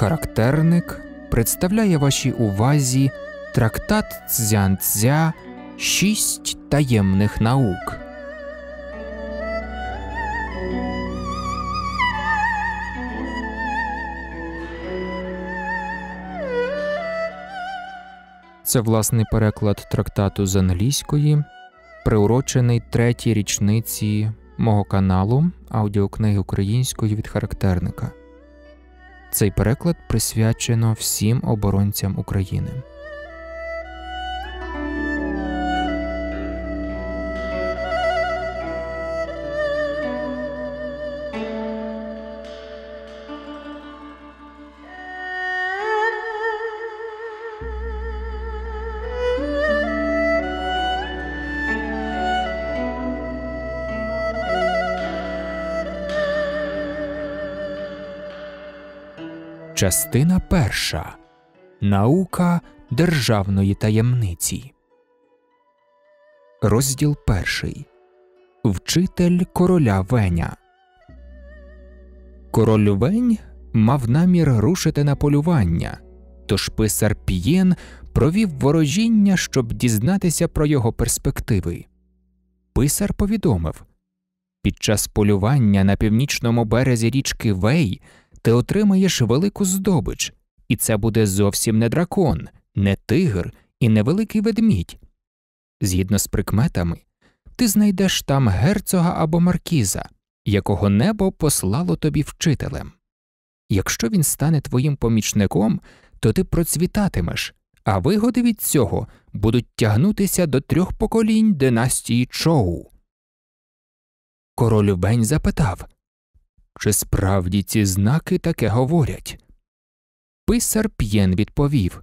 Характерник представляє вашій увазі трактат Цзянцзя Шість таємних наук. Це власний переклад трактату з англійської, приурочений третій річниці мого каналу аудіокниги української від характерника. Цей переклад присвячено всім оборонцям України. Частина перша Наука державної таємниці. Розділ перший Вчитель короля Веня. Король Вень мав намір рушити на полювання. Тож писар П'єн провів ворожіння, щоб дізнатися про його перспективи. Писар повідомив під час полювання на північному березі річки Вей ти отримаєш велику здобич, і це буде зовсім не дракон, не тигр і не великий ведмідь. Згідно з прикметами, ти знайдеш там герцога або маркіза, якого небо послало тобі вчителем. Якщо він стане твоїм помічником, то ти процвітатимеш, а вигоди від цього будуть тягнутися до трьох поколінь династії Чоу. Король Бень запитав чи справді ці знаки таке говорять? Писар П'єн відповів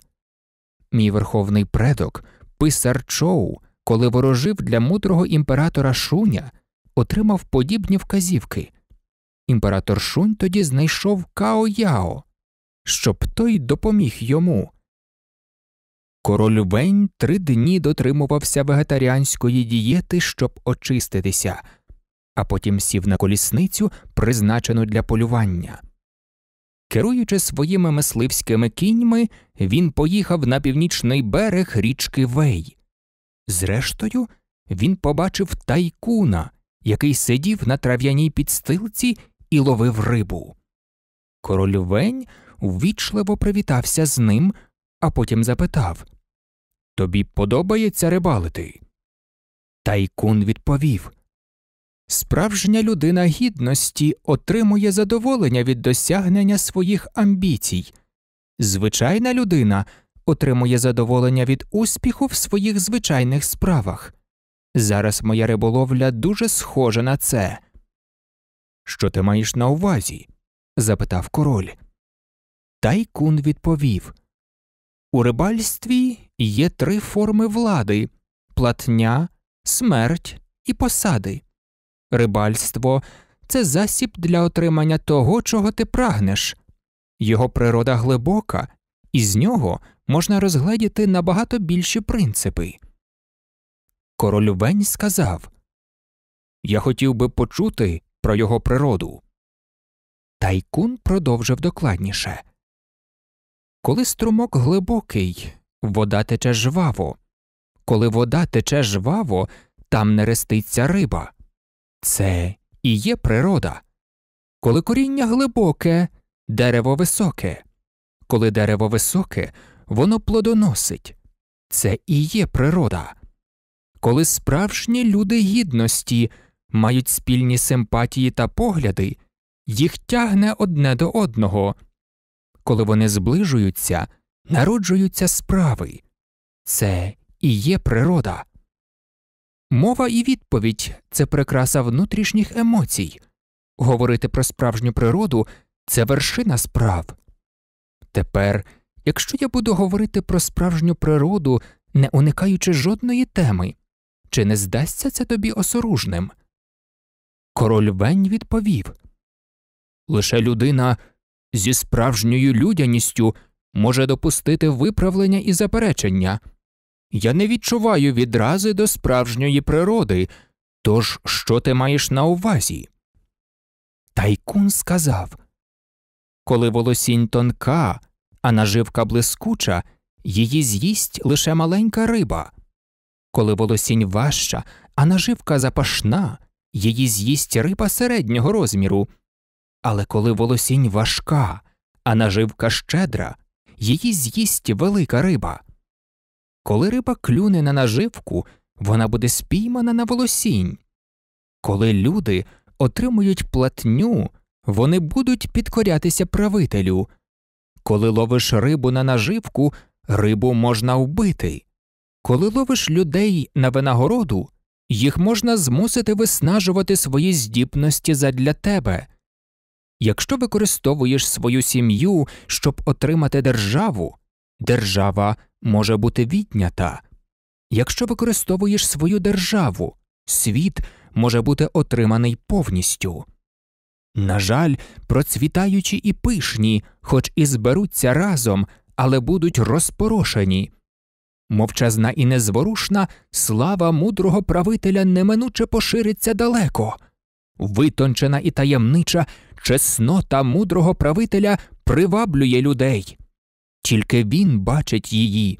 Мій верховний предок, писар Чоу, коли ворожив для мудрого імператора Шуня, отримав подібні вказівки. Імператор Шунь тоді знайшов Као Яо, щоб той допоміг йому. Король Вень три дні дотримувався вегетаріанської дієти, щоб очиститися а потім сів на колісницю, призначену для полювання. Керуючи своїми мисливськими кіньми, він поїхав на північний берег річки Вей. Зрештою, він побачив тайкуна, який сидів на трав'яній підстилці і ловив рибу. Король Вень ввічливо привітався з ним, а потім запитав Тобі подобається рибалити? Тайкун відповів Справжня людина гідності отримує задоволення від досягнення своїх амбіцій, звичайна людина отримує задоволення від успіху в своїх звичайних справах. Зараз моя риболовля дуже схожа на це. Що ти маєш на увазі? запитав король. Тайкун відповів У рибальстві є три форми влади платня, смерть і посади. Рибальство це засіб для отримання того, чого ти прагнеш, його природа глибока, і з нього можна розгледіти набагато більші принципи. Король Вень сказав Я хотів би почути про його природу. Тайкун продовжив докладніше Коли струмок глибокий, вода тече жваво, коли вода тече жваво, там не реститься риба. Це і є природа. Коли коріння глибоке, дерево високе, коли дерево високе, воно плодоносить. Це і є природа. Коли справжні люди гідності мають спільні симпатії та погляди, їх тягне одне до одного. Коли вони зближуються, народжуються справи. Це і є природа. Мова і відповідь це прикраса внутрішніх емоцій. Говорити про справжню природу це вершина справ. Тепер, якщо я буду говорити про справжню природу, не уникаючи жодної теми, чи не здасться це тобі осоружним? Король Вень відповів лише людина зі справжньою людяністю може допустити виправлення і заперечення. Я не відчуваю відрази до справжньої природи. Тож що ти маєш на увазі? Тайкун сказав Коли волосінь тонка, а наживка блискуча, її з'їсть лише маленька риба. Коли волосінь важча, а наживка запашна, її з'їсть риба середнього розміру. Але коли волосінь важка, а наживка щедра, її з'їсть велика риба. Коли риба клюне на наживку, вона буде спіймана на волосінь. Коли люди отримують платню, вони будуть підкорятися правителю. Коли ловиш рибу на наживку, рибу можна вбити. Коли ловиш людей на винагороду, їх можна змусити виснажувати свої здібності задля тебе. Якщо використовуєш свою сім'ю, щоб отримати державу, держава може бути віднята. Якщо використовуєш свою державу, світ може бути отриманий повністю. На жаль, процвітаючі і пишні, хоч і зберуться разом, але будуть розпорошені. Мовчазна і незворушна слава мудрого правителя неминуче пошириться далеко. Витончена і таємнича чеснота мудрого правителя приваблює людей тільки він бачить її,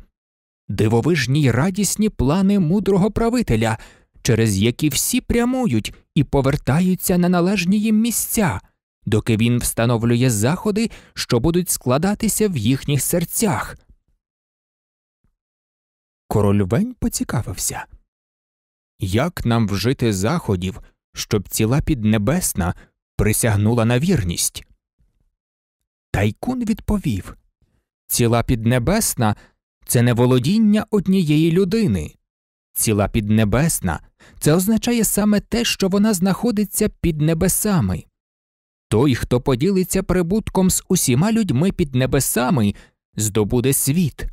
дивовижні й радісні плани мудрого правителя, через які всі прямують і повертаються на належні їм місця, доки він встановлює заходи, що будуть складатися в їхніх серцях. Король Вень поцікавився Як нам вжити заходів, щоб ціла піднебесна присягнула на вірність? Тайкун відповів Ціла піднебесна це не володіння однієї людини. Ціла піднебесна це означає саме те, що вона знаходиться під небесами. Той, хто поділиться прибутком з усіма людьми під небесами, здобуде світ.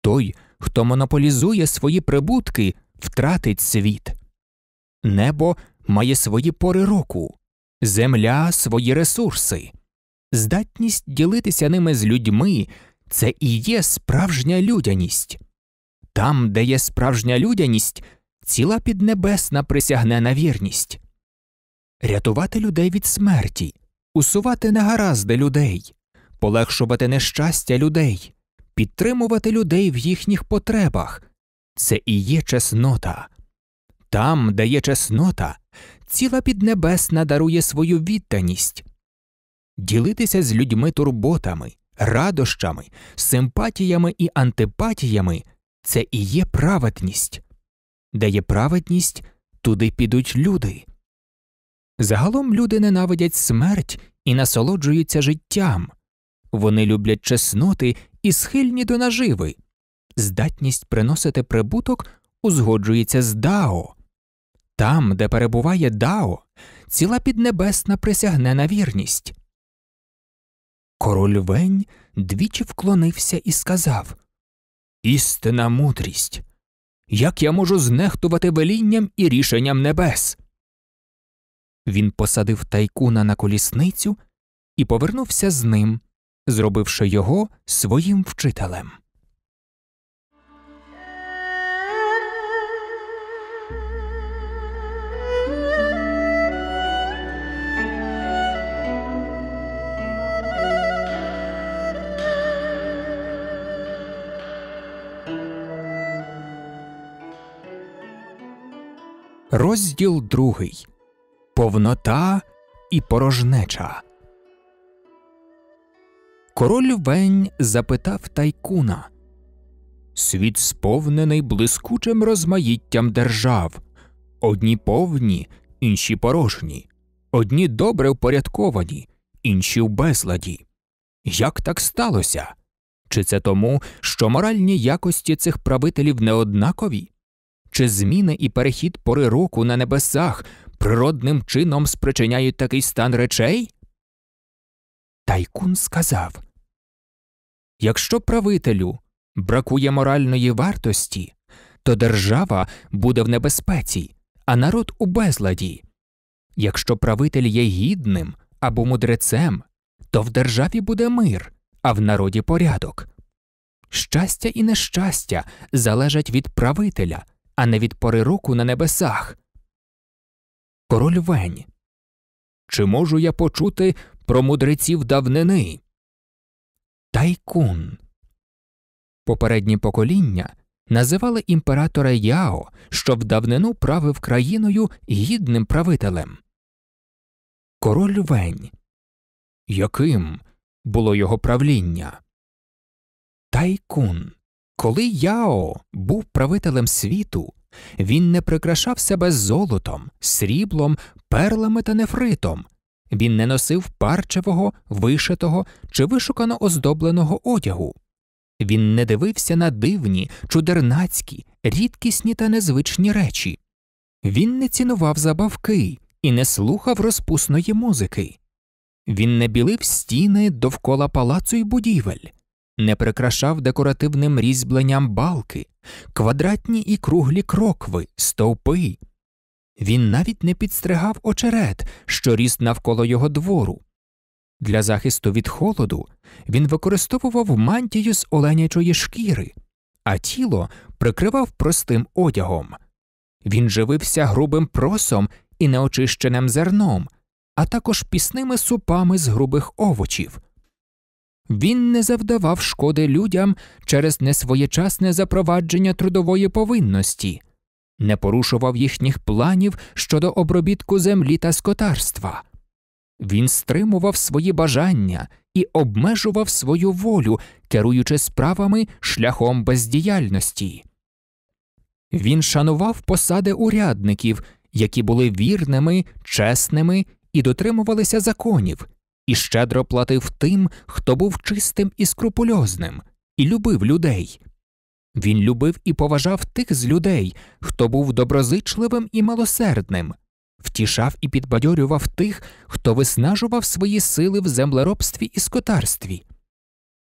Той, хто монополізує свої прибутки, втратить світ. Небо має свої пори року, земля свої ресурси здатність ділитися ними з людьми це і є справжня людяність. Там, де є справжня людяність, ціла піднебесна присягне на вірність рятувати людей від смерті, усувати негаразди людей, полегшувати нещастя людей, підтримувати людей в їхніх потребах це і є чеснота. Там, де є чеснота, ціла піднебесна дарує свою відданість ділитися з людьми турботами, радощами, симпатіями і антипатіями це і є праведність. Де є праведність, туди підуть люди. Загалом люди ненавидять смерть і насолоджуються життям, вони люблять чесноти і схильні до наживи, здатність приносити прибуток узгоджується з дао. Там, де перебуває дао, ціла піднебесна присягне на вірність. Король Вень двічі вклонився і сказав Істина мудрість, як я можу знехтувати велінням і рішенням небес. Він посадив тайкуна на колісницю і повернувся з ним, зробивши його своїм вчителем. Розділ другий Повнота і порожнеча. Король Вень запитав тайкуна Світ сповнений блискучим розмаїттям держав. Одні повні, інші порожні, одні добре впорядковані, інші в безладі. Як так сталося? Чи це тому, що моральні якості цих правителів не однакові? чи зміни і перехід пори року на небесах природним чином спричиняють такий стан речей? Тайкун сказав Якщо правителю бракує моральної вартості, то держава буде в небезпеці, а народ у безладі. Якщо правитель є гідним або мудрецем, то в державі буде мир, а в народі порядок. Щастя і нещастя залежать від правителя, а не від пори руку на небесах. Король Вень. Чи можу я почути про мудреців давнини? Тайкун. Попередні покоління називали імператора Яо, що в давнину правив країною гідним правителем. Король Вень. Яким було його правління? Тайкун. Коли Яо був правителем світу, він не прикрашав себе золотом, сріблом, перлами та нефритом, він не носив парчевого, вишитого чи вишукано оздобленого одягу. Він не дивився на дивні, чудернацькі, рідкісні та незвичні речі. Він не цінував забавки і не слухав розпусної музики. Він не білив стіни довкола палацу й будівель не прикрашав декоративним різьбленням балки, квадратні і круглі крокви, стовпи. Він навіть не підстригав очерет, що ріс навколо його двору. Для захисту від холоду він використовував мантію з оленячої шкіри, а тіло прикривав простим одягом. Він живився грубим просом і неочищеним зерном, а також пісними супами з грубих овочів. Він не завдавав шкоди людям через несвоєчасне запровадження трудової повинності, не порушував їхніх планів щодо обробітку землі та скотарства. Він стримував свої бажання і обмежував свою волю, керуючи справами шляхом бездіяльності. Він шанував посади урядників, які були вірними, чесними і дотримувалися законів, і щедро платив тим, хто був чистим і скрупульозним, і любив людей. Він любив і поважав тих з людей, хто був доброзичливим і малосердним, втішав і підбадьорював тих, хто виснажував свої сили в землеробстві і скотарстві.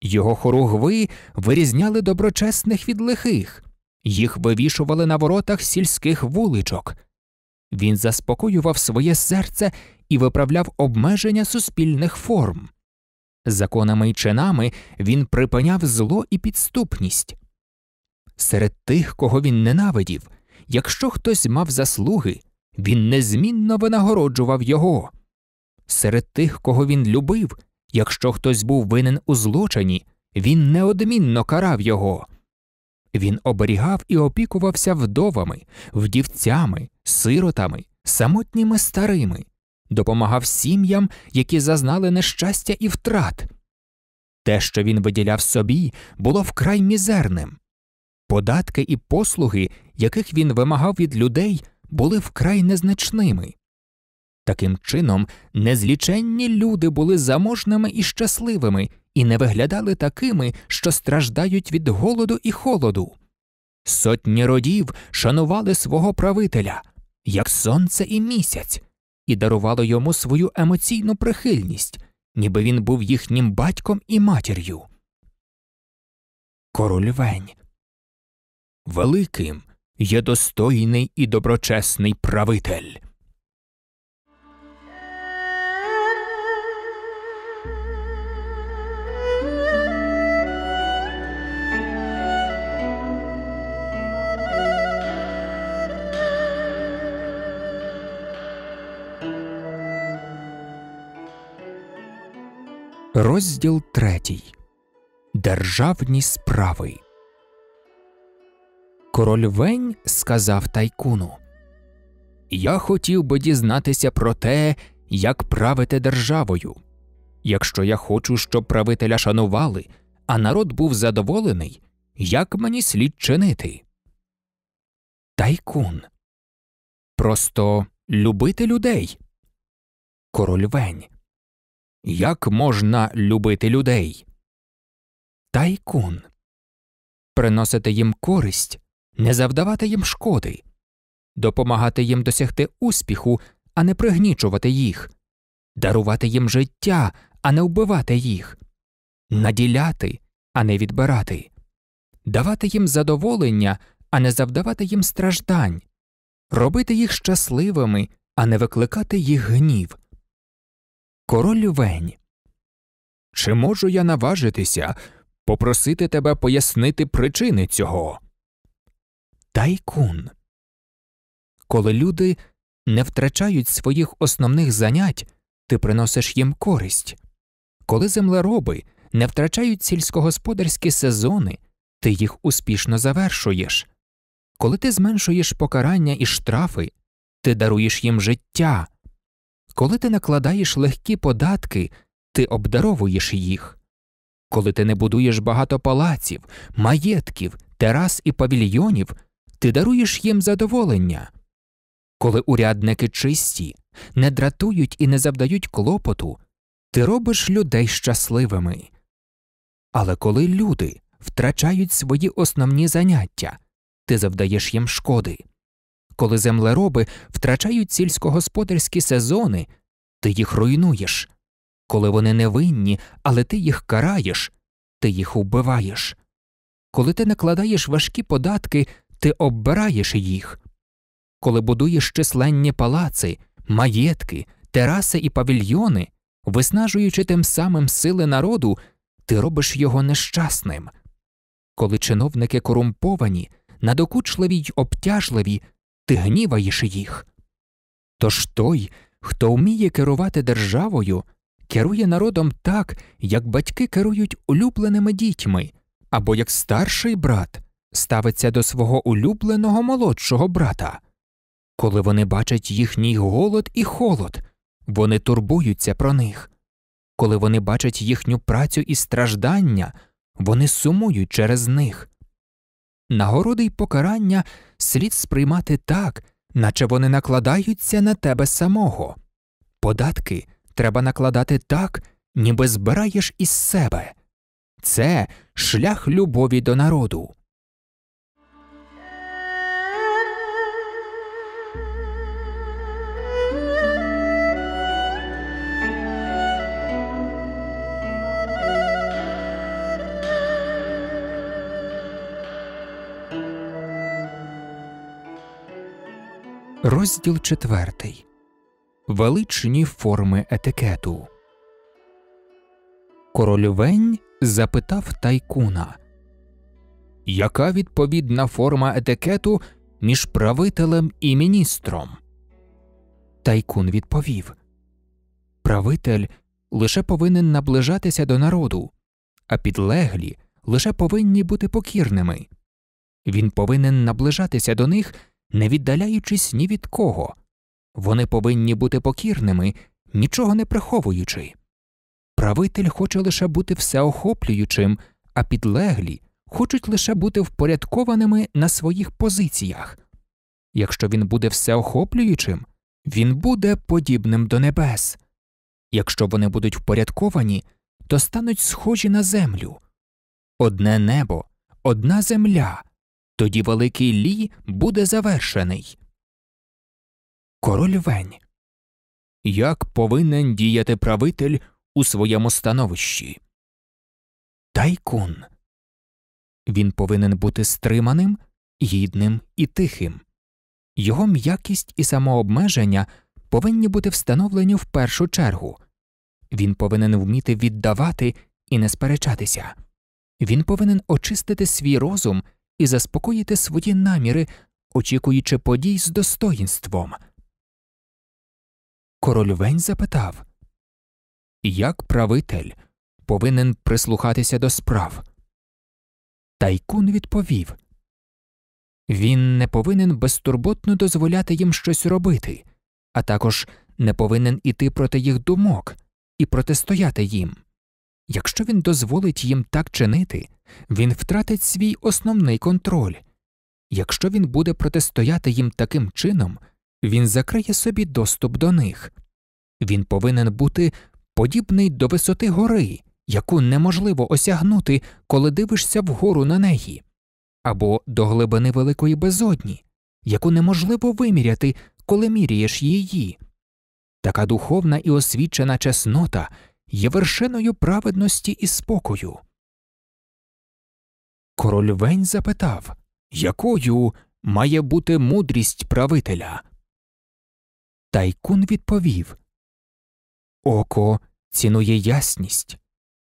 Його хоругви вирізняли доброчесних від лихих, їх вивішували на воротах сільських вуличок, він заспокоював своє серце і виправляв обмеження суспільних форм. Законами й чинами він припиняв зло і підступність. Серед тих, кого він ненавидів, якщо хтось мав заслуги, він незмінно винагороджував його. Серед тих, кого він любив, якщо хтось був винен у злочині, він неодмінно карав його. Він оберігав і опікувався вдовами, вдівцями, сиротами, самотніми старими, допомагав сім'ям, які зазнали нещастя і втрат. Те, що він виділяв собі, було вкрай мізерним. Податки і послуги, яких він вимагав від людей, були вкрай незначними. Таким чином, незліченні люди були заможними і щасливими, і не виглядали такими, що страждають від голоду і холоду. Сотні родів шанували свого правителя, як сонце і місяць, і дарували йому свою емоційну прихильність, ніби він був їхнім батьком і матір'ю. Король Вень Великим є достойний і доброчесний правитель. Розділ третій. Державні справи. Король Вень сказав тайкуну. Я хотів би дізнатися про те, як правити державою. Якщо я хочу, щоб правителя шанували, а народ був задоволений, як мені слід чинити? Тайкун. Просто любити людей. Король Вень. Як можна любити людей? Тайкун приносити їм користь, не завдавати їм шкоди, допомагати їм досягти успіху, а не пригнічувати їх, дарувати їм життя, а не вбивати їх, наділяти, а не відбирати, давати їм задоволення, а не завдавати їм страждань, робити їх щасливими, а не викликати їх гнів. Король Вень, чи можу я наважитися попросити тебе пояснити причини цього? Тайкун. Коли люди не втрачають своїх основних занять, ти приносиш їм користь. Коли землероби не втрачають сільськогосподарські сезони, ти їх успішно завершуєш. Коли ти зменшуєш покарання і штрафи, ти даруєш їм життя, коли ти накладаєш легкі податки, ти обдаровуєш їх. Коли ти не будуєш багато палаців, маєтків, терас і павільйонів, ти даруєш їм задоволення. Коли урядники чисті, не дратують і не завдають клопоту, ти робиш людей щасливими. Але коли люди втрачають свої основні заняття, ти завдаєш їм шкоди. Коли землероби втрачають сільськогосподарські сезони, ти їх руйнуєш. Коли вони невинні, але ти їх караєш, ти їх убиваєш. Коли ти накладаєш важкі податки, ти оббираєш їх. Коли будуєш численні палаци, маєтки, тераси і павільйони, виснажуючи тим самим сили народу, ти робиш його нещасним. Коли чиновники корумповані, надокучливі й обтяжливі, ти гніваєш їх. Тож той, хто вміє керувати державою, керує народом так, як батьки керують улюбленими дітьми, або як старший брат ставиться до свого улюбленого молодшого брата. Коли вони бачать їхній голод і холод, вони турбуються про них. Коли вони бачать їхню працю і страждання, вони сумують через них. Нагороди й покарання слід сприймати так, наче вони накладаються на тебе самого. Податки треба накладати так, ніби збираєш із себе. Це шлях любові до народу. Розділ четвертий. Величні форми етикету. Корольвень запитав тайкуна Яка відповідна форма етикету між правителем і міністром? Тайкун відповів Правитель лише повинен наближатися до народу, а підлеглі лише повинні бути покірними. Він повинен наближатися до них не віддаляючись ні від кого, вони повинні бути покірними, нічого не приховуючи. Правитель хоче лише бути всеохоплюючим, а підлеглі хочуть лише бути впорядкованими на своїх позиціях. Якщо він буде всеохоплюючим, він буде подібним до небес. Якщо вони будуть впорядковані, то стануть схожі на землю. Одне небо, одна земля, тоді великий Лі буде завершений. Король Вень. Як повинен діяти правитель у своєму становищі? Тайкун. Він повинен бути стриманим, гідним і тихим. Його м'якість і самообмеження повинні бути встановлені в першу чергу. Він повинен вміти віддавати і не сперечатися. Він повинен очистити свій розум і заспокоїти свої наміри, очікуючи подій з достоїнством. Король Вень запитав Як правитель повинен прислухатися до справ? Тайкун відповів Він не повинен безтурботно дозволяти їм щось робити, а також не повинен іти проти їх думок і протистояти їм. Якщо він дозволить їм так чинити, він втратить свій основний контроль. Якщо він буде протистояти їм таким чином, він закриє собі доступ до них. Він повинен бути подібний до висоти гори, яку неможливо осягнути, коли дивишся вгору на неї, або до глибини великої безодні, яку неможливо виміряти, коли міряєш її. Така духовна і освічена чеснота є вершиною праведності і спокою. Король Вень запитав, якою має бути мудрість правителя? Тайкун відповів Око цінує ясність,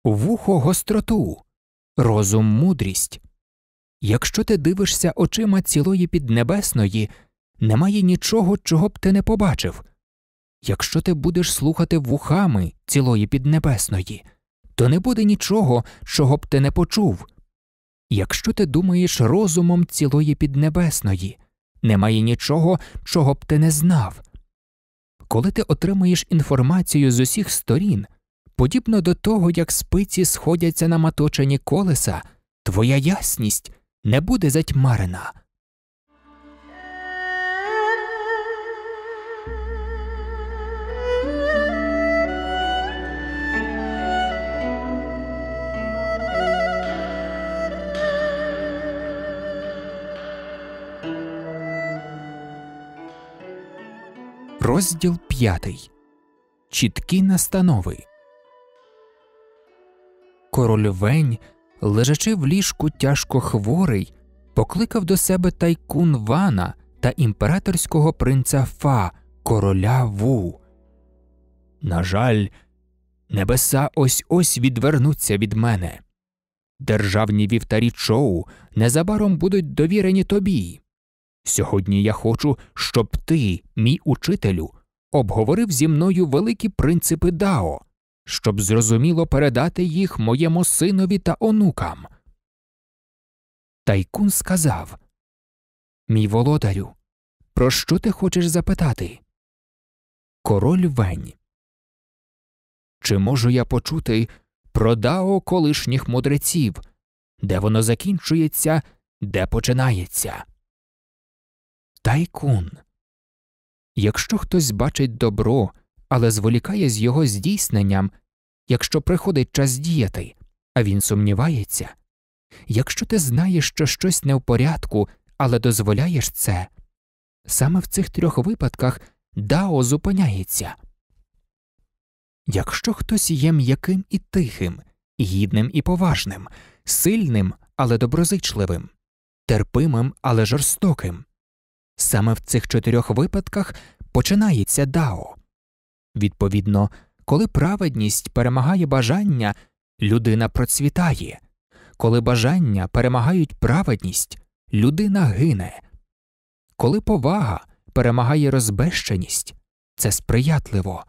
вухо гостроту, розум мудрість. Якщо ти дивишся очима цілої піднебесної, немає нічого, чого б ти не побачив. Якщо ти будеш слухати вухами цілої піднебесної, то не буде нічого, чого б ти не почув. Якщо ти думаєш розумом цілої піднебесної, немає нічого, чого б ти не знав. Коли ти отримуєш інформацію з усіх сторін, подібно до того, як спиці сходяться на маточені колеса, твоя ясність не буде затьмарена. Розділ 5. Чіткі настанови. Король Вень, лежачи в ліжку тяжко хворий, покликав до себе тайкун Вана та імператорського принца Фа, короля Ву. На жаль, небеса ось ось відвернуться від мене. Державні вівтарі чоу незабаром будуть довірені тобі. Сьогодні я хочу, щоб ти, мій учителю, обговорив зі мною великі принципи Дао, щоб зрозуміло передати їх моєму синові та онукам. Тайкун сказав Мій володарю, про що ти хочеш запитати? Король Вень. Чи можу я почути про Дао колишніх мудреців, де воно закінчується, де починається? тайкун. Якщо хтось бачить добро, але зволікає з його здійсненням, якщо приходить час діяти, а він сумнівається, якщо ти знаєш, що щось не в порядку, але дозволяєш це, саме в цих трьох випадках дао зупиняється. Якщо хтось є м'яким і тихим, гідним і поважним, сильним, але доброзичливим, терпимим, але жорстоким, Саме в цих чотирьох випадках починається дао. Відповідно, коли праведність перемагає бажання, людина процвітає, коли бажання перемагають праведність, людина гине, коли повага перемагає розбещеність, це сприятливо,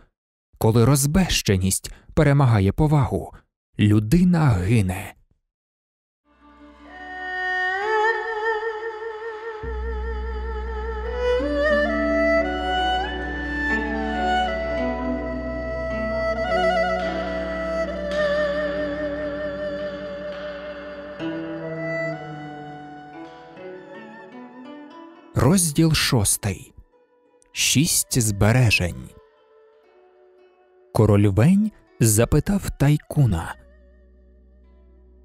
коли розбещеність перемагає повагу, людина гине. Розділ шостий. Шість збережень. Король Вень запитав тайкуна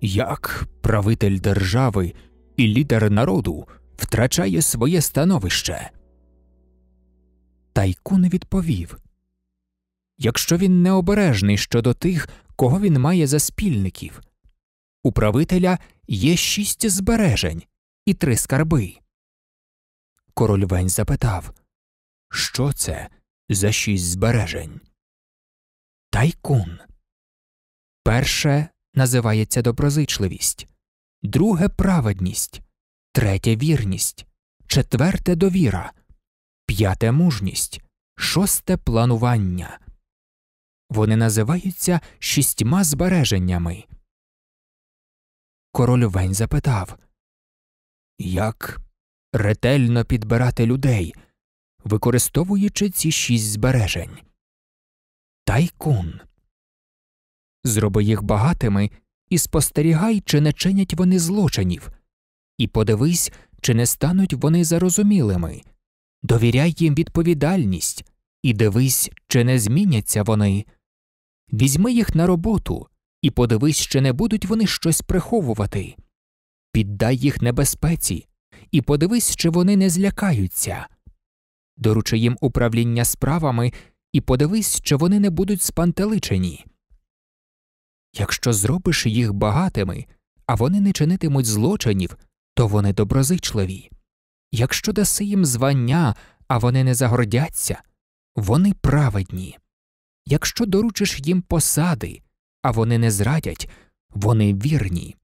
Як правитель держави і лідер народу втрачає своє становище? Тайкун відповів Якщо він необережний щодо тих, кого він має за спільників, у правителя є шість збережень і три скарби король Вень запитав Що це за шість збережень? Тайкун. Перше називається доброзичливість, друге праведність, третє вірність, четверте довіра, п'яте мужність, шосте планування. Вони називаються шістьма збереженнями. Король Вень запитав Як ретельно підбирати людей, використовуючи ці шість збережень. Тайкун. Зроби їх багатими і спостерігай, чи не чинять вони злочинів, і подивись, чи не стануть вони зарозумілими, довіряй їм відповідальність і дивись, чи не зміняться вони. Візьми їх на роботу і подивись, чи не будуть вони щось приховувати, піддай їх небезпеці, і подивись, чи вони не злякаються, доручи їм управління справами і подивись, чи вони не будуть спантеличені. Якщо зробиш їх багатими, а вони не чинитимуть злочинів, то вони доброзичливі. Якщо даси їм звання, а вони не загордяться, вони праведні. Якщо доручиш їм посади, а вони не зрадять, вони вірні.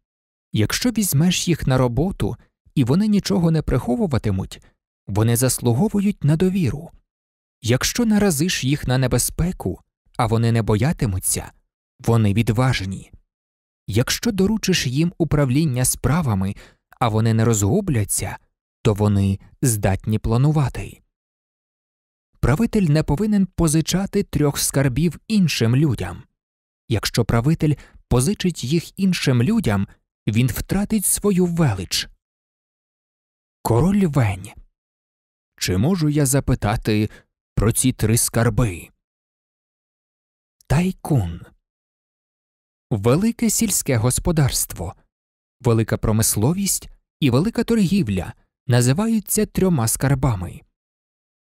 Якщо візьмеш їх на роботу, і вони нічого не приховуватимуть, вони заслуговують на довіру. Якщо наразиш їх на небезпеку, а вони не боятимуться, вони відважні. Якщо доручиш їм управління справами, а вони не розгубляться, то вони здатні планувати. Правитель не повинен позичати трьох скарбів іншим людям. Якщо правитель позичить їх іншим людям, він втратить свою велич. Король Вень, чи можу я запитати про ці три скарби? Тайкун. Велике сільське господарство, велика промисловість і велика торгівля називаються трьома скарбами.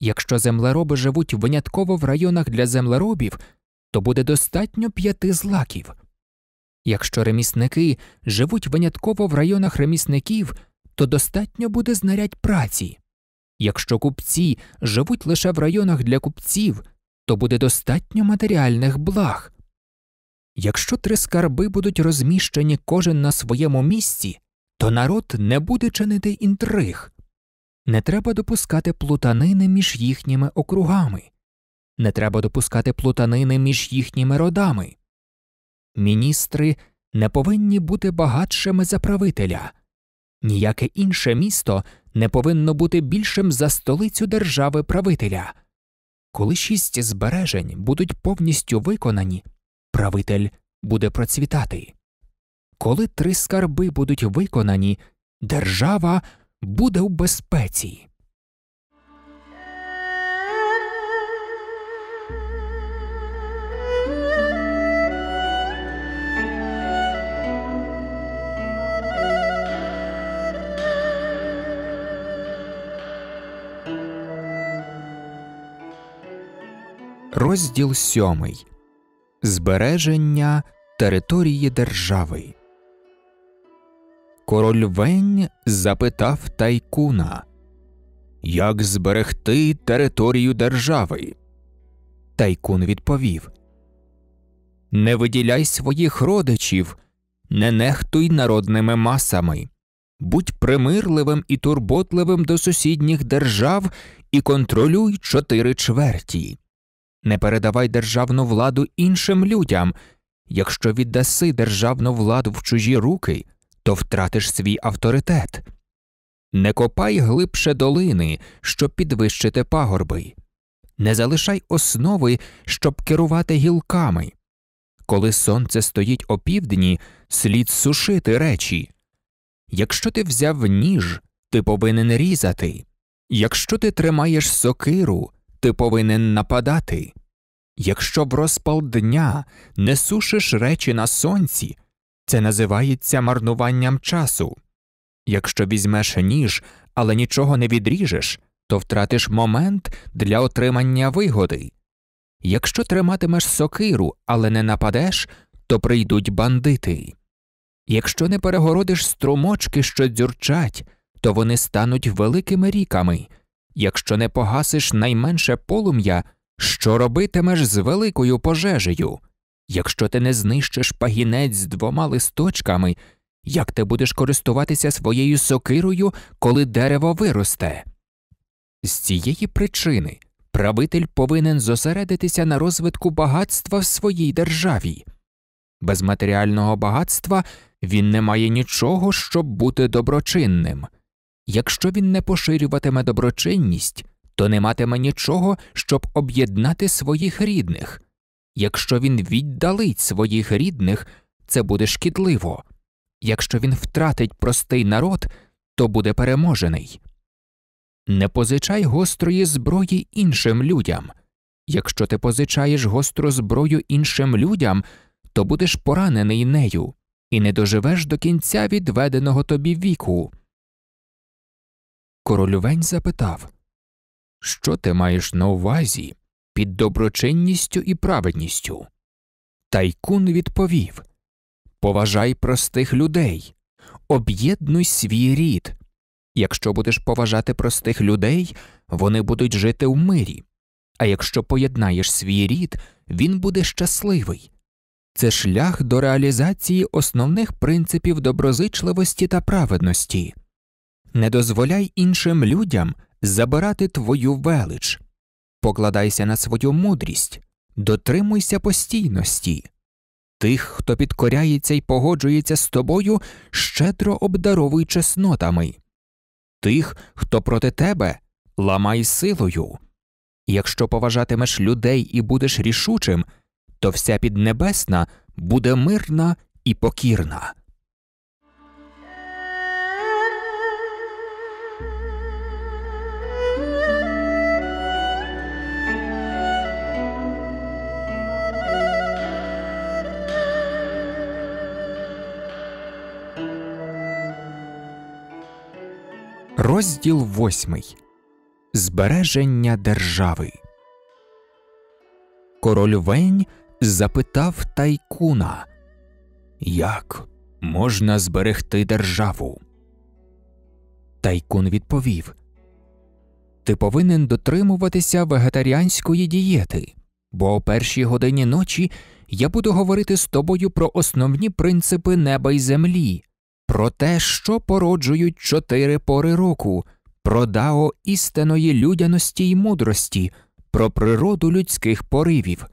Якщо землероби живуть винятково в районах для землеробів, то буде достатньо п'яти злаків. Якщо ремісники живуть винятково в районах ремісників то достатньо буде знарядь праці. Якщо купці живуть лише в районах для купців, то буде достатньо матеріальних благ. Якщо три скарби будуть розміщені кожен на своєму місці, то народ не буде чинити інтриг, не треба допускати плутанини між їхніми округами, не треба допускати плутанини між їхніми родами. Міністри не повинні бути багатшими за правителя. Ніяке інше місто не повинно бути більшим за столицю держави правителя. Коли шість збережень будуть повністю виконані, правитель буде процвітати. Коли три скарби будуть виконані, держава буде в безпеці. Розділ 7. Збереження території держави. Король Вень запитав тайкуна Як зберегти територію держави? Тайкун відповів Не виділяй своїх родичів, не нехтуй народними масами. Будь примирливим і турботливим до сусідніх держав і контролюй чотири чверті. Не передавай державну владу іншим людям. Якщо віддаси державну владу в чужі руки, то втратиш свій авторитет. Не копай глибше долини, щоб підвищити пагорби. Не залишай основи, щоб керувати гілками. Коли сонце стоїть опівдні, слід сушити речі. Якщо ти взяв ніж, ти повинен різати. Якщо ти тримаєш сокиру, ти повинен нападати. Якщо в розпал дня не сушиш речі на сонці, це називається марнуванням часу. Якщо візьмеш ніж, але нічого не відріжеш, то втратиш момент для отримання вигоди. Якщо триматимеш сокиру, але не нападеш, то прийдуть бандити. Якщо не перегородиш струмочки, що дзюрчать, то вони стануть великими ріками, якщо не погасиш найменше полум'я, що робитимеш з великою пожежею? Якщо ти не знищиш пагінець з двома листочками, як ти будеш користуватися своєю сокирою, коли дерево виросте? З цієї причини правитель повинен зосередитися на розвитку багатства в своїй державі. Без матеріального багатства він не має нічого, щоб бути доброчинним якщо він не поширюватиме доброчинність, то не матиме нічого, щоб об'єднати своїх рідних. Якщо він віддалить своїх рідних, це буде шкідливо. Якщо він втратить простий народ, то буде переможений. Не позичай гострої зброї іншим людям. Якщо ти позичаєш гостру зброю іншим людям, то будеш поранений нею і не доживеш до кінця відведеного тобі віку. Королювень запитав Що ти маєш на увазі під доброчинністю і праведністю? Тайкун відповів Поважай простих людей, об'єднуй свій рід. Якщо будеш поважати простих людей, вони будуть жити в мирі, а якщо поєднаєш свій рід, він буде щасливий. Це шлях до реалізації основних принципів доброзичливості та праведності. Не дозволяй іншим людям забирати твою велич, покладайся на свою мудрість, дотримуйся постійності. Тих, хто підкоряється і погоджується з тобою, щедро обдаровуй чеснотами, тих, хто проти тебе, ламай силою. Якщо поважатимеш людей і будеш рішучим, то вся піднебесна буде мирна і покірна. Розділ восьмий Збереження держави. Король Вень запитав тайкуна, Як можна зберегти державу? Тайкун відповів Ти повинен дотримуватися вегетаріанської дієти, бо о першій годині ночі я буду говорити з тобою про основні принципи неба й землі про те, що породжують чотири пори року, про дао істинної людяності й мудрості, про природу людських поривів.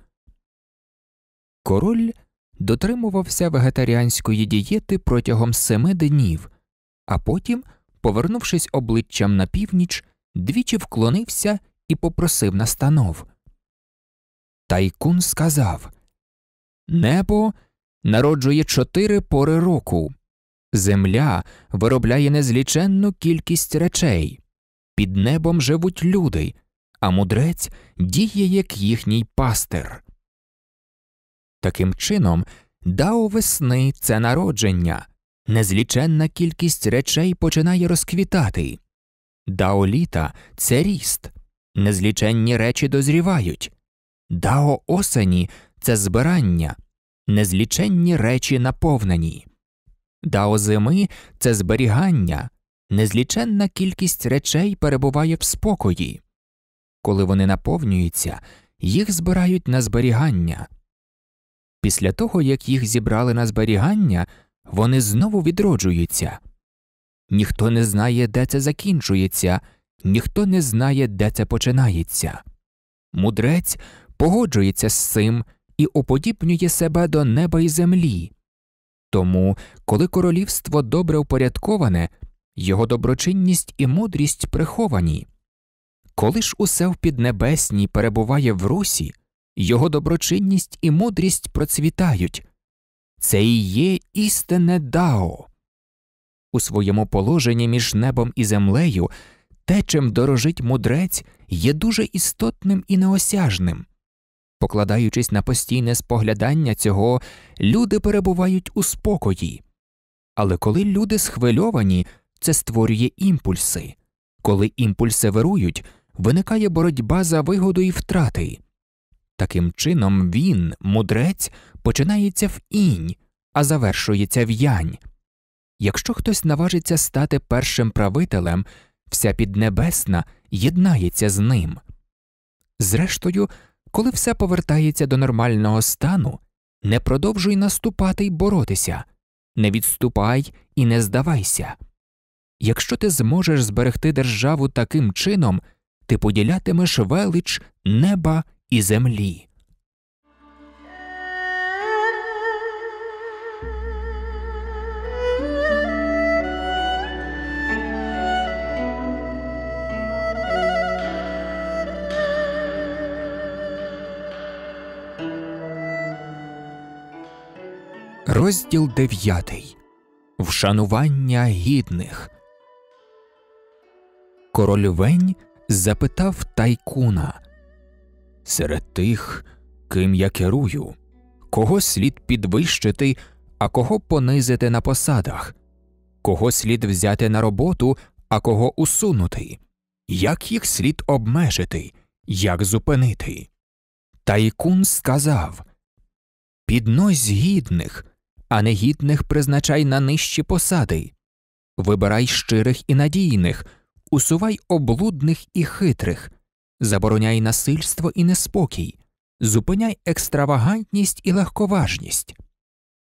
Король дотримувався вегетаріанської дієти протягом семи днів, а потім, повернувшись обличчям на північ, двічі вклонився і попросив настанов. Тайкун сказав Небо народжує чотири пори року Земля виробляє незліченну кількість речей, під небом живуть люди, а мудрець діє як їхній пастир. Таким чином, дао весни це народження, незліченна кількість речей починає розквітати, дао літа це ріст, незліченні речі дозрівають, дао осені це збирання, незліченні речі наповнені. Дао зими це зберігання, незліченна кількість речей перебуває в спокої. Коли вони наповнюються, їх збирають на зберігання. Після того, як їх зібрали на зберігання, вони знову відроджуються. Ніхто не знає, де це закінчується, ніхто не знає, де це починається. Мудрець погоджується з цим і уподібнює себе до неба і землі. Тому, коли королівство добре упорядковане, його доброчинність і мудрість приховані. Коли ж усе в піднебесній перебуває в русі, його доброчинність і мудрість процвітають це і є істинне дао. У своєму положенні між небом і землею те, чим дорожить мудрець, є дуже істотним і неосяжним. Покладаючись на постійне споглядання цього, люди перебувають у спокої. Але коли люди схвильовані, це створює імпульси. Коли імпульси вирують, виникає боротьба за вигоду і втрати. Таким чином, він, мудрець, починається в інь, а завершується в янь. Якщо хтось наважиться стати першим правителем, вся піднебесна єднається з ним. Зрештою, коли все повертається до нормального стану, не продовжуй наступати й боротися, не відступай і не здавайся. Якщо ти зможеш зберегти державу таким чином, ти поділятимеш велич неба і землі. Розділ дев'ятий Вшанування гідних. Король Вень запитав тайкуна Серед тих, ким я керую, кого слід підвищити, а кого понизити на посадах, кого слід взяти на роботу, а кого усунути, як їх слід обмежити, як зупинити. Тайкун сказав Піднось гідних а негідних призначай на нижчі посади. Вибирай щирих і надійних, усувай облудних і хитрих, забороняй насильство і неспокій, зупиняй екстравагантність і легковажність.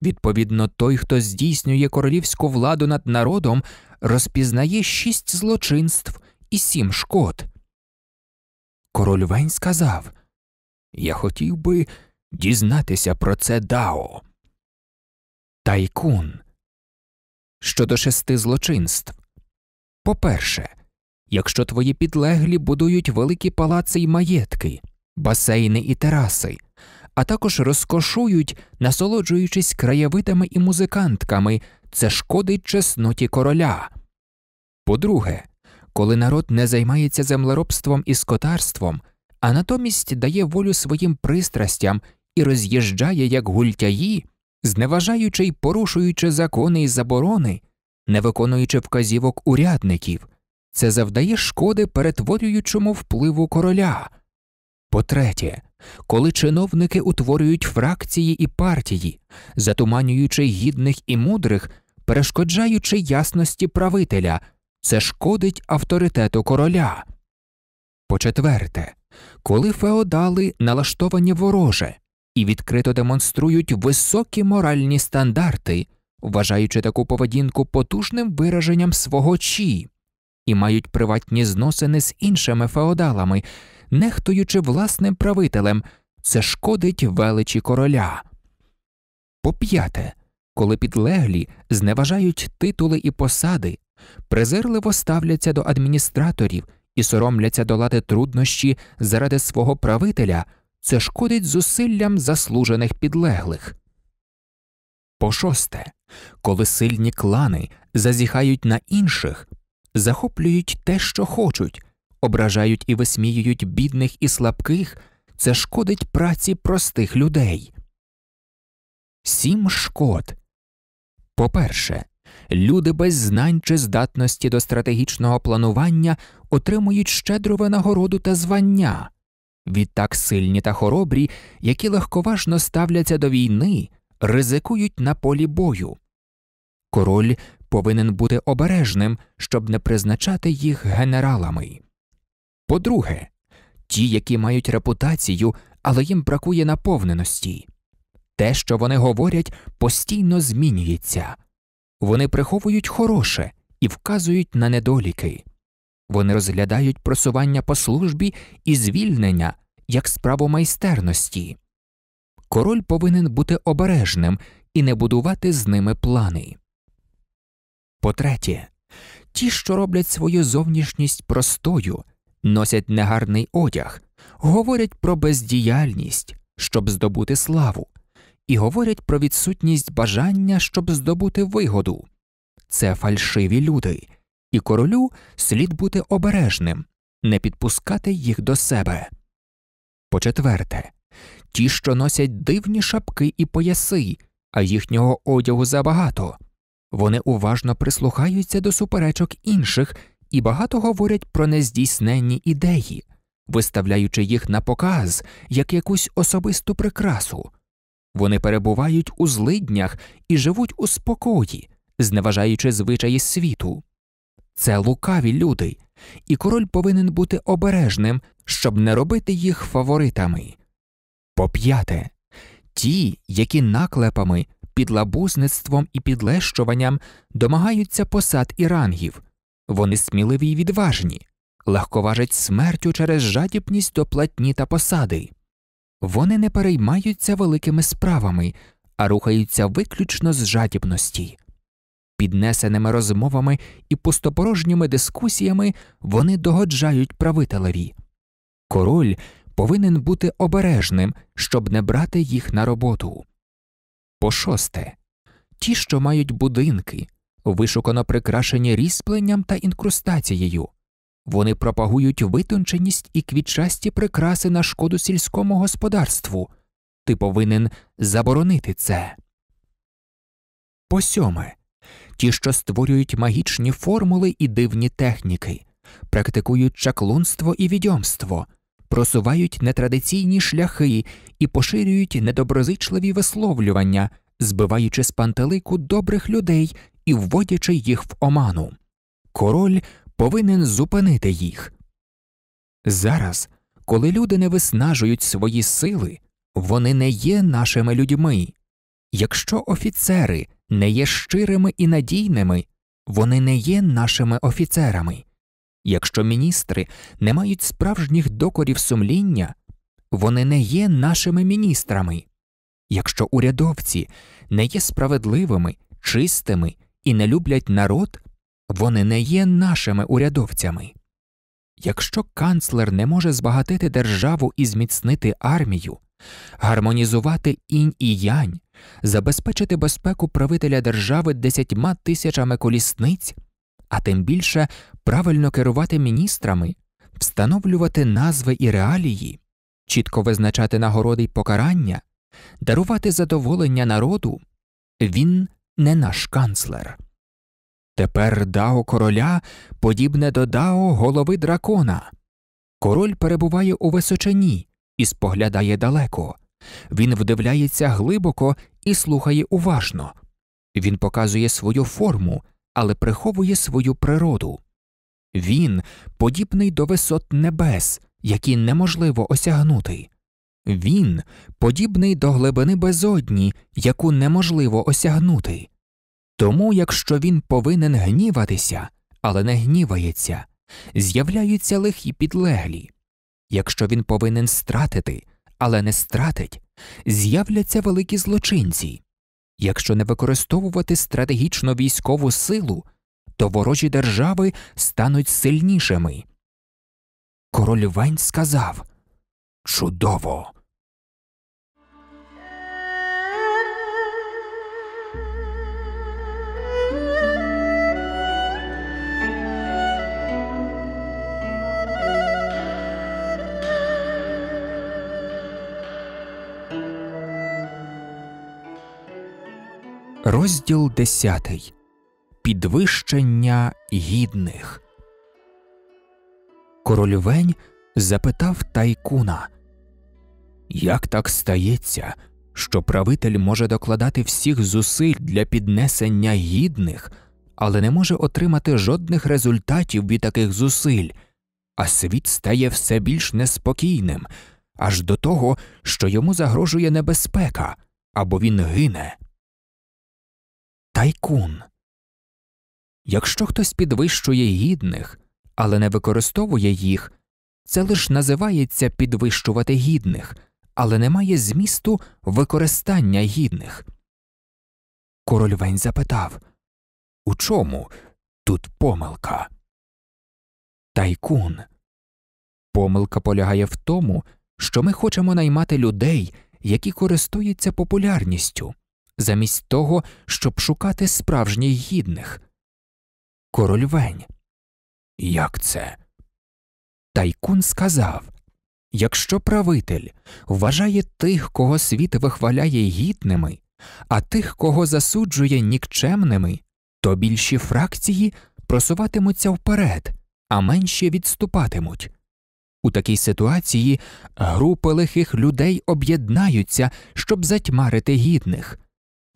Відповідно, той, хто здійснює королівську владу над народом, розпізнає шість злочинств і сім шкод. Король Вень сказав Я хотів би дізнатися про це Дао. Тайкун. Щодо шести злочинств. По перше, якщо твої підлеглі будують великі палаци й маєтки, басейни і тераси, а також розкошують, насолоджуючись краєвидами і музикантками, це шкодить чесноті короля. По друге, коли народ не займається землеробством і скотарством, а натомість дає волю своїм пристрастям і роз'їжджає як гультяї зневажаючи й порушуючи закони і заборони, не виконуючи вказівок урядників, це завдає шкоди перетворюючому впливу короля. По третє, коли чиновники утворюють фракції і партії, затуманюючи гідних і мудрих, перешкоджаючи ясності правителя, це шкодить авторитету короля. По четверте, коли феодали налаштовані вороже, і відкрито демонструють високі моральні стандарти, вважаючи таку поведінку потужним вираженням свого чі, і мають приватні зносини з іншими феодалами, нехтуючи власним правителем, це шкодить величі короля. По п'яте, коли підлеглі зневажають титули і посади, презирливо ставляться до адміністраторів і соромляться долати труднощі заради свого правителя це шкодить зусиллям заслужених підлеглих. По шосте, коли сильні клани зазіхають на інших, захоплюють те, що хочуть, ображають і висміюють бідних і слабких, це шкодить праці простих людей. Сім шкод по перше, люди без знань чи здатності до стратегічного планування отримують щедро винагороду та звання. Відтак сильні та хоробрі, які легковажно ставляться до війни, ризикують на полі бою. Король повинен бути обережним, щоб не призначати їх генералами. По друге, ті, які мають репутацію, але їм бракує наповненості. Те, що вони говорять, постійно змінюється вони приховують хороше і вказують на недоліки. Вони розглядають просування по службі і звільнення як справу майстерності. Король повинен бути обережним і не будувати з ними плани. По третє, ті, що роблять свою зовнішність простою, носять негарний одяг, говорять про бездіяльність, щоб здобути славу, і говорять про відсутність бажання, щоб здобути вигоду. Це фальшиві люди, і королю слід бути обережним, не підпускати їх до себе. По четверте, ті, що носять дивні шапки і пояси, а їхнього одягу забагато, вони уважно прислухаються до суперечок інших і багато говорять про нездійсненні ідеї, виставляючи їх на показ як якусь особисту прикрасу. Вони перебувають у злиднях і живуть у спокої, зневажаючи звичаї світу. Це лукаві люди, і король повинен бути обережним, щоб не робити їх фаворитами. По п'яте, ті, які наклепами, підлабузництвом і підлещуванням домагаються посад і рангів, вони сміливі й відважні, легковажать смертю через жадібність до платні та посади. Вони не переймаються великими справами, а рухаються виключно з жадібності. Піднесеними розмовами і пустопорожніми дискусіями вони догоджають правителеві. Король повинен бути обережним, щоб не брати їх на роботу. По шосте ті, що мають будинки, вишукано прикрашені ріспленням та інкрустацією, вони пропагують витонченість і квітчасті прикраси на шкоду сільському господарству. Ти повинен заборонити це. По сьоме ті, що створюють магічні формули і дивні техніки, практикують чаклунство і відьомство, просувають нетрадиційні шляхи і поширюють недоброзичливі висловлювання, збиваючи з пантелику добрих людей і вводячи їх в оману. Король повинен зупинити їх. Зараз, коли люди не виснажують свої сили, вони не є нашими людьми. Якщо офіцери не є щирими і надійними, вони не є нашими офіцерами. Якщо міністри не мають справжніх докорів сумління, вони не є нашими міністрами. Якщо урядовці не є справедливими, чистими і не люблять народ, вони не є нашими урядовцями. Якщо канцлер не може збагатити державу і зміцнити армію, гармонізувати інь і янь, забезпечити безпеку правителя держави десятьма тисячами колісниць, а тим більше правильно керувати міністрами, встановлювати назви і реалії, чітко визначати нагороди й покарання, дарувати задоволення народу. Він не наш канцлер. Тепер дао короля подібне до дао голови дракона. Король перебуває у височині і споглядає далеко. Він вдивляється глибоко і слухає уважно. Він показує свою форму, але приховує свою природу. Він подібний до висот небес, які неможливо осягнути. Він подібний до глибини безодні, яку неможливо осягнути. Тому, якщо він повинен гніватися, але не гнівається, з'являються лихі підлеглі. Якщо він повинен стратити, але не стратить, з'являться великі злочинці. Якщо не використовувати стратегічно військову силу, то ворожі держави стануть сильнішими. Король Вень сказав Чудово! Розділ 10. Підвищення гідних. Корольвень запитав тайкуна Як так стається, що правитель може докладати всіх зусиль для піднесення гідних, але не може отримати жодних результатів від таких зусиль, а світ стає все більш неспокійним, аж до того, що йому загрожує небезпека або він гине тайкун. Якщо хтось підвищує гідних, але не використовує їх, це лише називається підвищувати гідних, але не має змісту використання гідних. Король Вень запитав У чому тут помилка? Тайкун. Помилка полягає в тому, що ми хочемо наймати людей, які користуються популярністю замість того, щоб шукати справжніх гідних. Король Вень. Як це? Тайкун сказав Якщо правитель вважає тих, кого світ вихваляє гідними, а тих, кого засуджує нікчемними, то більші фракції просуватимуться вперед, а менші відступатимуть. У такій ситуації групи лихих людей об'єднаються, щоб затьмарити гідних,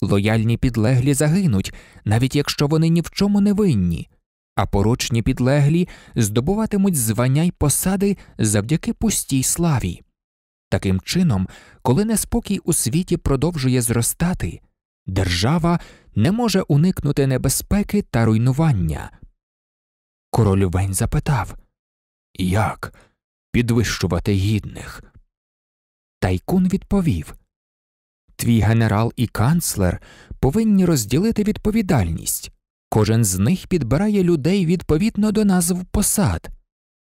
Лояльні підлеглі загинуть, навіть якщо вони ні в чому не винні, а порочні підлеглі здобуватимуть звання й посади завдяки пустій славі. Таким чином, коли неспокій у світі продовжує зростати, держава не може уникнути небезпеки та руйнування. Король Вень запитав Як підвищувати гідних? Тайкун відповів твій генерал і канцлер повинні розділити відповідальність. Кожен з них підбирає людей відповідно до назв посад.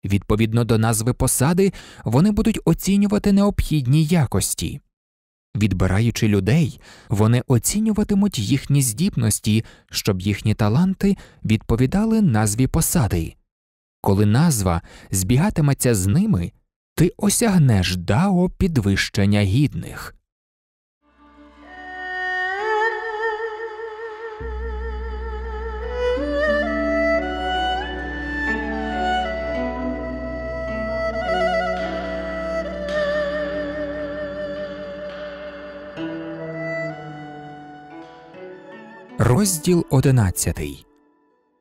Відповідно до назви посади, вони будуть оцінювати необхідні якості. Відбираючи людей, вони оцінюватимуть їхні здібності, щоб їхні таланти відповідали назві посади. Коли назва збігатиметься з ними, ти осягнеш дао підвищення гідних. Розділ 11.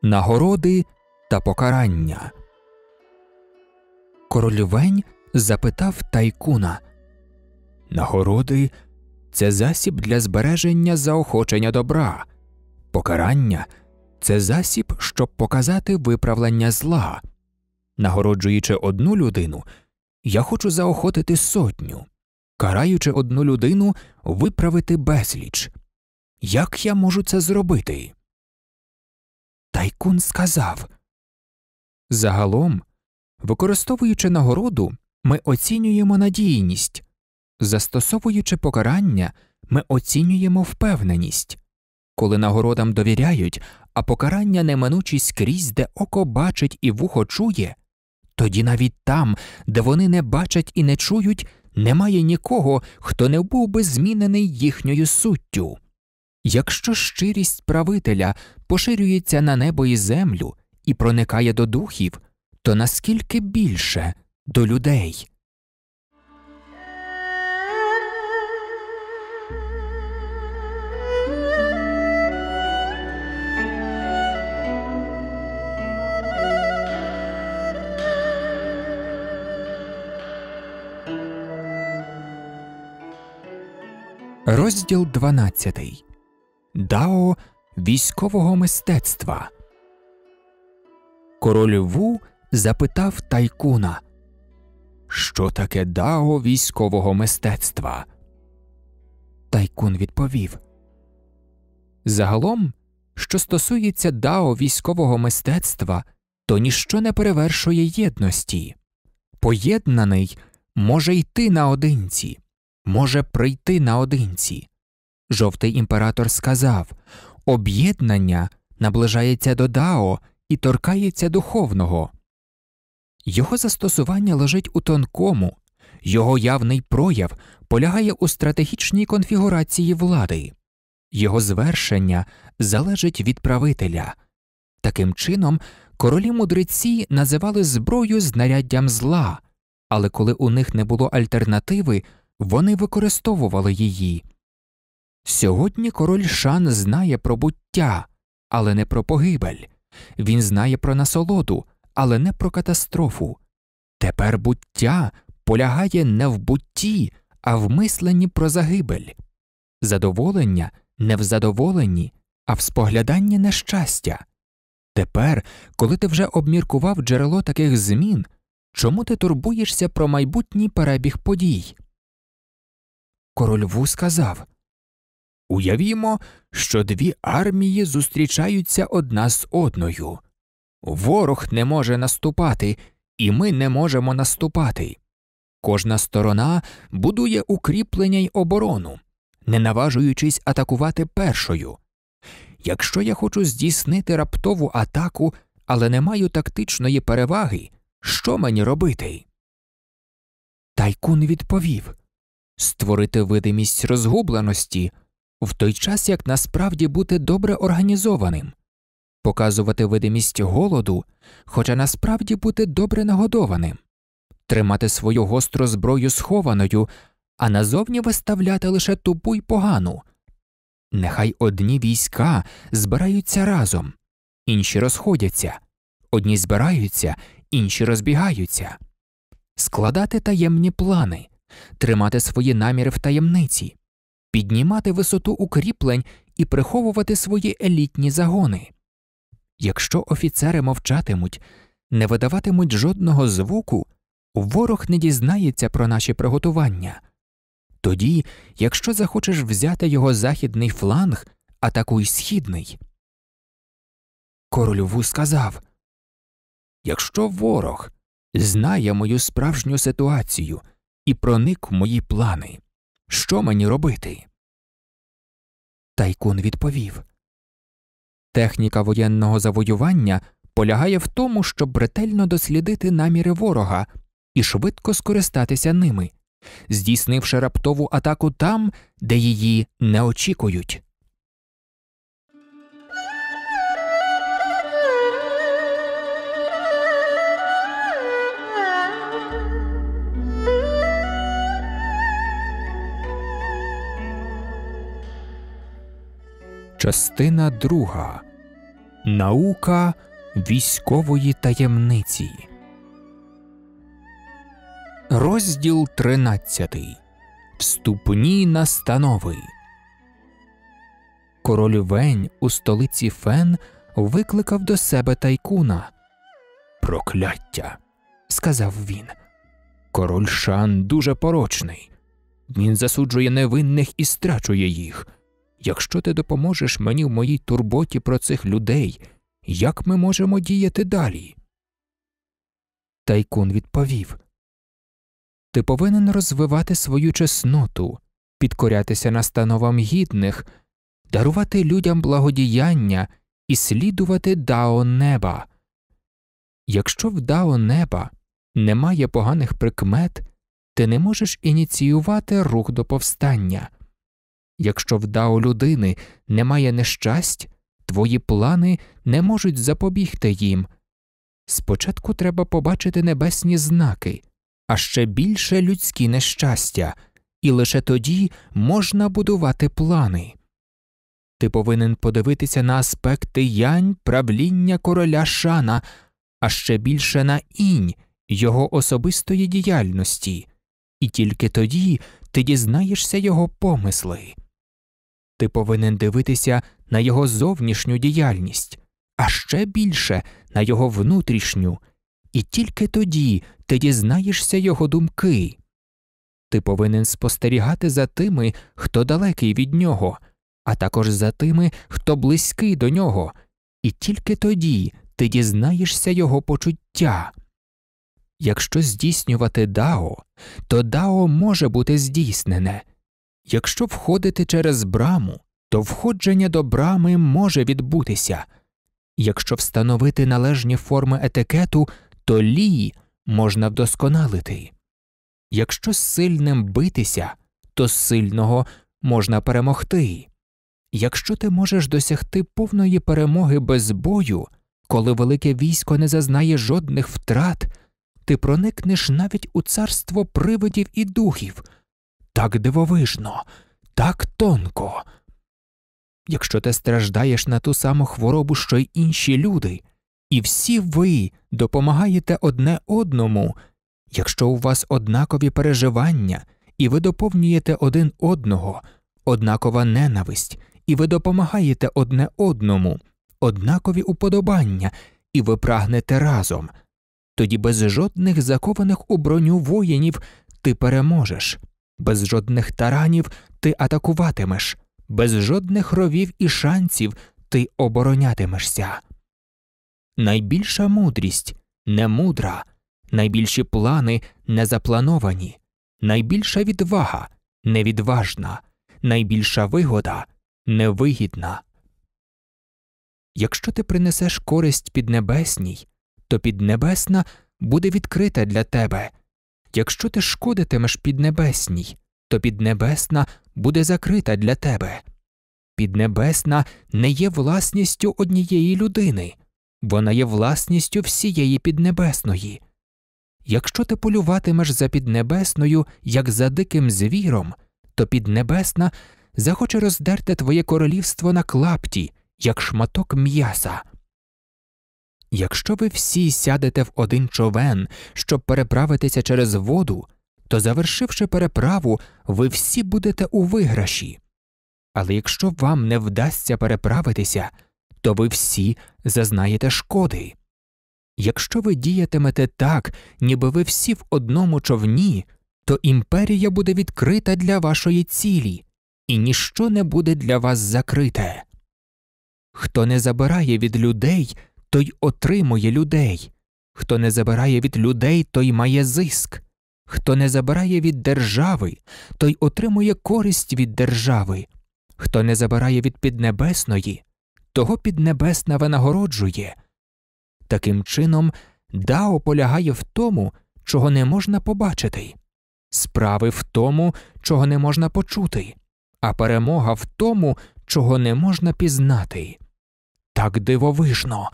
Нагороди та покарання. Корольвень запитав тайкуна Нагороди це засіб для збереження заохочення добра. Покарання це засіб, щоб показати виправлення зла. Нагороджуючи одну людину, я хочу заохотити сотню, караючи одну людину, виправити безліч. Як я можу це зробити? Тайкун сказав Загалом, використовуючи нагороду, ми оцінюємо надійність, застосовуючи покарання, ми оцінюємо впевненість. Коли нагородам довіряють, а покарання неминучі скрізь, де око бачить і вухо чує, тоді навіть там, де вони не бачать і не чують, немає нікого, хто не був би змінений їхньою суттю. Якщо щирість правителя поширюється на небо і землю і проникає до духів, то наскільки більше до людей? Розділ дванадцятий дао військового мистецтва. Король Ву запитав тайкуна, що таке дао військового мистецтва. Тайкун відповів Загалом, що стосується дао військового мистецтва, то ніщо не перевершує єдності. Поєднаний може йти наодинці, може прийти наодинці. Жовтий імператор сказав об'єднання наближається до Дао і торкається духовного. Його застосування лежить у тонкому, його явний прояв полягає у стратегічній конфігурації влади, його звершення залежить від правителя. Таким чином, королі мудреці називали зброю знаряддям зла, але коли у них не було альтернативи, вони використовували її. Сьогодні король Шан знає про буття, але не про погибель. Він знає про насолоду, але не про катастрофу. Тепер буття полягає не в бутті, а в мисленні про загибель. Задоволення не в задоволенні, а в спогляданні нещастя. Тепер, коли ти вже обміркував джерело таких змін, чому ти турбуєшся про майбутній перебіг подій? Король Ву сказав Уявімо, що дві армії зустрічаються одна з одною. Ворог не може наступати, і ми не можемо наступати. Кожна сторона будує укріплення й оборону, не наважуючись атакувати першою. Якщо я хочу здійснити раптову атаку, але не маю тактичної переваги, що мені робити? Тайкун відповів Створити видимість розгубленості в той час як насправді бути добре організованим, показувати видимість голоду, хоча насправді бути добре нагодованим, тримати свою гостру зброю схованою, а назовні виставляти лише тупу й погану. Нехай одні війська збираються разом, інші розходяться, одні збираються, інші розбігаються, складати таємні плани, тримати свої наміри в таємниці піднімати висоту укріплень і приховувати свої елітні загони. Якщо офіцери мовчатимуть, не видаватимуть жодного звуку, ворог не дізнається про наші приготування. Тоді, якщо захочеш взяти його західний фланг, атакуй східний. Корольову сказав Якщо ворог знає мою справжню ситуацію і проник в мої плани, що мені робити? Тайкун відповів Техніка воєнного завоювання полягає в тому, щоб ретельно дослідити наміри ворога і швидко скористатися ними, здійснивши раптову атаку там, де її не очікують. Частина друга Наука військової таємниці. Розділ 13. Вступні настанови. Король Вень у столиці Фен викликав до себе тайкуна. Прокляття. сказав він. Король Шан дуже порочний. Він засуджує невинних і страчує їх якщо ти допоможеш мені в моїй турботі про цих людей, як ми можемо діяти далі? Тайкун відповів Ти повинен розвивати свою чесноту, підкорятися настановам гідних, дарувати людям благодіяння і слідувати дао неба. Якщо в дао неба немає поганих прикмет, ти не можеш ініціювати рух до повстання. Якщо в дао людини немає нещасть, твої плани не можуть запобігти їм. Спочатку треба побачити небесні знаки, а ще більше людські нещастя, і лише тоді можна будувати плани. Ти повинен подивитися на аспекти янь правління короля Шана, а ще більше на інь його особистої діяльності, і тільки тоді ти дізнаєшся його помисли ти повинен дивитися на його зовнішню діяльність, а ще більше на його внутрішню, і тільки тоді ти дізнаєшся його думки. Ти повинен спостерігати за тими, хто далекий від нього, а також за тими, хто близький до нього, і тільки тоді ти дізнаєшся його почуття. Якщо здійснювати дао, то дао може бути здійснене. Якщо входити через браму, то входження до брами може відбутися. Якщо встановити належні форми етикету, то лії можна вдосконалити. Якщо з сильним битися, то сильного можна перемогти. Якщо ти можеш досягти повної перемоги без бою, коли велике військо не зазнає жодних втрат, ти проникнеш навіть у царство привидів і духів так дивовижно, так тонко. Якщо ти страждаєш на ту саму хворобу, що й інші люди, і всі ви допомагаєте одне одному, якщо у вас однакові переживання, і ви доповнюєте один одного, однакова ненависть, і ви допомагаєте одне одному, однакові уподобання, і ви прагнете разом, тоді без жодних закованих у броню воїнів ти переможеш без жодних таранів ти атакуватимеш, без жодних ровів і шанців ти оборонятимешся. Найбільша мудрість не мудра, найбільші плани не заплановані, найбільша відвага невідважна, найбільша вигода невигідна. Якщо ти принесеш користь піднебесній, то піднебесна буде відкрита для тебе якщо ти шкодитимеш піднебесній, то піднебесна буде закрита для тебе. Піднебесна не є власністю однієї людини, вона є власністю всієї піднебесної. Якщо ти полюватимеш за піднебесною, як за диким звіром, то піднебесна захоче роздерти твоє королівство на клапті, як шматок м'яса. Якщо ви всі сядете в один човен, щоб переправитися через воду, то завершивши переправу, ви всі будете у виграші. Але якщо вам не вдасться переправитися, то ви всі зазнаєте шкоди. Якщо ви діятимете так, ніби ви всі в одному човні, то імперія буде відкрита для вашої цілі, і ніщо не буде для вас закрите. Хто не забирає від людей, той отримує людей, хто не забирає від людей, той має зиск, хто не забирає від держави, той отримує користь від держави, хто не забирає від піднебесної, того піднебесна винагороджує. Таким чином, дао полягає в тому, чого не можна побачити, справи в тому, чого не можна почути, а перемога в тому, чого не можна пізнати. Так дивовижно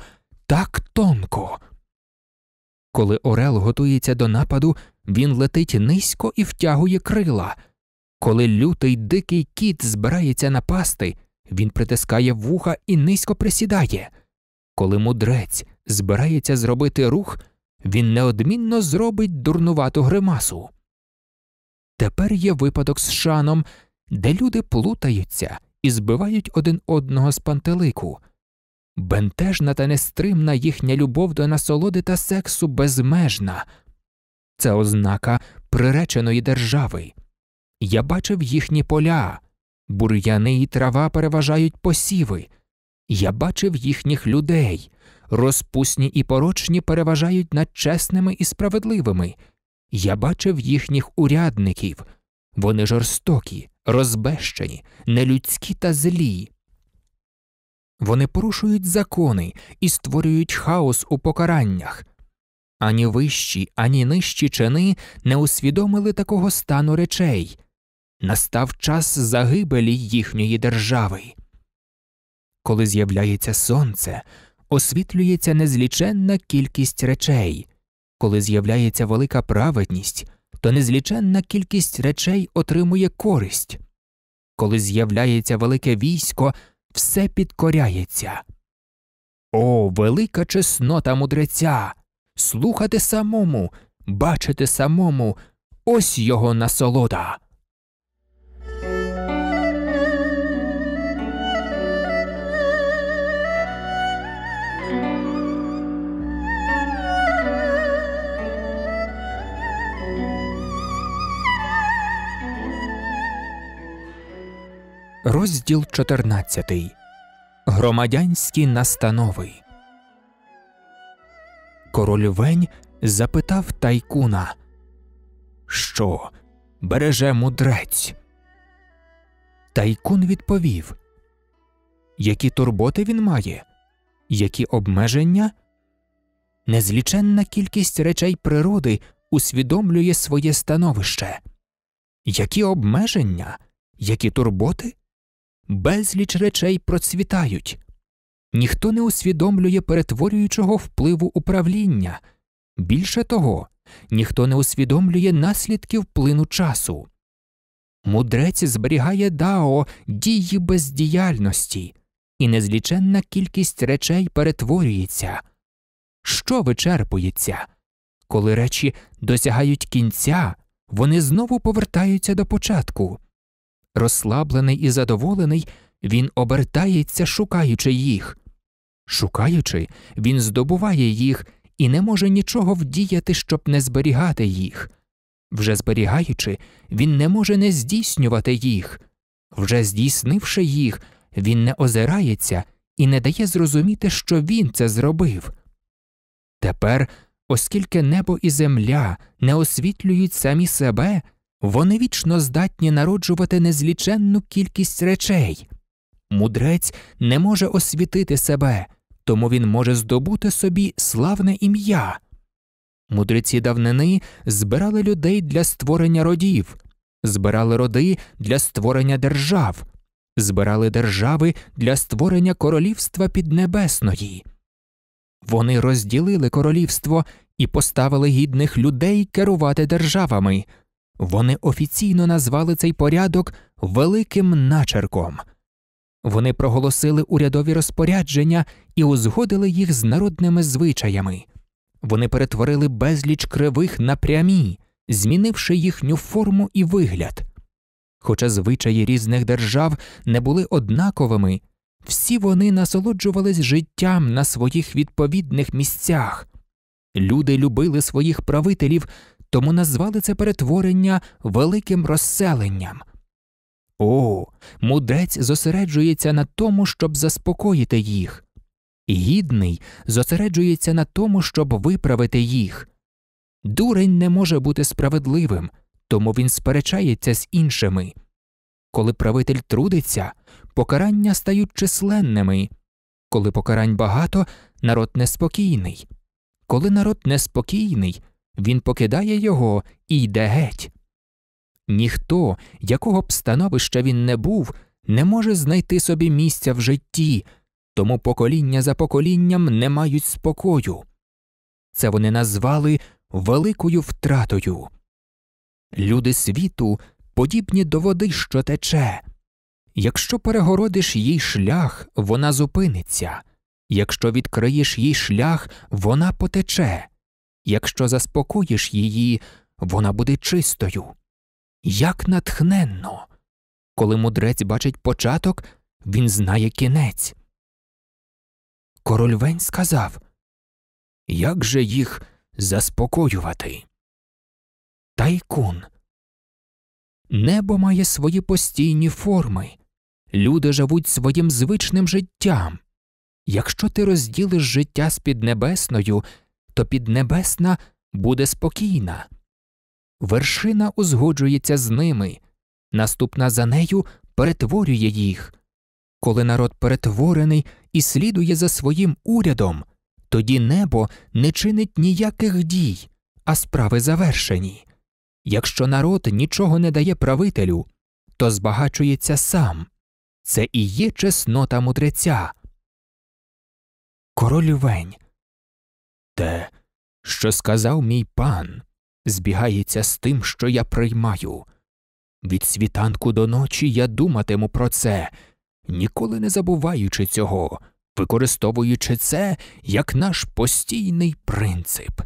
так тонко. Коли Орел готується до нападу, він летить низько і втягує крила. Коли лютий дикий кіт збирається напасти, він притискає вуха і низько присідає. Коли мудрець збирається зробити рух, він неодмінно зробить дурнувату гримасу. Тепер є випадок з шаном, де люди плутаються і збивають один одного з пантелику бентежна та нестримна їхня любов до насолоди та сексу безмежна. Це ознака приреченої держави. Я бачив їхні поля, бур'яни і трава переважають посіви. Я бачив їхніх людей, розпусні і порочні переважають над чесними і справедливими. Я бачив їхніх урядників. Вони жорстокі, розбещені, нелюдські та злі, вони порушують закони і створюють хаос у покараннях. Ані вищі, ані нижчі чини не усвідомили такого стану речей настав час загибелі їхньої держави. Коли з'являється сонце, освітлюється незліченна кількість речей, коли з'являється велика праведність, то незліченна кількість речей отримує користь, коли з'являється велике військо все підкоряється. О, велика чеснота мудреця! Слухати самому, бачити самому, ось його насолода. Розділ 14. Громадянські настанови. Король Вень запитав тайкуна, Що береже мудрець? Тайкун відповів, Які турботи він має, які обмеження? Незліченна кількість речей природи усвідомлює своє становище. Які обмеження, які турботи? безліч речей процвітають. Ніхто не усвідомлює перетворюючого впливу управління. Більше того, ніхто не усвідомлює наслідків плину часу. Мудрець зберігає дао дії бездіяльності, і незліченна кількість речей перетворюється. Що вичерпується? Коли речі досягають кінця, вони знову повертаються до початку. Розслаблений і задоволений, він обертається, шукаючи їх. Шукаючи, він здобуває їх і не може нічого вдіяти, щоб не зберігати їх. Вже зберігаючи, він не може не здійснювати їх. Вже здійснивши їх, він не озирається і не дає зрозуміти, що він це зробив. Тепер, оскільки небо і земля не освітлюють самі себе. Вони вічно здатні народжувати незліченну кількість речей. Мудрець не може освітити себе, тому він може здобути собі славне ім'я. Мудреці давнини збирали людей для створення родів, збирали роди для створення держав, збирали держави для створення королівства піднебесної. Вони розділили королівство і поставили гідних людей керувати державами. Вони офіційно назвали цей порядок великим начерком. Вони проголосили урядові розпорядження і узгодили їх з народними звичаями. Вони перетворили безліч кривих на прямі, змінивши їхню форму і вигляд. Хоча звичаї різних держав не були однаковими, всі вони насолоджувались життям на своїх відповідних місцях. Люди любили своїх правителів тому назвали це перетворення великим розселенням. О, мудрець зосереджується на тому, щоб заспокоїти їх, гідний зосереджується на тому, щоб виправити їх. Дурень не може бути справедливим, тому він сперечається з іншими. Коли правитель трудиться, покарання стають численними, коли покарань багато, народ неспокійний. Коли народ неспокійний, він покидає його і йде геть. Ніхто, якого б становища він не був, не може знайти собі місця в житті, тому покоління за поколінням не мають спокою. Це вони назвали великою втратою. Люди світу подібні до води, що тече. Якщо перегородиш їй шлях, вона зупиниться, якщо відкриєш їй шлях, вона потече. Якщо заспокоїш її, вона буде чистою. Як натхненно. Коли мудрець бачить початок, він знає кінець. Король Вень сказав Як же їх заспокоювати? Тайкун. Небо має свої постійні форми. Люди живуть своїм звичним життям. Якщо ти розділиш життя з піднебесною, то піднебесна буде спокійна. Вершина узгоджується з ними, наступна за нею перетворює їх. Коли народ перетворений і слідує за своїм урядом, тоді небо не чинить ніяких дій, а справи завершені. Якщо народ нічого не дає правителю, то збагачується сам. Це і є чеснота мудреця. Король Вень те, що сказав мій пан, збігається з тим, що я приймаю. Від світанку до ночі я думатиму про це, ніколи не забуваючи цього, використовуючи це як наш постійний принцип.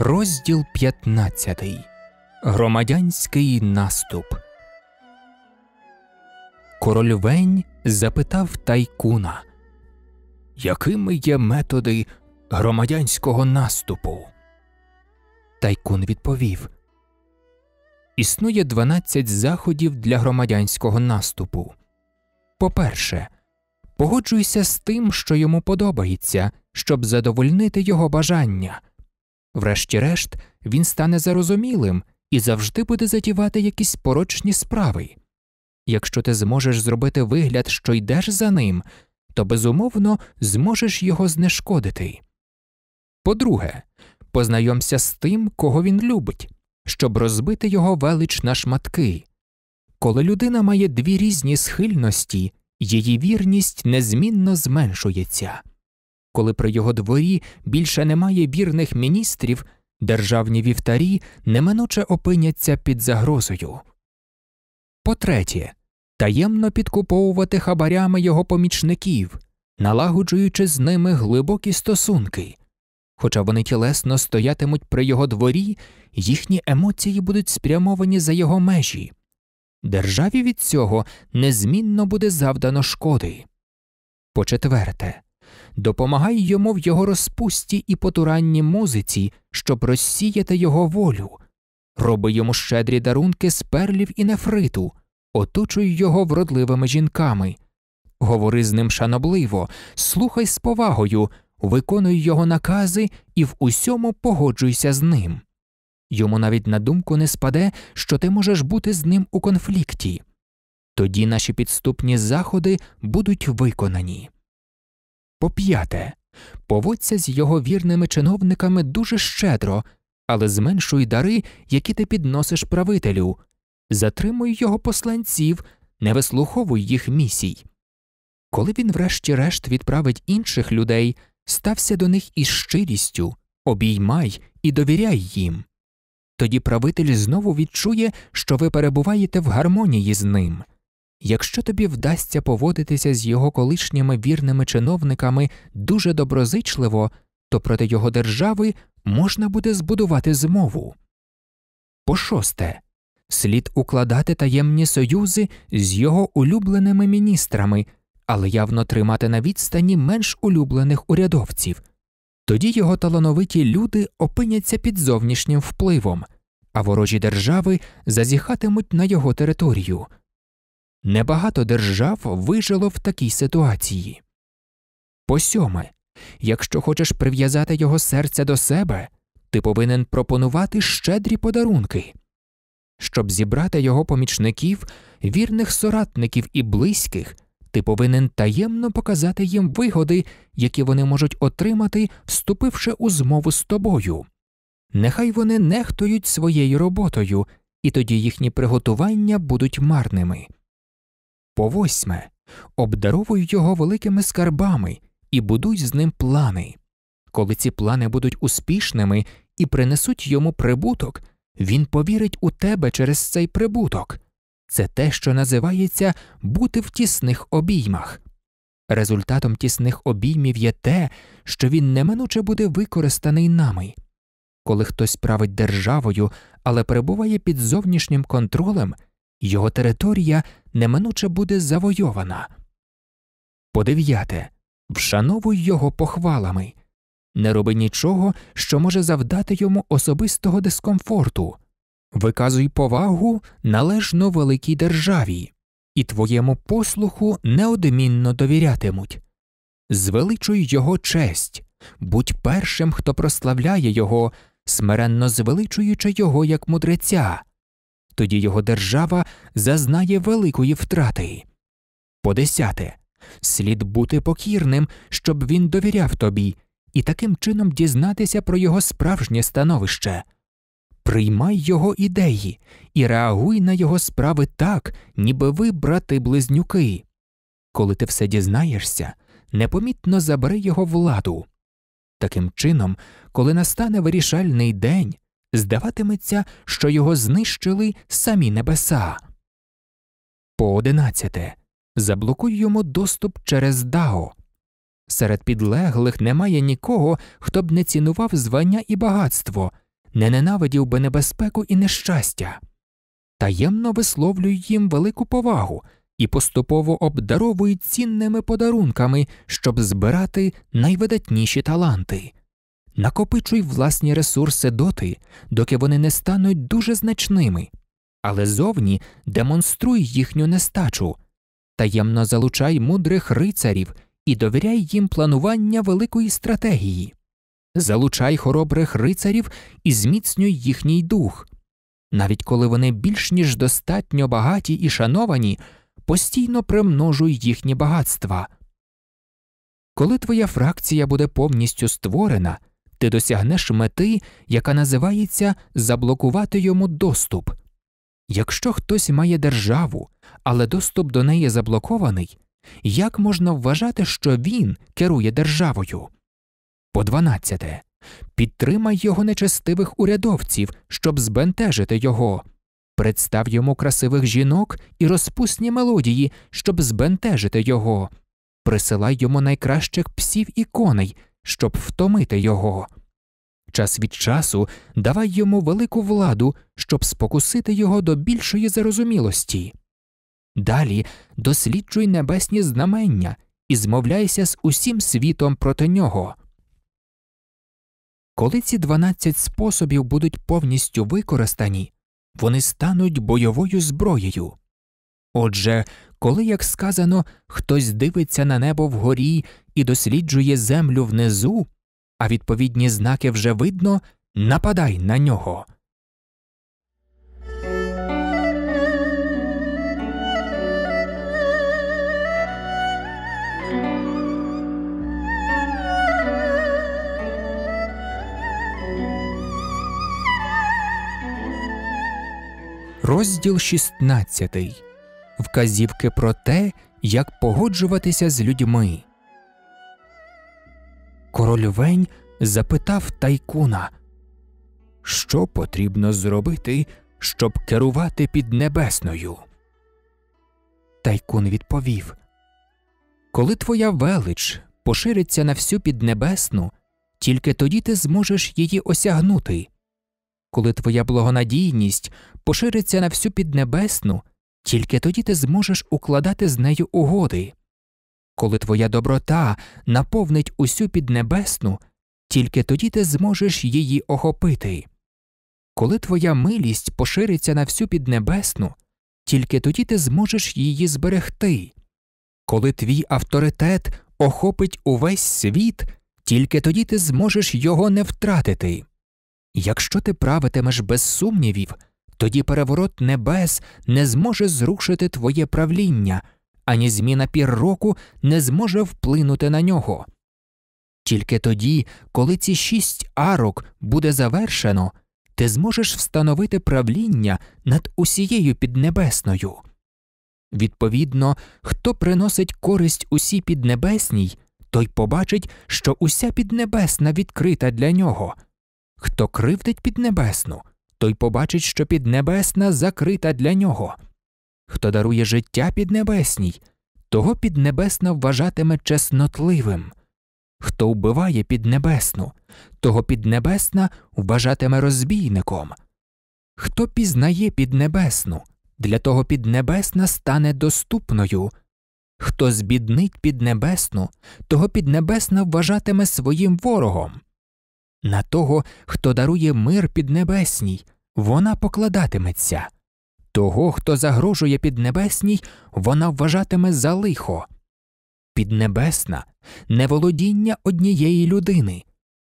Розділ 15. Громадянський наступ. Король Вень запитав тайкуна, якими є методи громадянського наступу? Тайкун відповів Існує 12 заходів для громадянського наступу. По-перше, погоджуйся з тим, що йому подобається, щоб задовольнити його бажання. Врешті-решт, він стане зарозумілим і завжди буде затівати якісь порочні справи. Якщо ти зможеш зробити вигляд, що йдеш за ним, то безумовно зможеш його знешкодити. По друге, познайомся з тим, кого він любить, щоб розбити його велич на шматки. Коли людина має дві різні схильності, її вірність незмінно зменшується коли при його дворі більше немає вірних міністрів, державні вівтарі неминуче опиняться під загрозою. По третє, таємно підкуповувати хабарями його помічників, налагоджуючи з ними глибокі стосунки. Хоча вони тілесно стоятимуть при його дворі, їхні емоції будуть спрямовані за його межі. Державі від цього незмінно буде завдано шкоди. По четверте, допомагай йому в його розпусті і потуранні музиці, щоб розсіяти його волю, роби йому щедрі дарунки з перлів і нефриту, оточуй його вродливими жінками, говори з ним шанобливо, слухай з повагою, виконуй його накази і в усьому погоджуйся з ним. Йому навіть на думку не спаде, що ти можеш бути з ним у конфлікті. Тоді наші підступні заходи будуть виконані. По п'яте, поводься з його вірними чиновниками дуже щедро, але зменшуй дари, які ти підносиш правителю, затримуй його посланців, не вислуховуй їх місій. Коли він, врешті-решт, відправить інших людей, стався до них із щирістю, обіймай і довіряй їм. Тоді правитель знову відчує, що ви перебуваєте в гармонії з ним. Якщо тобі вдасться поводитися з його колишніми вірними чиновниками дуже доброзичливо, то проти його держави можна буде збудувати змову. По шосте слід укладати таємні союзи з його улюбленими міністрами, але явно тримати на відстані менш улюблених урядовців. Тоді його талановиті люди опиняться під зовнішнім впливом, а ворожі держави зазіхатимуть на його територію. Небагато держав вижило в такій ситуації. По сьоме, якщо хочеш прив'язати його серце до себе, ти повинен пропонувати щедрі подарунки. Щоб зібрати його помічників, вірних соратників і близьких, ти повинен таємно показати їм вигоди, які вони можуть отримати, вступивши у змову з тобою. Нехай вони нехтують своєю роботою, і тоді їхні приготування будуть марними. По восьме обдаровуй його великими скарбами і будуй з ним плани. Коли ці плани будуть успішними і принесуть йому прибуток, він повірить у тебе через цей прибуток. Це те, що називається бути в тісних обіймах. Результатом тісних обіймів є те, що він неминуче буде використаний нами. Коли хтось править державою, але перебуває під зовнішнім контролем, його територія неминуче буде завойована. По вшановуй його похвалами, не роби нічого, що може завдати йому особистого дискомфорту, виказуй повагу належно великій державі, і твоєму послуху неодмінно довірятимуть. Звеличуй його честь, будь першим, хто прославляє його, смиренно звеличуючи його як мудреця, тоді його держава зазнає великої втрати. По десяте, слід бути покірним, щоб він довіряв тобі, і таким чином дізнатися про його справжнє становище. Приймай його ідеї і реагуй на його справи так, ніби ви, брати близнюки. Коли ти все дізнаєшся, непомітно забери його владу. Таким чином, коли настане вирішальний день, здаватиметься, що його знищили самі небеса. По одинадцяте заблокуй йому доступ через дао. Серед підлеглих немає нікого, хто б не цінував звання і багатство, не ненавидів би небезпеку і нещастя. Таємно висловлюй їм велику повагу і поступово обдаровуй цінними подарунками, щоб збирати найвидатніші таланти. Накопичуй власні ресурси доти, доки вони не стануть дуже значними, але зовні демонструй їхню нестачу, таємно залучай мудрих рицарів і довіряй їм планування великої стратегії, залучай хоробрих рицарів і зміцнюй їхній дух. Навіть коли вони більш ніж достатньо багаті і шановані, постійно примножуй їхні багатства. Коли твоя фракція буде повністю створена ти досягнеш мети, яка називається заблокувати йому доступ. Якщо хтось має державу, але доступ до неї заблокований, як можна вважати, що він керує державою? По 12. Підтримай його нечестивих урядовців, щоб збентежити його. Представ йому красивих жінок і розпусні мелодії, щоб збентежити його. Присилай йому найкращих псів і коней, щоб втомити його. Час від часу давай йому велику владу, щоб спокусити його до більшої зарозумілості. Далі досліджуй небесні знамення і змовляйся з усім світом проти нього. Коли ці 12 способів будуть повністю використані, вони стануть бойовою зброєю. Отже, коли, як сказано, хтось дивиться на небо вгорі і досліджує землю внизу, а відповідні знаки вже видно, нападай на нього. Розділ шістнадцятий вказівки про те, як погоджуватися з людьми. Король Вень запитав тайкуна, що потрібно зробити, щоб керувати Піднебесною? Тайкун відповів Коли твоя велич пошириться на всю піднебесну, тільки тоді ти зможеш її осягнути. Коли твоя благонадійність пошириться на всю піднебесну, тільки тоді ти зможеш укладати з нею угоди. Коли твоя доброта наповнить усю піднебесну, тільки тоді ти зможеш її охопити. Коли твоя милість пошириться на всю піднебесну, тільки тоді ти зможеш її зберегти. Коли твій авторитет охопить увесь світ, тільки тоді ти зможеш його не втратити. Якщо ти правитимеш без сумнівів, тоді переворот небес не зможе зрушити твоє правління, ані зміна пір року не зможе вплинути на нього. Тільки тоді, коли ці шість арок буде завершено, ти зможеш встановити правління над усією піднебесною. Відповідно, хто приносить користь усі піднебесній, той побачить, що уся піднебесна відкрита для нього. Хто кривдить піднебесну, той побачить, що піднебесна закрита для нього. Хто дарує життя піднебесній, того піднебесна вважатиме чеснотливим, хто вбиває піднебесну, того піднебесна вважатиме розбійником. Хто пізнає піднебесну, для того піднебесна стане доступною. Хто збіднить піднебесну, того піднебесна вважатиме своїм ворогом. На того, хто дарує мир піднебесній, вона покладатиметься. Того, хто загрожує піднебесній, вона вважатиме за лихо. Піднебесна неволодіння однієї людини.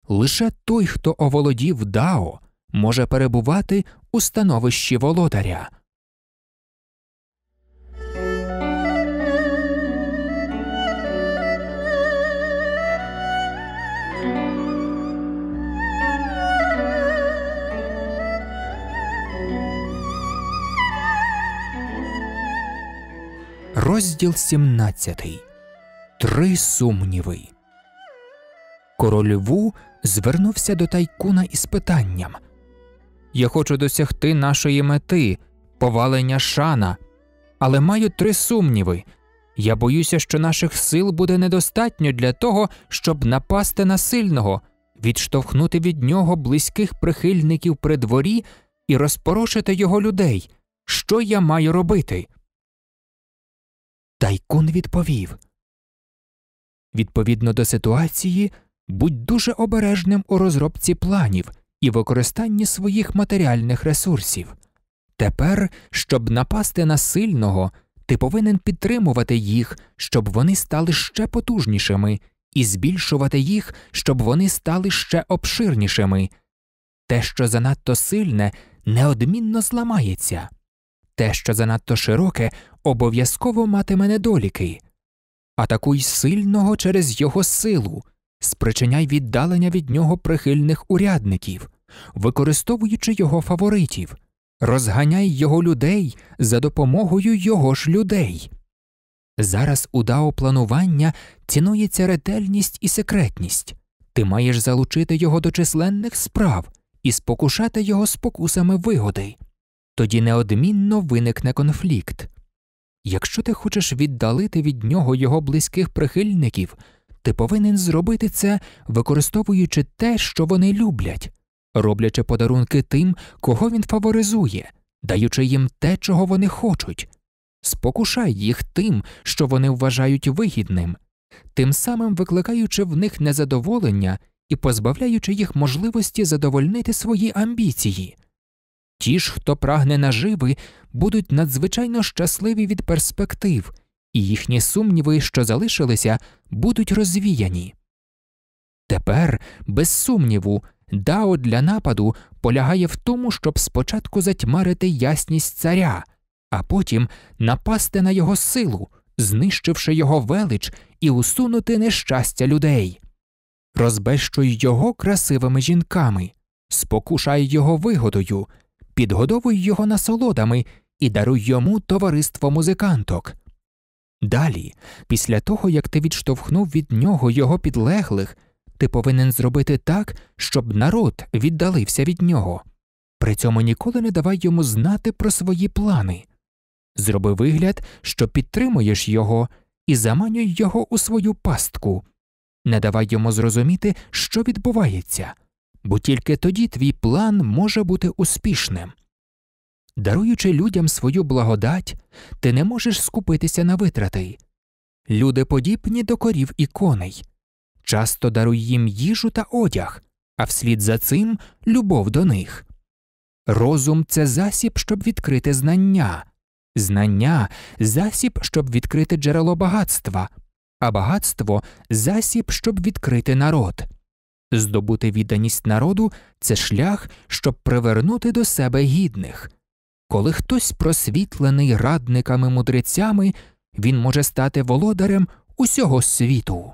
Лише той, хто оволодів дао, може перебувати у становищі володаря. Розділ 17. Три сумніви. Король Ву звернувся до тайкуна із питанням Я хочу досягти нашої мети, повалення шана, але маю три сумніви. Я боюся, що наших сил буде недостатньо для того, щоб напасти на сильного, відштовхнути від нього близьких прихильників при дворі і розпорошити його людей. Що я маю робити? Тайкун відповів Відповідно до ситуації, будь дуже обережним у розробці планів і використанні своїх матеріальних ресурсів. Тепер, щоб напасти на сильного, ти повинен підтримувати їх, щоб вони стали ще потужнішими, і збільшувати їх, щоб вони стали ще обширнішими. Те, що занадто сильне, неодмінно зламається те, що занадто широке, обов'язково матиме недоліки. Атакуй сильного через його силу, спричиняй віддалення від нього прихильних урядників, використовуючи його фаворитів, розганяй його людей за допомогою його ж людей. Зараз у дао планування цінується ретельність і секретність, ти маєш залучити його до численних справ і спокушати його спокусами вигоди тоді неодмінно виникне конфлікт. Якщо ти хочеш віддалити від нього його близьких прихильників, ти повинен зробити це, використовуючи те, що вони люблять, роблячи подарунки тим, кого він фаворизує, даючи їм те, чого вони хочуть, спокушай їх тим, що вони вважають вигідним, тим самим викликаючи в них незадоволення і позбавляючи їх можливості задовольнити свої амбіції. Ті ж, хто прагне наживи, будуть надзвичайно щасливі від перспектив, і їхні сумніви, що залишилися, будуть розвіяні. Тепер, без сумніву, дао для нападу полягає в тому, щоб спочатку затьмарити ясність царя, а потім напасти на його силу, знищивши його велич і усунути нещастя людей. Розбещуй його красивими жінками, спокушай його вигодою підгодовуй його насолодами і даруй йому товариство музиканток. Далі, після того як ти відштовхнув від нього його підлеглих, ти повинен зробити так, щоб народ віддалився від нього. При цьому ніколи не давай йому знати про свої плани. Зроби вигляд, що підтримуєш його, і заманюй його у свою пастку, не давай йому зрозуміти, що відбувається бо тільки тоді твій план може бути успішним. Даруючи людям свою благодать, ти не можеш скупитися на витрати. Люди подібні до корів і коней. Часто даруй їм їжу та одяг, а вслід за цим любов до них. Розум це засіб, щоб відкрити знання, знання засіб, щоб відкрити джерело багатства, а багатство засіб, щоб відкрити народ. Здобути відданість народу це шлях, щоб привернути до себе гідних. Коли хтось просвітлений радниками мудрецями, він може стати володарем усього світу.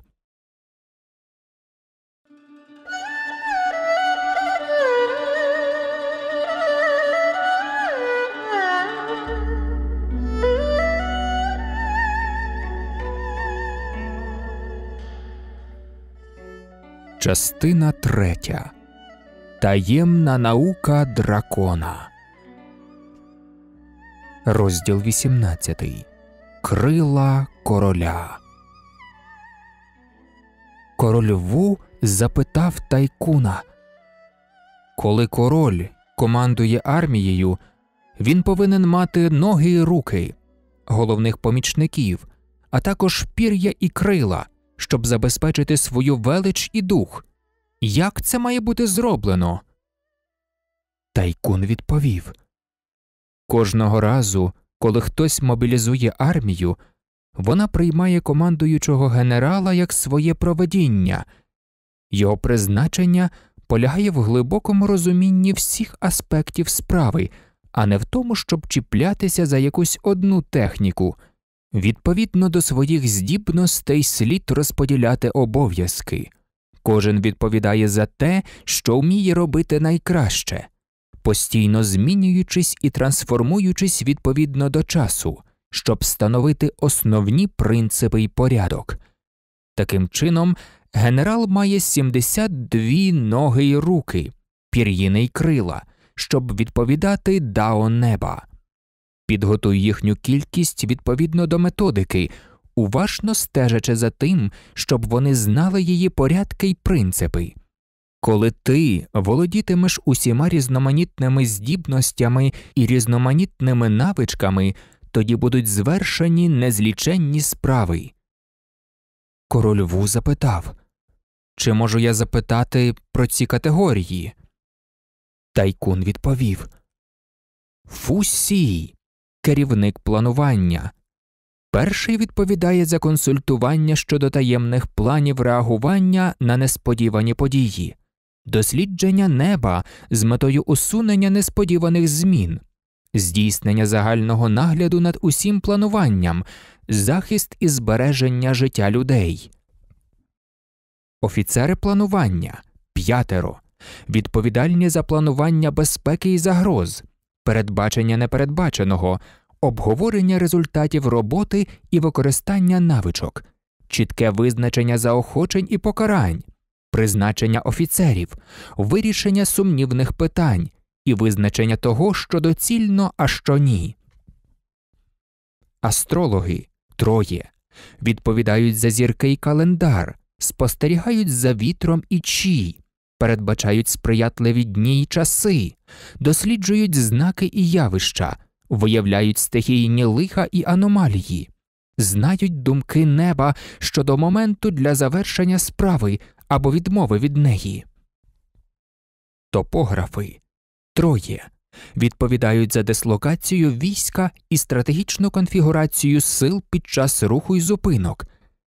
Частина третя Таємна наука дракона. Розділ 18 Крила короля. Король Ву запитав тайкуна Коли король командує армією, він повинен мати ноги і руки, головних помічників, а також пір'я і крила щоб забезпечити свою велич і дух. Як це має бути зроблено? Тайкун відповів Кожного разу, коли хтось мобілізує армію, вона приймає командуючого генерала як своє проведіння, його призначення полягає в глибокому розумінні всіх аспектів справи, а не в тому, щоб чіплятися за якусь одну техніку. Відповідно до своїх здібностей слід розподіляти обов'язки. Кожен відповідає за те, що вміє робити найкраще, постійно змінюючись і трансформуючись відповідно до часу, щоб становити основні принципи і порядок. Таким чином, генерал має 72 ноги й руки, пір'їни й крила, щоб відповідати дао неба. Підготуй їхню кількість відповідно до методики, уважно стежачи за тим, щоб вони знали її порядки й принципи. Коли ти володітимеш усіма різноманітними здібностями і різноманітними навичками, тоді будуть звершені незліченні справи. Король Ву запитав Чи можу я запитати про ці категорії? Тайкун відповів Фусій керівник планування. Перший відповідає за консультування щодо таємних планів реагування на несподівані події, дослідження неба з метою усунення несподіваних змін, здійснення загального нагляду над усім плануванням, захист і збереження життя людей. Офіцери планування п'ятеро. Відповідальні за планування безпеки і загроз передбачення непередбаченого, обговорення результатів роботи і використання навичок, чітке визначення заохочень і покарань, призначення офіцерів, вирішення сумнівних питань і визначення того, що доцільно, а що ні. Астрологи троє відповідають за зірки і календар, спостерігають за вітром і чій передбачають сприятливі дні й часи, досліджують знаки і явища, виявляють стихійні лиха і аномалії, знають думки неба щодо моменту для завершення справи або відмови від неї. Топографи троє відповідають за дислокацію війська і стратегічну конфігурацію сил під час руху й зупинок,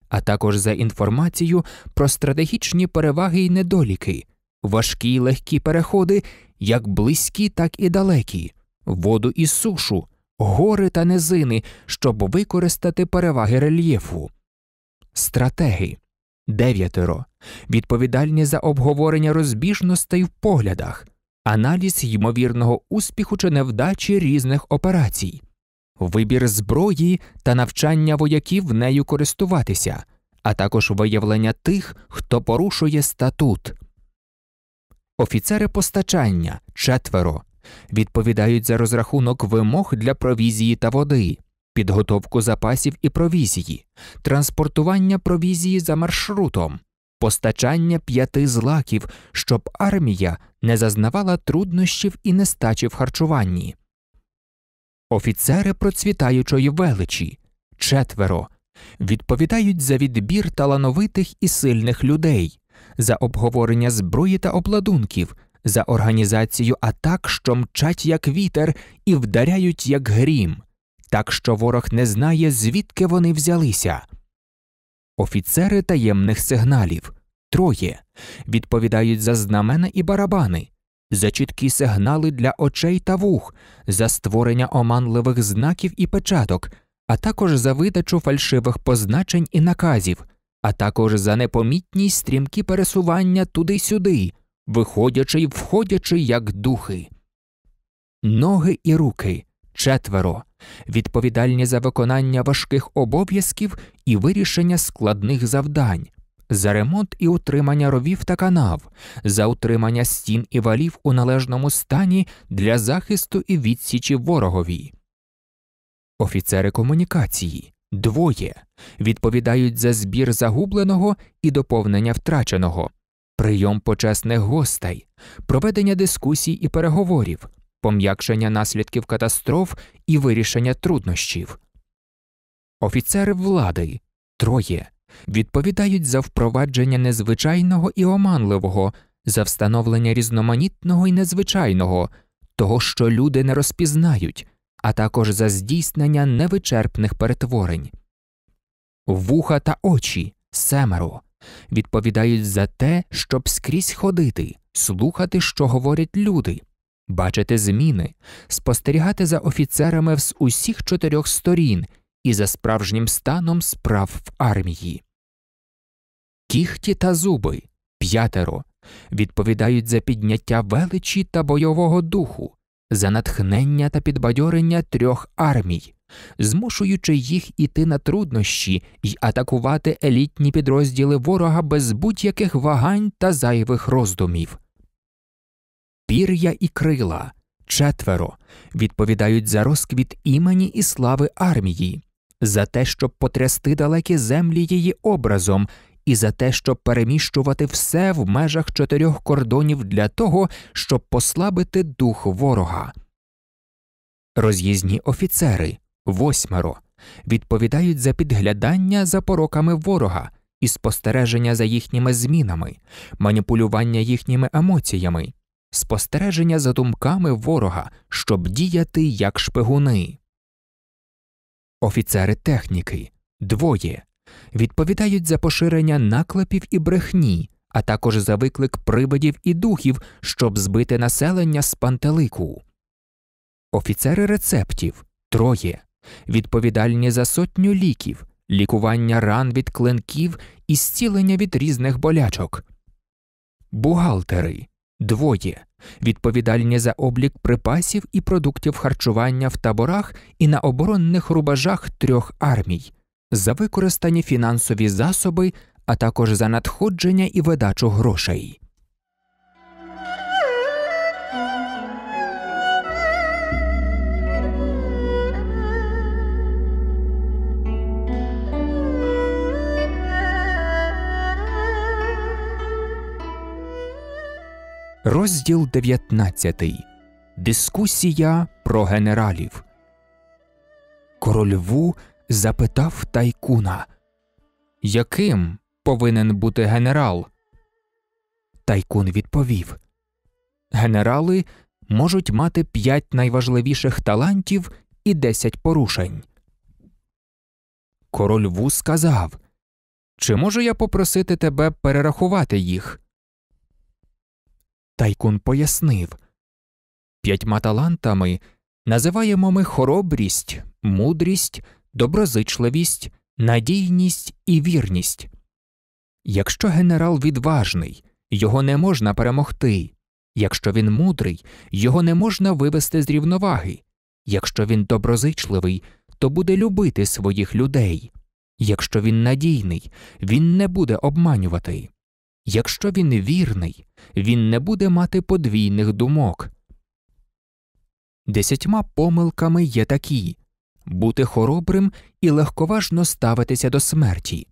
а також за інформацію про стратегічні переваги і недоліки, важкі й легкі переходи, як близькі, так і далекі, воду і сушу, гори та низини, щоб використати переваги рельєфу. Стратеги дев'ятеро. Відповідальні за обговорення розбіжностей в поглядах, аналіз ймовірного успіху чи невдачі різних операцій, вибір зброї та навчання вояків нею користуватися, а також виявлення тих, хто порушує статут. Офіцери постачання четверо. Відповідають за розрахунок вимог для провізії та води, підготовку запасів і провізії, транспортування провізії за маршрутом, постачання п'яти злаків, щоб армія не зазнавала труднощів і нестачі в харчуванні. Офіцери процвітаючої величі четверо відповідають за відбір талановитих і сильних людей, за обговорення зброї та обладунків, за організацію атак, що мчать як вітер і вдаряють як грім, так що ворог не знає, звідки вони взялися. Офіцери таємних сигналів троє відповідають за знамена і барабани, за чіткі сигнали для очей та вух, за створення оманливих знаків і печаток, а також за видачу фальшивих позначень і наказів а також за непомітні стрімкі пересування туди-сюди, виходячи й входячи як духи. Ноги і руки четверо, відповідальні за виконання важких обов'язків і вирішення складних завдань, за ремонт і утримання ровів та канав, за утримання стін і валів у належному стані для захисту і відсічі ворогові. Офіцери комунікації Двоє відповідають за збір загубленого і доповнення втраченого, прийом почесних гостей, проведення дискусій і переговорів, пом'якшення наслідків катастроф і вирішення труднощів. Офіцери влади троє відповідають за впровадження незвичайного і оманливого, за встановлення різноманітного і незвичайного, того, що люди не розпізнають а також за здійснення невичерпних перетворень. Вуха та очі семеро відповідають за те, щоб скрізь ходити, слухати, що говорять люди, бачити зміни, спостерігати за офіцерами з усіх чотирьох сторін і за справжнім станом справ в армії. Кіхті та зуби п'ятеро відповідають за підняття величі та бойового духу, за натхнення та підбадьорення трьох армій, змушуючи їх іти на труднощі й атакувати елітні підрозділи ворога без будь-яких вагань та зайвих роздумів. Пір'я і крила четверо відповідають за розквіт імені і слави армії, за те, щоб потрясти далекі землі її образом і за те, щоб переміщувати все в межах чотирьох кордонів для того, щоб послабити дух ворога. Роз'їзні офіцери восьмеро відповідають за підглядання за пороками ворога і спостереження за їхніми змінами, маніпулювання їхніми емоціями, спостереження за думками ворога, щоб діяти як шпигуни. Офіцери техніки двоє відповідають за поширення наклепів і брехні, а також за виклик привидів і духів, щоб збити населення з пантелику. Офіцери рецептів троє, відповідальні за сотню ліків, лікування ран від клинків і зцілення від різних болячок, бухгалтери двоє, відповідальні за облік припасів і продуктів харчування в таборах і на оборонних рубежах трьох армій за використані фінансові засоби, а також за надходження і видачу грошей. Розділ 19. Дискусія про генералів. Король Ву запитав тайкуна, яким повинен бути генерал? Тайкун відповів Генерали можуть мати п'ять найважливіших талантів і десять порушень. Король Ву сказав Чи можу я попросити тебе перерахувати їх? Тайкун пояснив П'ятьма талантами називаємо ми хоробрість, мудрість, доброзичливість, надійність і вірність. Якщо генерал відважний, його не можна перемогти, якщо він мудрий, його не можна вивести з рівноваги, якщо він доброзичливий, то буде любити своїх людей, якщо він надійний, він не буде обманювати. Якщо він вірний, він не буде мати подвійних думок. Десятьма помилками є такі бути хоробрим і легковажно ставитися до смерті,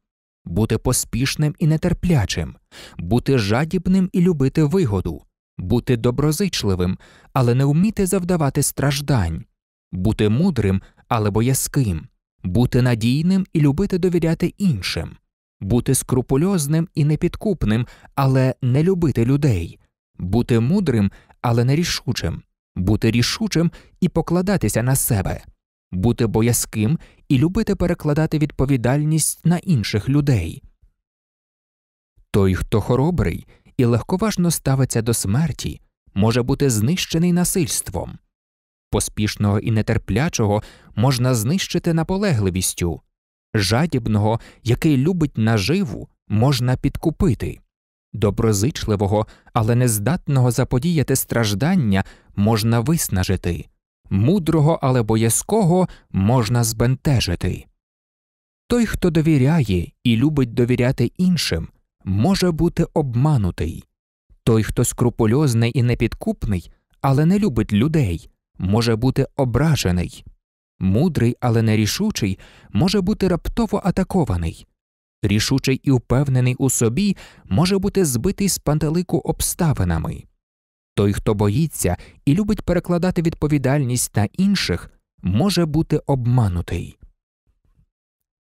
бути поспішним і нетерплячим, бути жадібним і любити вигоду, бути доброзичливим, але не вміти завдавати страждань, бути мудрим, але боязким, бути надійним і любити довіряти іншим, бути скрупульозним і непідкупним, але не любити людей, бути мудрим, але нерішучим, бути рішучим і покладатися на себе бути боязким і любити перекладати відповідальність на інших людей. Той, хто хоробрий і легковажно ставиться до смерті, може бути знищений насильством. Поспішного і нетерплячого можна знищити наполегливістю, жадібного, який любить наживу, можна підкупити, доброзичливого, але нездатного заподіяти страждання можна виснажити мудрого, але боязкого можна збентежити. Той, хто довіряє і любить довіряти іншим, може бути обманутий. Той, хто скрупульозний і непідкупний, але не любить людей, може бути ображений. Мудрий, але нерішучий, може бути раптово атакований. Рішучий і впевнений у собі може бути збитий з пантелику обставинами. Той, хто боїться і любить перекладати відповідальність на інших, може бути обманутий.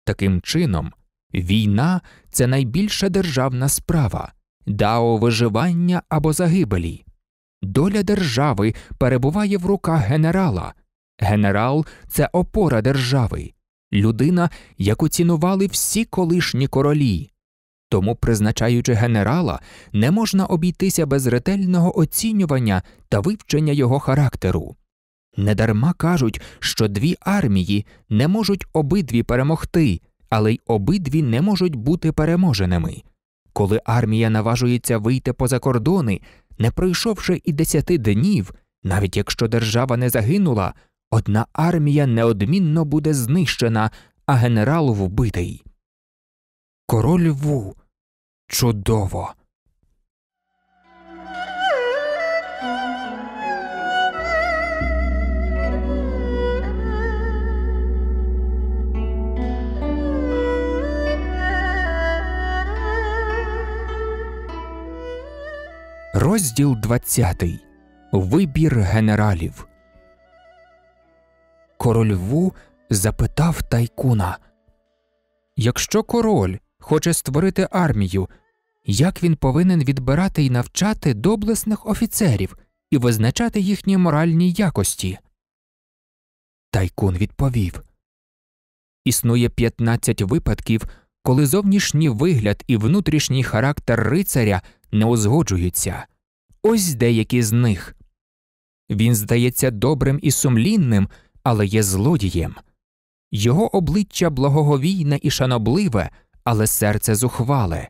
Таким чином, війна це найбільша державна справа, дао виживання або загибелі. Доля держави перебуває в руках генерала. Генерал це опора держави, людина, яку цінували всі колишні королі. Тому, призначаючи генерала, не можна обійтися без ретельного оцінювання та вивчення його характеру. Недарма кажуть, що дві армії не можуть обидві перемогти, але й обидві не можуть бути переможеними. Коли армія наважується вийти поза кордони, не пройшовши і десяти днів, навіть якщо держава не загинула, одна армія неодмінно буде знищена, а генерал вбитий. Король Ву чудово. Розділ 20. Вибір генералів. Король Ву запитав тайкуна Якщо король хоче створити армію, як він повинен відбирати і навчати доблесних офіцерів і визначати їхні моральні якості. Тайкун відповів Існує 15 випадків, коли зовнішній вигляд і внутрішній характер рицаря не узгоджуються. Ось деякі з них. Він здається добрим і сумлінним, але є злодієм. Його обличчя благоговійне і шанобливе, але серце зухвале.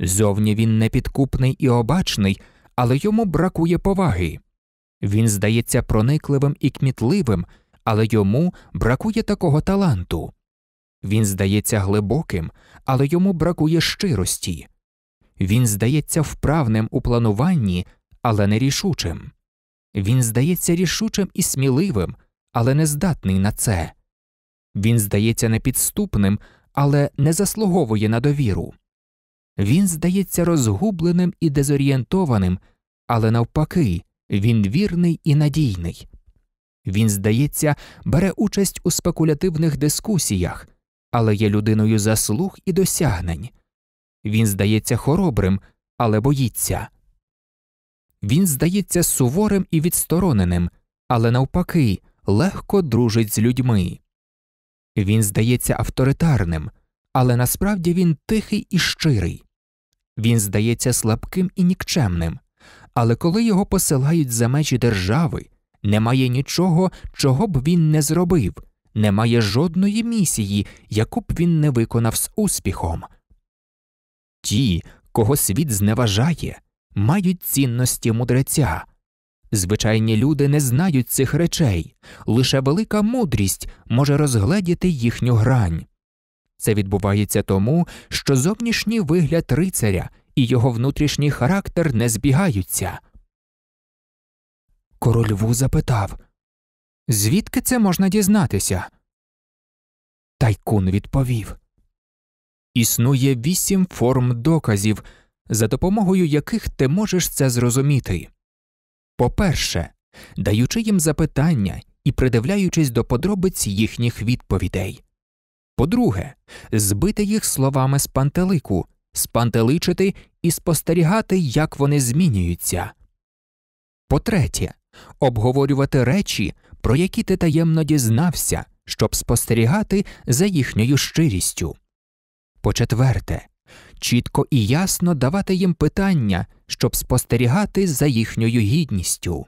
Зовні він непідкупний і обачний, але йому бракує поваги. Він здається проникливим і кмітливим, але йому бракує такого таланту. Він здається глибоким, але йому бракує щирості. Він здається вправним у плануванні, але не рішучим. Він здається рішучим і сміливим, але не здатний на це. Він здається непідступним, але не заслуговує на довіру. Він здається розгубленим і дезорієнтованим, але навпаки, він вірний і надійний. Він, здається, бере участь у спекулятивних дискусіях, але є людиною заслуг і досягнень. Він здається хоробрим, але боїться. Він здається суворим і відстороненим, але навпаки, легко дружить з людьми. Він здається авторитарним, але насправді він тихий і щирий. Він здається слабким і нікчемним, але коли його посилають за межі держави, немає нічого, чого б він не зробив, немає жодної місії, яку б він не виконав з успіхом. Ті, кого світ зневажає, мають цінності мудреця, Звичайні люди не знають цих речей, лише велика мудрість може розгледіти їхню грань. Це відбувається тому, що зовнішній вигляд рицаря і його внутрішній характер не збігаються. Король Ву запитав Звідки це можна дізнатися? Тайкун відповів Існує вісім форм доказів, за допомогою яких ти можеш це зрозуміти. По-перше, даючи їм запитання і придивляючись до подробиць їхніх відповідей. По-друге, збити їх словами з пантелику, спантеличити і спостерігати, як вони змінюються. По третє, обговорювати речі, про які ти таємно дізнався, щоб спостерігати за їхньою щирістю. По четверте, чітко і ясно давати їм питання, щоб спостерігати за їхньою гідністю.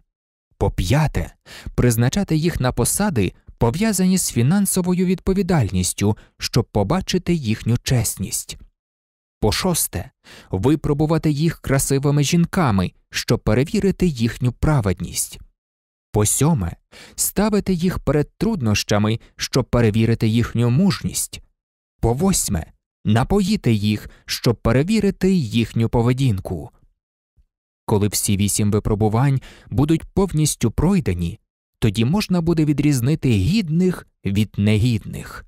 По п'яте, призначати їх на посади, пов'язані з фінансовою відповідальністю, щоб побачити їхню чесність. По шосте, випробувати їх красивими жінками, щоб перевірити їхню праведність. По сьоме, ставити їх перед труднощами, щоб перевірити їхню мужність. По восьме, Напоїти їх, щоб перевірити їхню поведінку. Коли всі вісім випробувань будуть повністю пройдені, тоді можна буде відрізнити гідних від негідних.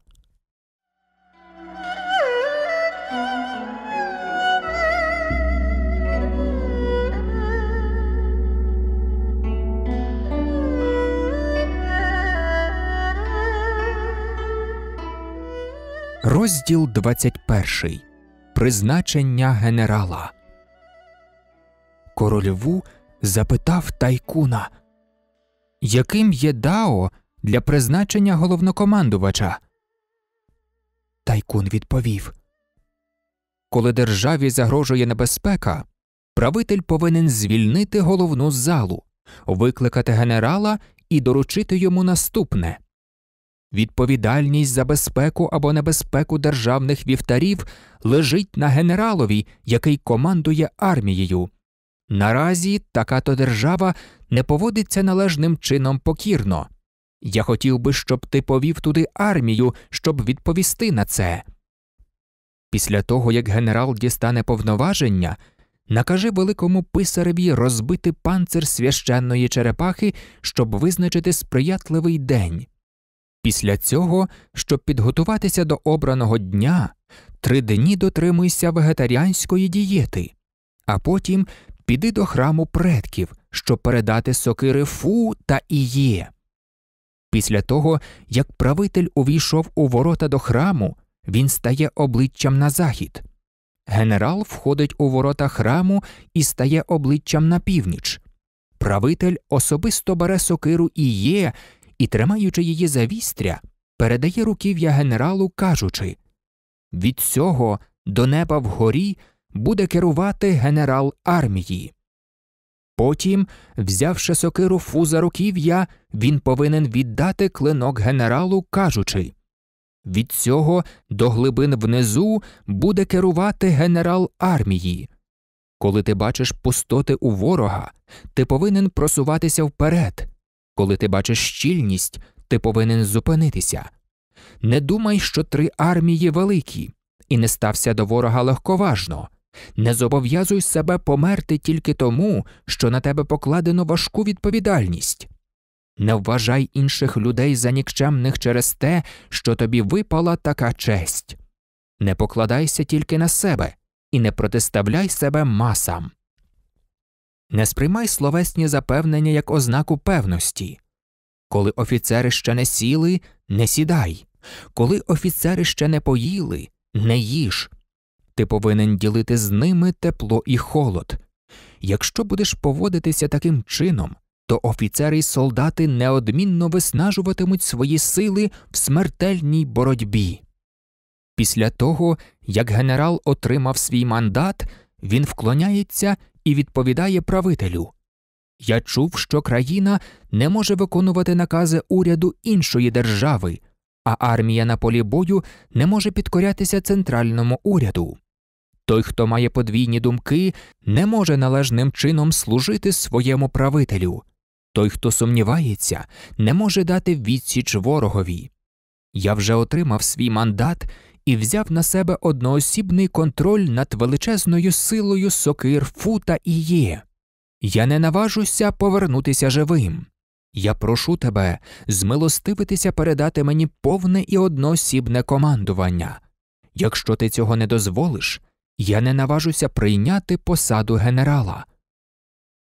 Розділ 21. Призначення генерала. Корольву запитав тайкуна, яким є дао для призначення головнокомандувача? Тайкун відповів Коли державі загрожує небезпека, правитель повинен звільнити головну залу, викликати генерала і доручити йому наступне. Відповідальність за безпеку або небезпеку державних вівтарів лежить на генералові, який командує армією. Наразі така то держава не поводиться належним чином покірно. Я хотів би, щоб ти повів туди армію, щоб відповісти на це. Після того як генерал дістане повноваження, накажи великому писареві розбити панцир священної черепахи, щоб визначити сприятливий день. Після цього, щоб підготуватися до обраного дня, три дні дотримуйся вегетаріанської дієти, а потім піди до храму предків, щоб передати сокири Фу та Іє. Після того, як правитель увійшов у ворота до храму, він стає обличчям на захід. Генерал входить у ворота храму і стає обличчям на північ. Правитель особисто бере сокиру Іє і, тримаючи її за вістря, передає руків'я генералу, кажучи Від цього до неба вгорі буде керувати генерал армії. Потім, взявши сокиру фу за руків'я, він повинен віддати клинок генералу, кажучи Від цього до глибин внизу буде керувати генерал армії. Коли ти бачиш пустоти у ворога, ти повинен просуватися вперед, коли ти бачиш щільність, ти повинен зупинитися. Не думай, що три армії великі, і не стався до ворога легковажно. Не зобов'язуй себе померти тільки тому, що на тебе покладено важку відповідальність. Не вважай інших людей за нікчемних через те, що тобі випала така честь. Не покладайся тільки на себе і не протиставляй себе масам. Не сприймай словесні запевнення як ознаку певності. Коли офіцери ще не сіли, не сідай. Коли офіцери ще не поїли, не їж. Ти повинен ділити з ними тепло і холод. Якщо будеш поводитися таким чином, то офіцери й солдати неодмінно виснажуватимуть свої сили в смертельній боротьбі. Після того, як генерал отримав свій мандат, він вклоняється і відповідає правителю. Я чув, що країна не може виконувати накази уряду іншої держави, а армія на полі бою не може підкорятися центральному уряду. Той, хто має подвійні думки, не може належним чином служити своєму правителю. Той, хто сумнівається, не може дати відсіч ворогові. Я вже отримав свій мандат і взяв на себе одноосібний контроль над величезною силою сокир Фута і Є. Я не наважуся повернутися живим. Я прошу тебе змилостивитися передати мені повне і одноосібне командування. Якщо ти цього не дозволиш, я не наважуся прийняти посаду генерала.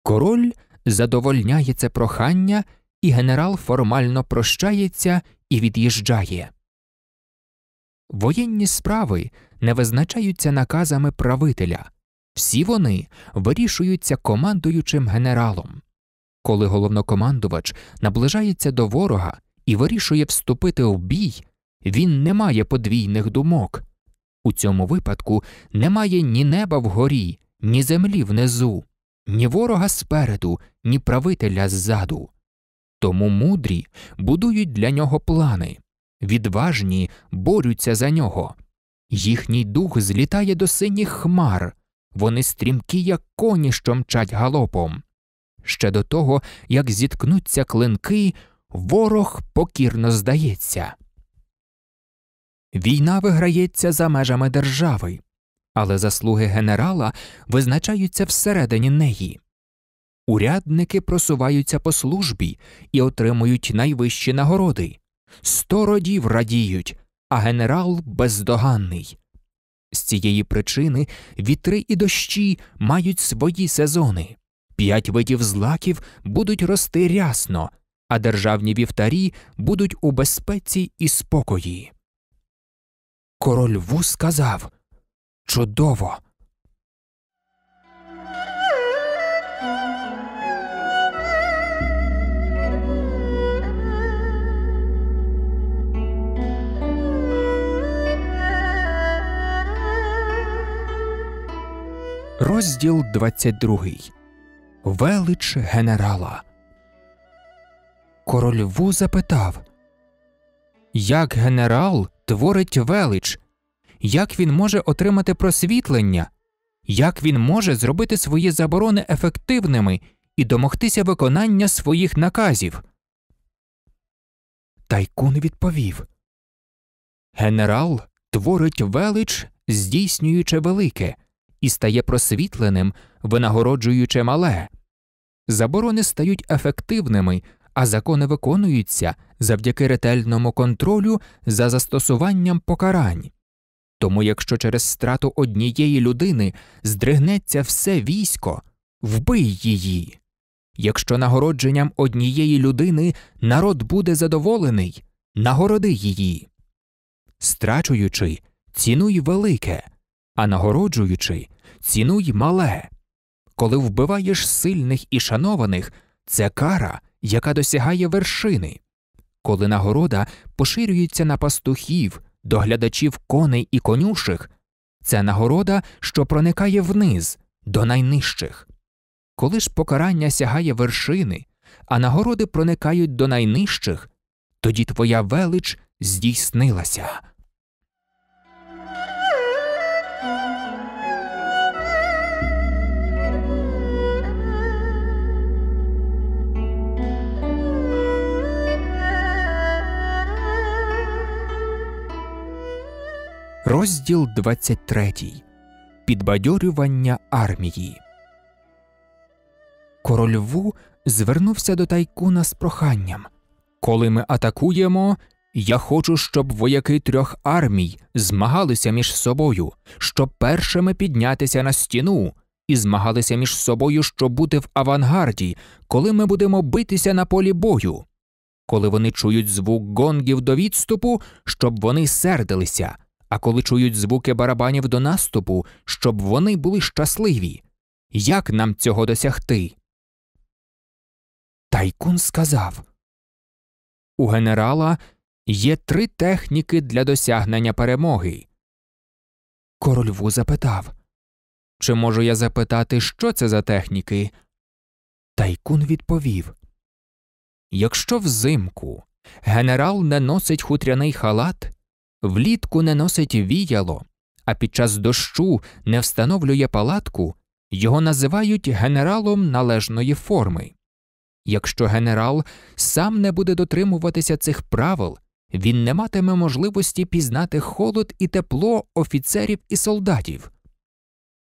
Король задовольняє це прохання, і генерал формально прощається і від'їжджає. Воєнні справи не визначаються наказами правителя, всі вони вирішуються командуючим генералом. Коли головнокомандувач наближається до ворога і вирішує вступити в бій, він не має подвійних думок. У цьому випадку немає ні неба вгорі, ні землі внизу, ні ворога спереду, ні правителя ззаду. Тому мудрі будують для нього плани відважні борються за нього. Їхній дух злітає до синіх хмар, вони стрімкі, як коні, що мчать галопом. Ще до того, як зіткнуться клинки, ворог покірно здається. Війна виграється за межами держави, але заслуги генерала визначаються всередині неї. Урядники просуваються по службі і отримують найвищі нагороди сто родів радіють, а генерал бездоганний. З цієї причини вітри і дощі мають свої сезони, п'ять видів злаків будуть рости рясно, а державні вівтарі будуть у безпеці і спокої. Король Ву сказав Чудово! Розділ 22. Велич генерала. Корольву запитав Як генерал творить велич? Як він може отримати просвітлення? Як він може зробити свої заборони ефективними і домогтися виконання своїх наказів? Тайкун відповів Генерал творить велич, здійснюючи велике і стає просвітленим, винагороджуючи мале. Заборони стають ефективними, а закони виконуються завдяки ретельному контролю за застосуванням покарань. Тому якщо через страту однієї людини здригнеться все військо, вбий її. Якщо нагородженням однієї людини народ буде задоволений, нагороди її. Страчуючи, цінуй велике, а нагороджуючи, цінуй мале. Коли вбиваєш сильних і шанованих, це кара, яка досягає вершини. Коли нагорода поширюється на пастухів, доглядачів коней і конюших, це нагорода, що проникає вниз, до найнижчих. Коли ж покарання сягає вершини, а нагороди проникають до найнижчих, тоді твоя велич здійснилася. Розділ 23. Підбадьорювання армії. Король Ву звернувся до тайкуна з проханням Коли ми атакуємо, я хочу, щоб вояки трьох армій змагалися між собою, щоб першими піднятися на стіну, і змагалися між собою, щоб бути в авангарді, коли ми будемо битися на полі бою. Коли вони чують звук гонгів до відступу, щоб вони сердилися а коли чують звуки барабанів до наступу, щоб вони були щасливі. Як нам цього досягти? Тайкун сказав У генерала є три техніки для досягнення перемоги. Король Ву запитав Чи можу я запитати, що це за техніки? Тайкун відповів Якщо взимку генерал не носить хутряний халат, влітку не носить віяло, а під час дощу не встановлює палатку, його називають генералом належної форми. Якщо генерал сам не буде дотримуватися цих правил, він не матиме можливості пізнати холод і тепло офіцерів і солдатів.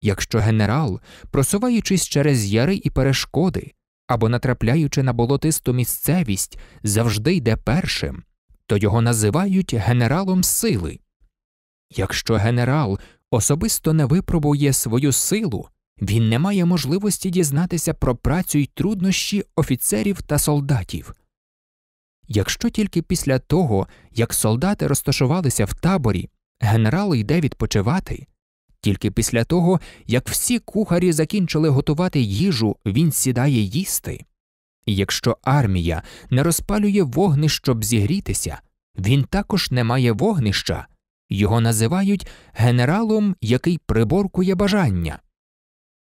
Якщо генерал, просуваючись через яри і перешкоди або натрапляючи на болотисту місцевість, завжди йде першим, то його називають генералом сили. Якщо генерал особисто не випробує свою силу, він не має можливості дізнатися про працю й труднощі офіцерів та солдатів. Якщо тільки після того, як солдати розташувалися в таборі, генерал йде відпочивати, тільки після того, як всі кухарі закінчили готувати їжу, він сідає їсти, і якщо армія не розпалює вогни, щоб зігрітися, він також не має вогнища, його називають генералом, який приборкує бажання.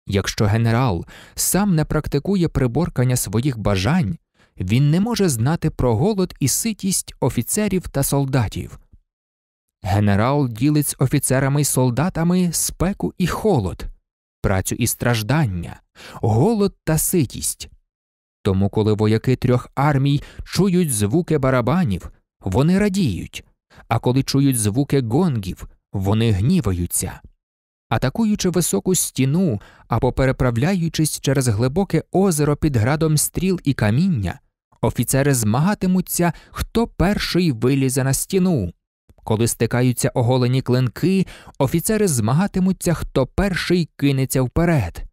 Якщо генерал сам не практикує приборкання своїх бажань, він не може знати про голод і ситість офіцерів та солдатів. Генерал ділить з офіцерами й солдатами спеку і холод, працю і страждання, голод та ситість. Тому, коли вояки трьох армій чують звуки барабанів, вони радіють, а коли чують звуки гонгів, вони гніваються. Атакуючи високу стіну або переправляючись через глибоке озеро під градом стріл і каміння, офіцери змагатимуться, хто перший вилізе на стіну. Коли стикаються оголені клинки, офіцери змагатимуться, хто перший кинеться вперед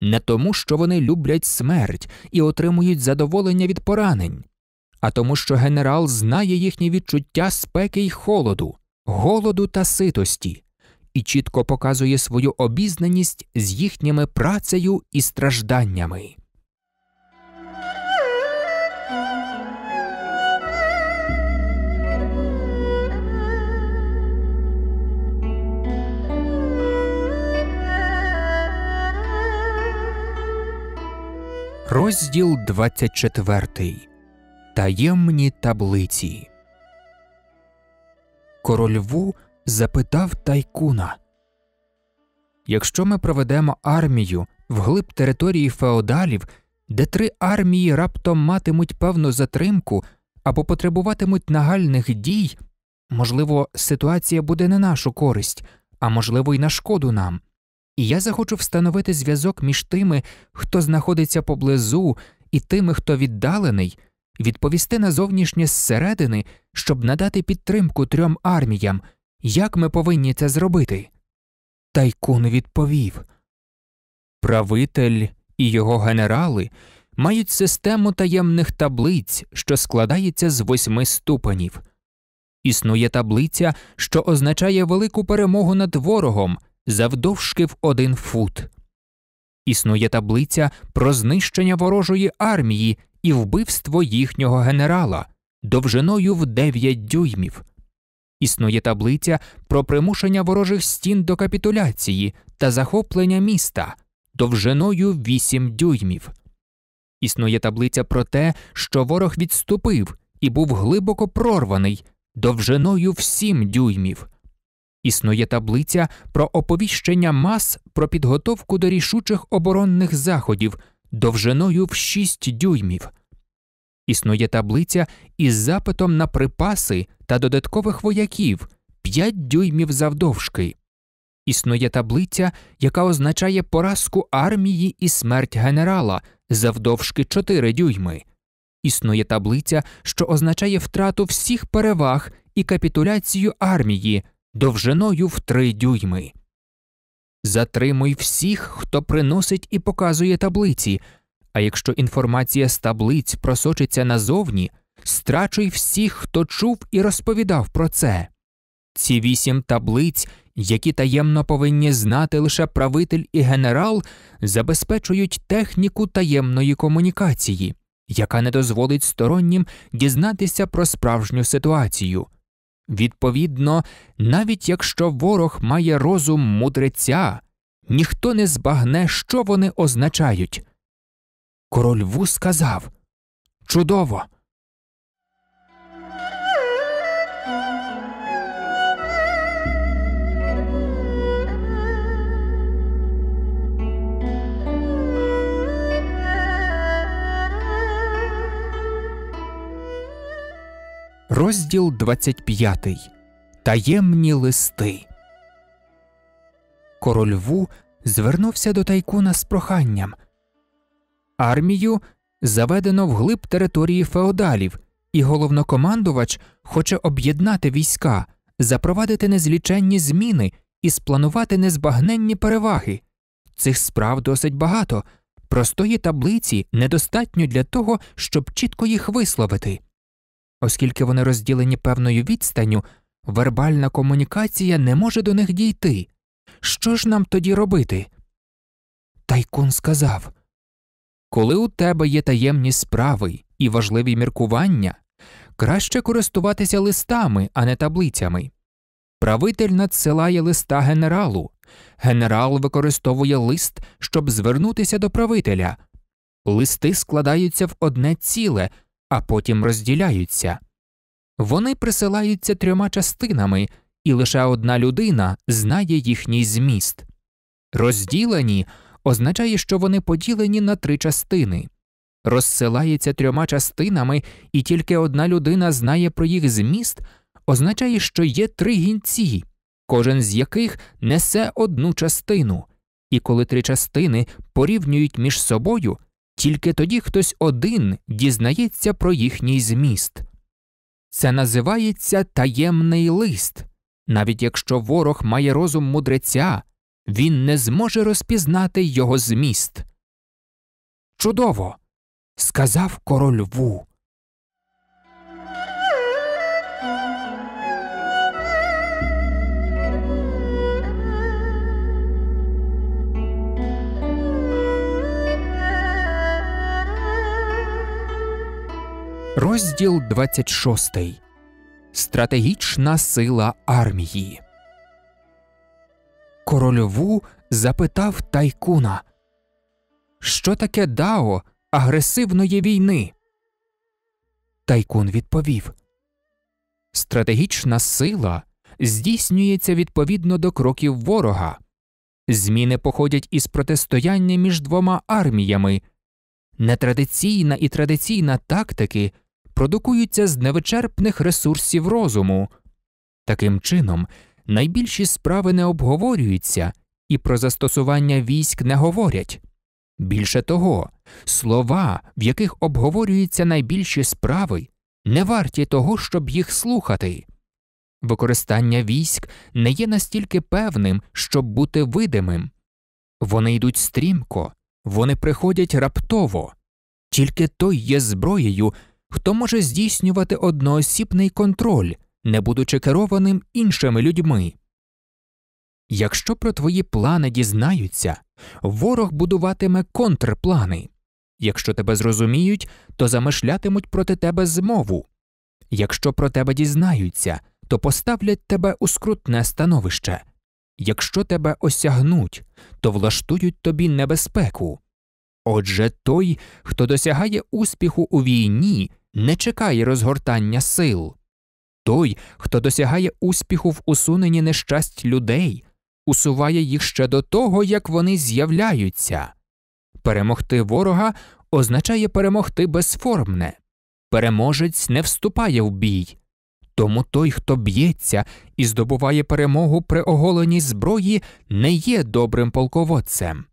не тому, що вони люблять смерть і отримують задоволення від поранень, а тому, що генерал знає їхні відчуття спеки й холоду, голоду та ситості, і чітко показує свою обізнаність з їхніми працею і стражданнями. Розділ 24. Таємні таблиці. Король Ву запитав тайкуна Якщо ми проведемо армію вглиб території феодалів, де три армії раптом матимуть певну затримку або потребуватимуть нагальних дій, можливо, ситуація буде не нашу користь, а можливо, й на шкоду нам я захочу встановити зв'язок між тими, хто знаходиться поблизу, і тими, хто віддалений, відповісти на зовнішнє зсередини, щоб надати підтримку трьом арміям, як ми повинні це зробити. Тайкун відповів Правитель і його генерали мають систему таємних таблиць, що складається з восьми ступенів. Існує таблиця, що означає велику перемогу над ворогом завдовжки в один фут. Існує таблиця про знищення ворожої армії і вбивство їхнього генерала довжиною в 9 дюймів. Існує таблиця про примушення ворожих стін до капітуляції та захоплення міста довжиною 8 дюймів. Існує таблиця про те, що ворог відступив і був глибоко прорваний довжиною в 7 дюймів. Існує таблиця про оповіщення мас про підготовку до рішучих оборонних заходів довжиною в 6 дюймів. Існує таблиця із запитом на припаси та додаткових вояків 5 дюймів завдовжки. Існує таблиця, яка означає поразку армії і смерть генерала завдовжки 4 дюйми. Існує таблиця, що означає втрату всіх переваг і капітуляцію армії довжиною в три дюйми. Затримуй всіх, хто приносить і показує таблиці, а якщо інформація з таблиць просочиться назовні, страчуй всіх, хто чув і розповідав про це. Ці вісім таблиць, які таємно повинні знати лише правитель і генерал, забезпечують техніку таємної комунікації, яка не дозволить стороннім дізнатися про справжню ситуацію. Відповідно, навіть якщо ворог має розум мудреця, ніхто не збагне, що вони означають. Король Ву сказав Чудово! Розділ 25. Таємні листи. Король Ву звернувся до тайкуна з проханням. Армію заведено вглиб території феодалів, і головнокомандувач хоче об'єднати війська, запровадити незліченні зміни і спланувати незбагненні переваги. Цих справ досить багато. Простої таблиці недостатньо для того, щоб чітко їх висловити. Оскільки вони розділені певною відстанню, вербальна комунікація не може до них дійти. Що ж нам тоді робити? Тайкун сказав Коли у тебе є таємні справи і важливі міркування, краще користуватися листами, а не таблицями. Правитель надсилає листа генералу. Генерал використовує лист, щоб звернутися до правителя. Листи складаються в одне ціле, а потім розділяються. Вони присилаються трьома частинами, і лише одна людина знає їхній зміст. Розділені означає, що вони поділені на три частини. Розсилається трьома частинами, і тільки одна людина знає про їх зміст, означає, що є три гінці, кожен з яких несе одну частину, і коли три частини порівнюють між собою, тільки тоді хтось один дізнається про їхній зміст. Це називається таємний лист. Навіть якщо ворог має розум мудреця, він не зможе розпізнати його зміст. Чудово! сказав король Ву. Розділ 26. Стратегічна сила армії. Корольову запитав тайкуна, Що таке дао агресивної війни? Тайкун відповів Стратегічна сила здійснюється відповідно до кроків ворога. Зміни походять із протистояння між двома арміями. Нетрадиційна і традиційна тактики продукуються з невичерпних ресурсів розуму. Таким чином, найбільші справи не обговорюються і про застосування військ не говорять. Більше того, слова, в яких обговорюються найбільші справи, не варті того, щоб їх слухати. Використання військ не є настільки певним, щоб бути видимим. Вони йдуть стрімко, вони приходять раптово, тільки той є зброєю, хто може здійснювати одноосібний контроль, не будучи керованим іншими людьми. Якщо про твої плани дізнаються, ворог будуватиме контрплани. Якщо тебе зрозуміють, то замишлятимуть проти тебе змову. Якщо про тебе дізнаються, то поставлять тебе у скрутне становище. Якщо тебе осягнуть, то влаштують тобі небезпеку. Отже той, хто досягає успіху у війні, не чекає розгортання сил. Той, хто досягає успіху в усуненні нещасть людей, усуває їх ще до того, як вони з'являються. Перемогти ворога означає перемогти безформне, переможець не вступає в бій. Тому той, хто б'ється і здобуває перемогу при оголенні зброї, не є добрим полководцем.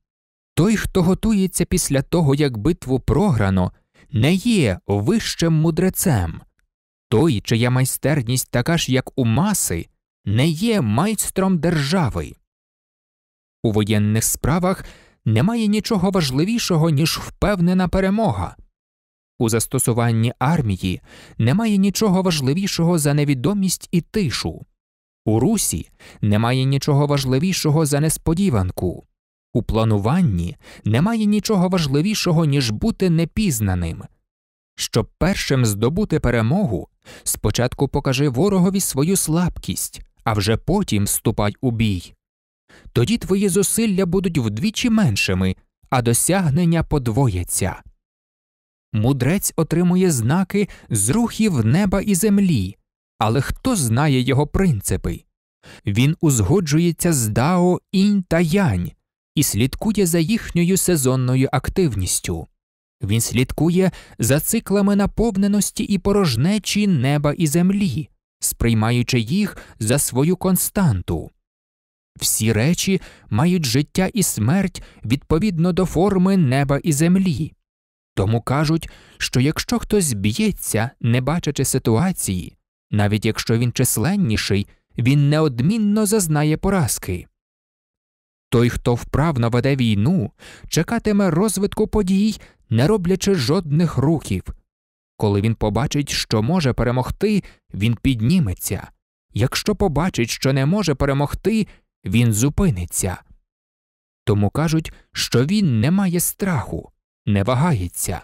Той, хто готується після того, як битву програно, не є вищим мудрецем, той, чия майстерність така ж, як у маси, не є майстром держави. У воєнних справах немає нічого важливішого, ніж впевнена перемога. У застосуванні армії немає нічого важливішого за невідомість і тишу. У русі немає нічого важливішого за несподіванку. У плануванні немає нічого важливішого, ніж бути непізнаним. Щоб першим здобути перемогу, спочатку покажи ворогові свою слабкість, а вже потім вступай у бій. Тоді твої зусилля будуть вдвічі меншими, а досягнення подвояться. Мудрець отримує знаки з рухів неба і землі, але хто знає його принципи? Він узгоджується з дао інь та янь, і слідкує за їхньою сезонною активністю. Він слідкує за циклами наповненості і порожнечі неба і землі, сприймаючи їх за свою константу. Всі речі мають життя і смерть відповідно до форми неба і землі. Тому кажуть, що якщо хтось б'ється, не бачачи ситуації, навіть якщо він численніший, він неодмінно зазнає поразки. Той, хто вправно веде війну, чекатиме розвитку подій, не роблячи жодних рухів. Коли він побачить, що може перемогти, він підніметься. Якщо побачить, що не може перемогти, він зупиниться. Тому кажуть, що він не має страху, не вагається.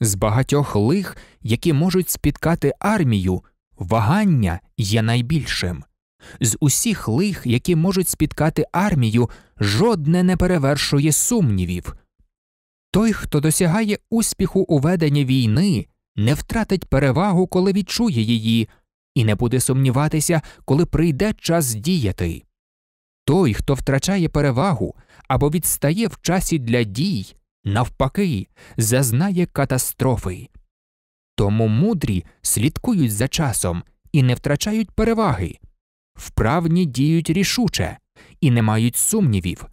З багатьох лих, які можуть спіткати армію, вагання є найбільшим. З усіх лих, які можуть спіткати армію, жодне не перевершує сумнівів. Той, хто досягає успіху у веденні війни, не втратить перевагу, коли відчує її, і не буде сумніватися, коли прийде час діяти. Той, хто втрачає перевагу або відстає в часі для дій, навпаки, зазнає катастрофи. Тому мудрі слідкують за часом і не втрачають переваги вправні діють рішуче і не мають сумнівів.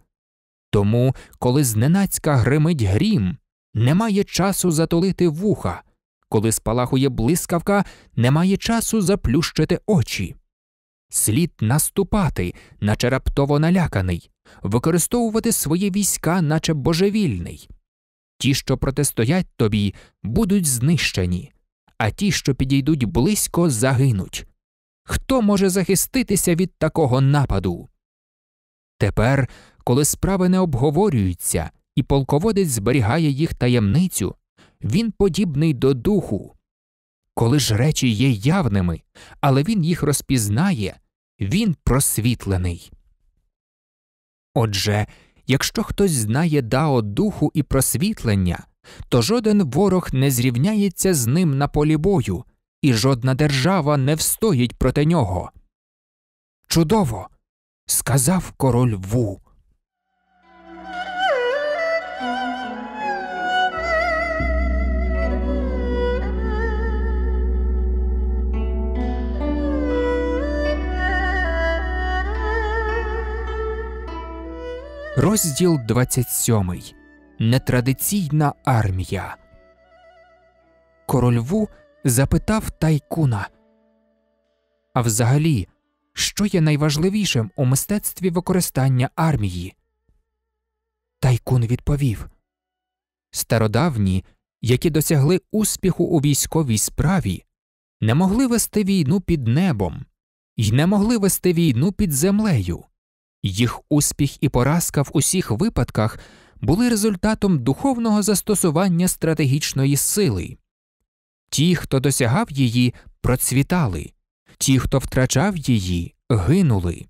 Тому, коли зненацька гримить грім, немає часу затулити вуха, коли спалахує блискавка, немає часу заплющити очі. Слід наступати, наче раптово наляканий, використовувати свої війська, наче божевільний. Ті, що протистоять тобі, будуть знищені, а ті, що підійдуть близько, загинуть. Хто може захиститися від такого нападу? Тепер, коли справи не обговорюються, і полководець зберігає їх таємницю, він подібний до духу. Коли ж речі є явними, але він їх розпізнає, він просвітлений. Отже, якщо хтось знає дао духу і просвітлення, то жоден ворог не зрівняється з ним на полі бою і жодна держава не встоїть проти нього. Чудово! сказав король Ву. Розділ 27. Нетрадиційна армія. Король Ву запитав тайкуна. А взагалі, що є найважливішим у мистецтві використання армії? Тайкун відповів Стародавні, які досягли успіху у військовій справі, не могли вести війну під небом і не могли вести війну під землею. Їх успіх і поразка в усіх випадках були результатом духовного застосування стратегічної сили. Ті, хто досягав її, процвітали, ті, хто втрачав її, гинули.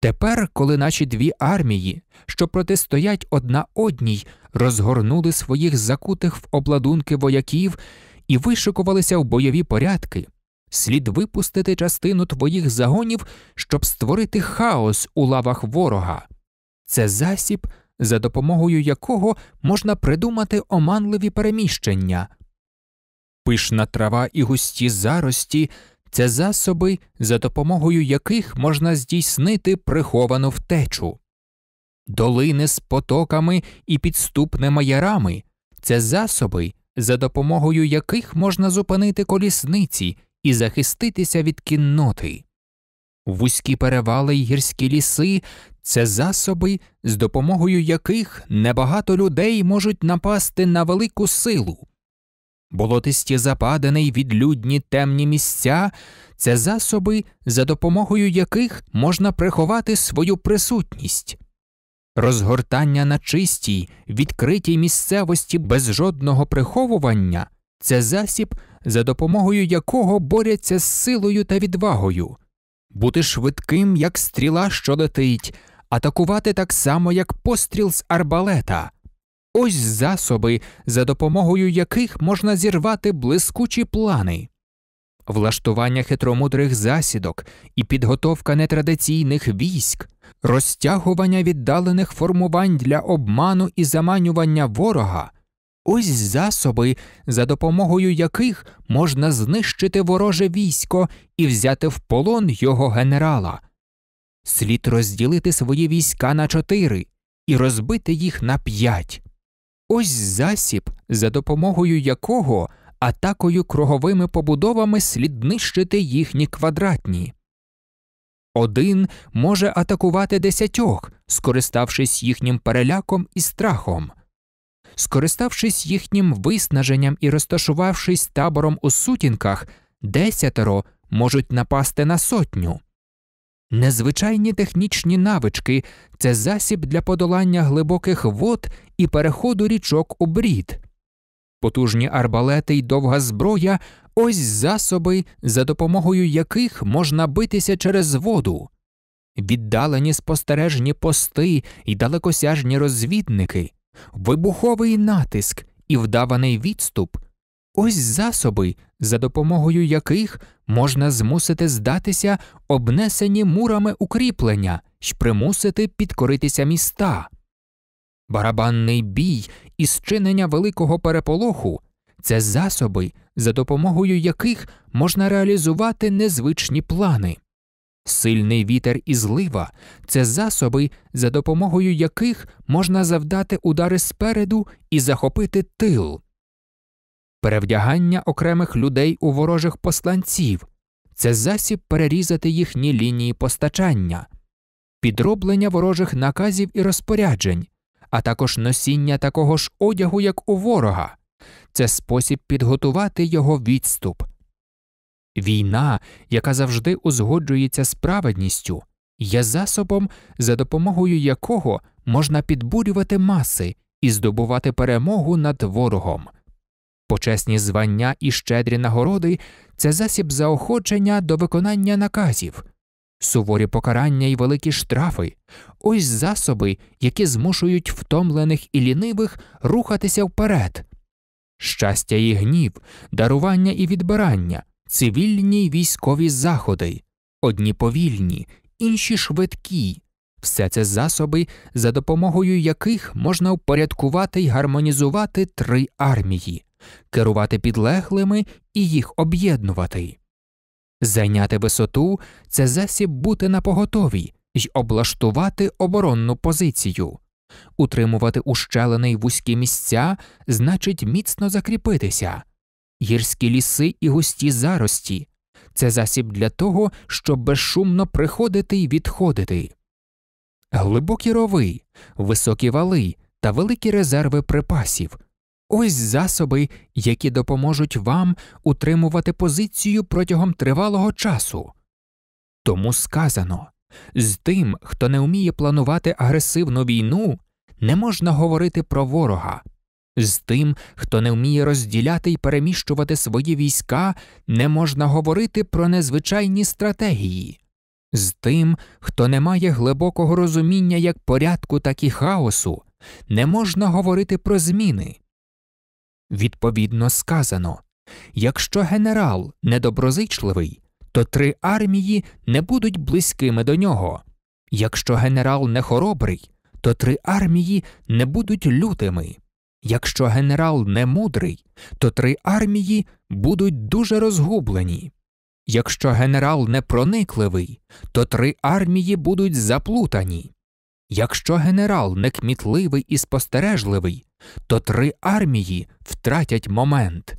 Тепер, коли наші дві армії, що протистоять одна одній, розгорнули своїх закутих в обладунки вояків і вишикувалися в бойові порядки, слід випустити частину твоїх загонів, щоб створити хаос у лавах ворога. Це засіб, за допомогою якого можна придумати оманливі переміщення пишна трава і густі зарості це засоби, за допомогою яких можна здійснити приховану втечу, долини з потоками і підступними ярами це засоби, за допомогою яких можна зупинити колісниці і захиститися від кінноти. Вузькі перевали й гірські ліси це засоби, з допомогою яких небагато людей можуть напасти на велику силу. Болотисті западини й відлюдні темні місця це засоби, за допомогою яких можна приховати свою присутність. Розгортання на чистій, відкритій місцевості без жодного приховування це засіб, за допомогою якого боряться з силою та відвагою, бути швидким, як стріла, що летить, атакувати так само, як постріл з арбалета. Ось засоби, за допомогою яких можна зірвати блискучі плани. Влаштування хитромудрих засідок і підготовка нетрадиційних військ, розтягування віддалених формувань для обману і заманювання ворога, ось засоби, за допомогою яких можна знищити вороже військо і взяти в полон його генерала. Слід розділити свої війська на чотири і розбити їх на п'ять ось засіб, за допомогою якого атакою круговими побудовами слід нищити їхні квадратні. Один може атакувати десятьох, скориставшись їхнім переляком і страхом. Скориставшись їхнім виснаженням і розташувавшись табором у сутінках, десятеро можуть напасти на сотню. Незвичайні технічні навички це засіб для подолання глибоких вод і переходу річок у брід. Потужні арбалети й довга зброя ось засоби, за допомогою яких можна битися через воду. Віддалені спостережні пости і далекосяжні розвідники, вибуховий натиск і вдаваний відступ Ось засоби, за допомогою яких можна змусити здатися обнесені мурами укріплення й примусити підкоритися міста. Барабанний бій і зчинення великого переполоху це засоби, за допомогою яких можна реалізувати незвичні плани. Сильний вітер і злива це засоби, за допомогою яких можна завдати удари спереду і захопити тил перевдягання окремих людей у ворожих посланців, це засіб перерізати їхні лінії постачання, підроблення ворожих наказів і розпоряджень, а також носіння такого ж одягу, як у ворога, це спосіб підготувати його відступ. Війна, яка завжди узгоджується з праведністю, є засобом, за допомогою якого можна підбурювати маси і здобувати перемогу над ворогом почесні звання і щедрі нагороди це засіб заохочення до виконання наказів, суворі покарання і великі штрафи, ось засоби, які змушують втомлених і лінивих рухатися вперед, щастя і гнів, дарування і відбирання, цивільні й військові заходи, одні повільні, інші швидкі. Все це засоби, за допомогою яких можна впорядкувати й гармонізувати три армії керувати підлеглими і їх об'єднувати. Зайняти висоту це засіб бути на й облаштувати оборонну позицію, утримувати ущелини й вузькі місця значить міцно закріпитися, гірські ліси і густі зарості це засіб для того, щоб безшумно приходити й відходити. Глибокі рови, високі вали та великі резерви припасів Ось засоби, які допоможуть вам утримувати позицію протягом тривалого часу. Тому сказано з тим, хто не вміє планувати агресивну війну, не можна говорити про ворога, з тим, хто не вміє розділяти і переміщувати свої війська, не можна говорити про незвичайні стратегії, з тим, хто не має глибокого розуміння як порядку, так і хаосу, не можна говорити про зміни. Відповідно сказано якщо генерал недоброзичливий, то три армії не будуть близькими до нього. Якщо генерал не хоробрий, то три армії не будуть лютими. Якщо генерал не мудрий, то три армії будуть дуже розгублені. Якщо генерал не проникливий, то три армії будуть заплутані. Якщо генерал не кмітливий і спостережливий, то три армії втратять момент.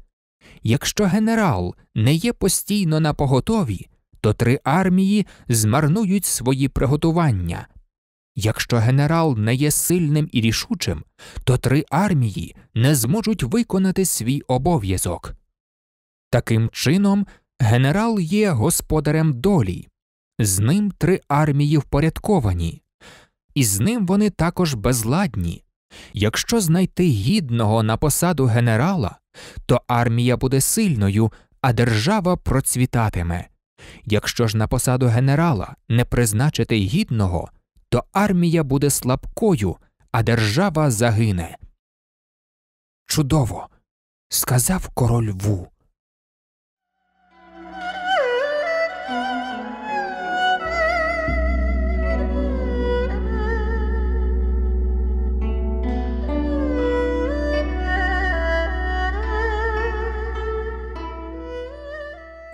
Якщо генерал не є постійно на поготові, то три армії змарнують свої приготування. Якщо генерал не є сильним і рішучим, то три армії не зможуть виконати свій обов'язок. Таким чином, генерал є господарем долі, з ним три армії впорядковані, і з ним вони також безладні, Якщо знайти гідного на посаду генерала, то армія буде сильною, а держава процвітатиме. Якщо ж на посаду генерала не призначити гідного, то армія буде слабкою, а держава загине. Чудово! сказав король Ву.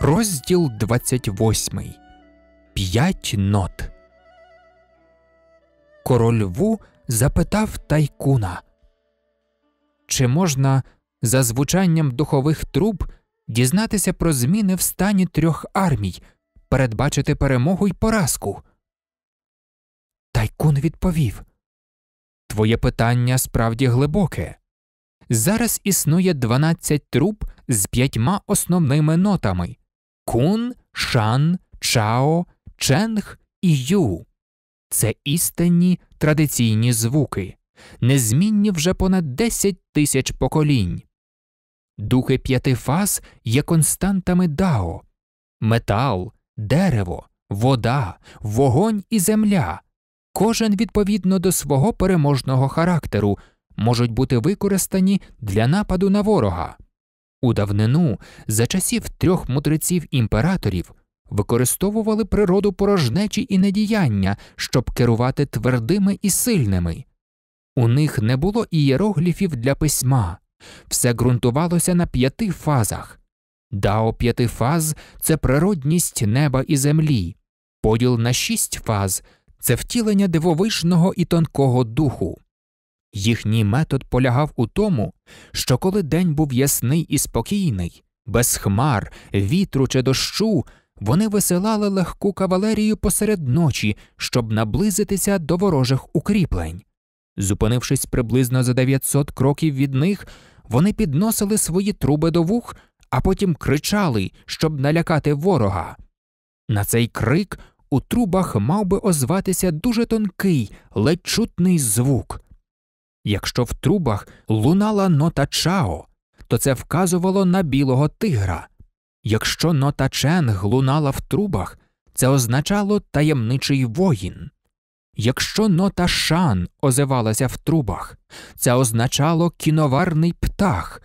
Розділ 28. П'ять нот. Король Ву запитав тайкуна, чи можна за звучанням духових труб дізнатися про зміни в стані трьох армій, передбачити перемогу й поразку? Тайкун відповів Твоє питання справді глибоке. Зараз існує 12 труб з п'ятьма основними нотами. Кун, Шан, Чао, Ченг і Ю. Це істинні традиційні звуки, незмінні вже понад 10 тисяч поколінь. Духи п'яти фаз є константами дао, метал, дерево, вода, вогонь і земля. Кожен відповідно до свого переможного характеру можуть бути використані для нападу на ворога. У давнину за часів трьох мудреців імператорів використовували природу порожнечі і недіяння, щоб керувати твердими і сильними. У них не було ієрогліфів для письма, все ґрунтувалося на п'яти фазах. Дао п'яти фаз це природність неба і землі, поділ на шість фаз це втілення дивовижного і тонкого духу. Їхній метод полягав у тому, що коли день був ясний і спокійний, без хмар, вітру чи дощу, вони висилали легку кавалерію посеред ночі, щоб наблизитися до ворожих укріплень. Зупинившись приблизно за 900 кроків від них, вони підносили свої труби до вух, а потім кричали, щоб налякати ворога. На цей крик у трубах мав би озватися дуже тонкий, ледь чутний звук. Якщо в трубах лунала нота чао, то це вказувало на білого тигра. Якщо нота ченг лунала в трубах, це означало таємничий воїн. Якщо нота шан озивалася в трубах, це означало кіноварний птах.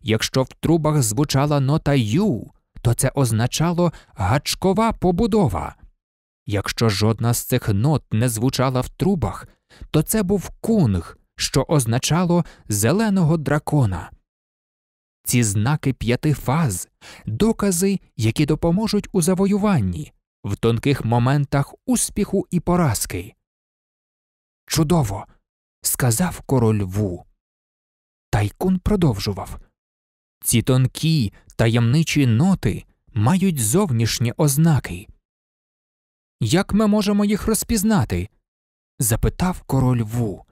Якщо в трубах звучала нота ю, то це означало гачкова побудова. Якщо жодна з цих нот не звучала в трубах, то це був кунг, що означало зеленого дракона. Ці знаки п'яти фаз докази, які допоможуть у завоюванні, в тонких моментах успіху і поразки. Чудово! сказав король Ву. Тайкун продовжував. Ці тонкі таємничі ноти мають зовнішні ознаки. Як ми можемо їх розпізнати? запитав король Ву.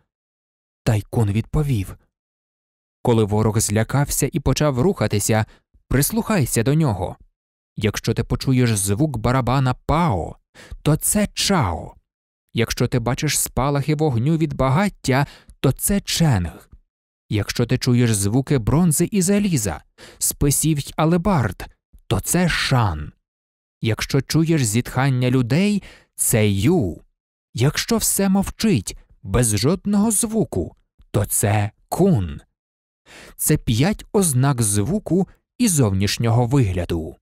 Тайкун відповів. Коли ворог злякався і почав рухатися, прислухайся до нього. Якщо ти почуєш звук барабана пао, то це чао. Якщо ти бачиш спалахи вогню від багаття, то це ченг. Якщо ти чуєш звуки бронзи і заліза, списів й алебард, то це шан. Якщо чуєш зітхання людей, це ю. Якщо все мовчить, без жодного звуку, то це кун. Це п'ять ознак звуку і зовнішнього вигляду.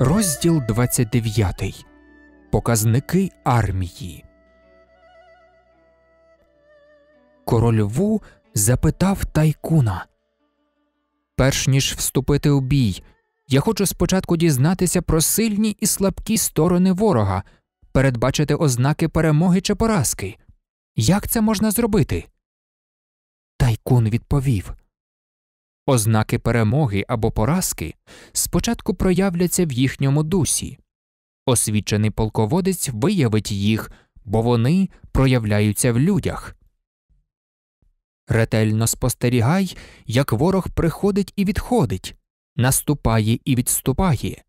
Розділ 29. Показники армії. король Ву запитав тайкуна. Перш ніж вступити у бій, я хочу спочатку дізнатися про сильні і слабкі сторони ворога, передбачити ознаки перемоги чи поразки. Як це можна зробити? Тайкун відповів Ознаки перемоги або поразки спочатку проявляться в їхньому дусі. Освічений полководець виявить їх, бо вони проявляються в людях. Ретельно спостерігай, як ворог приходить і відходить, наступає і відступає,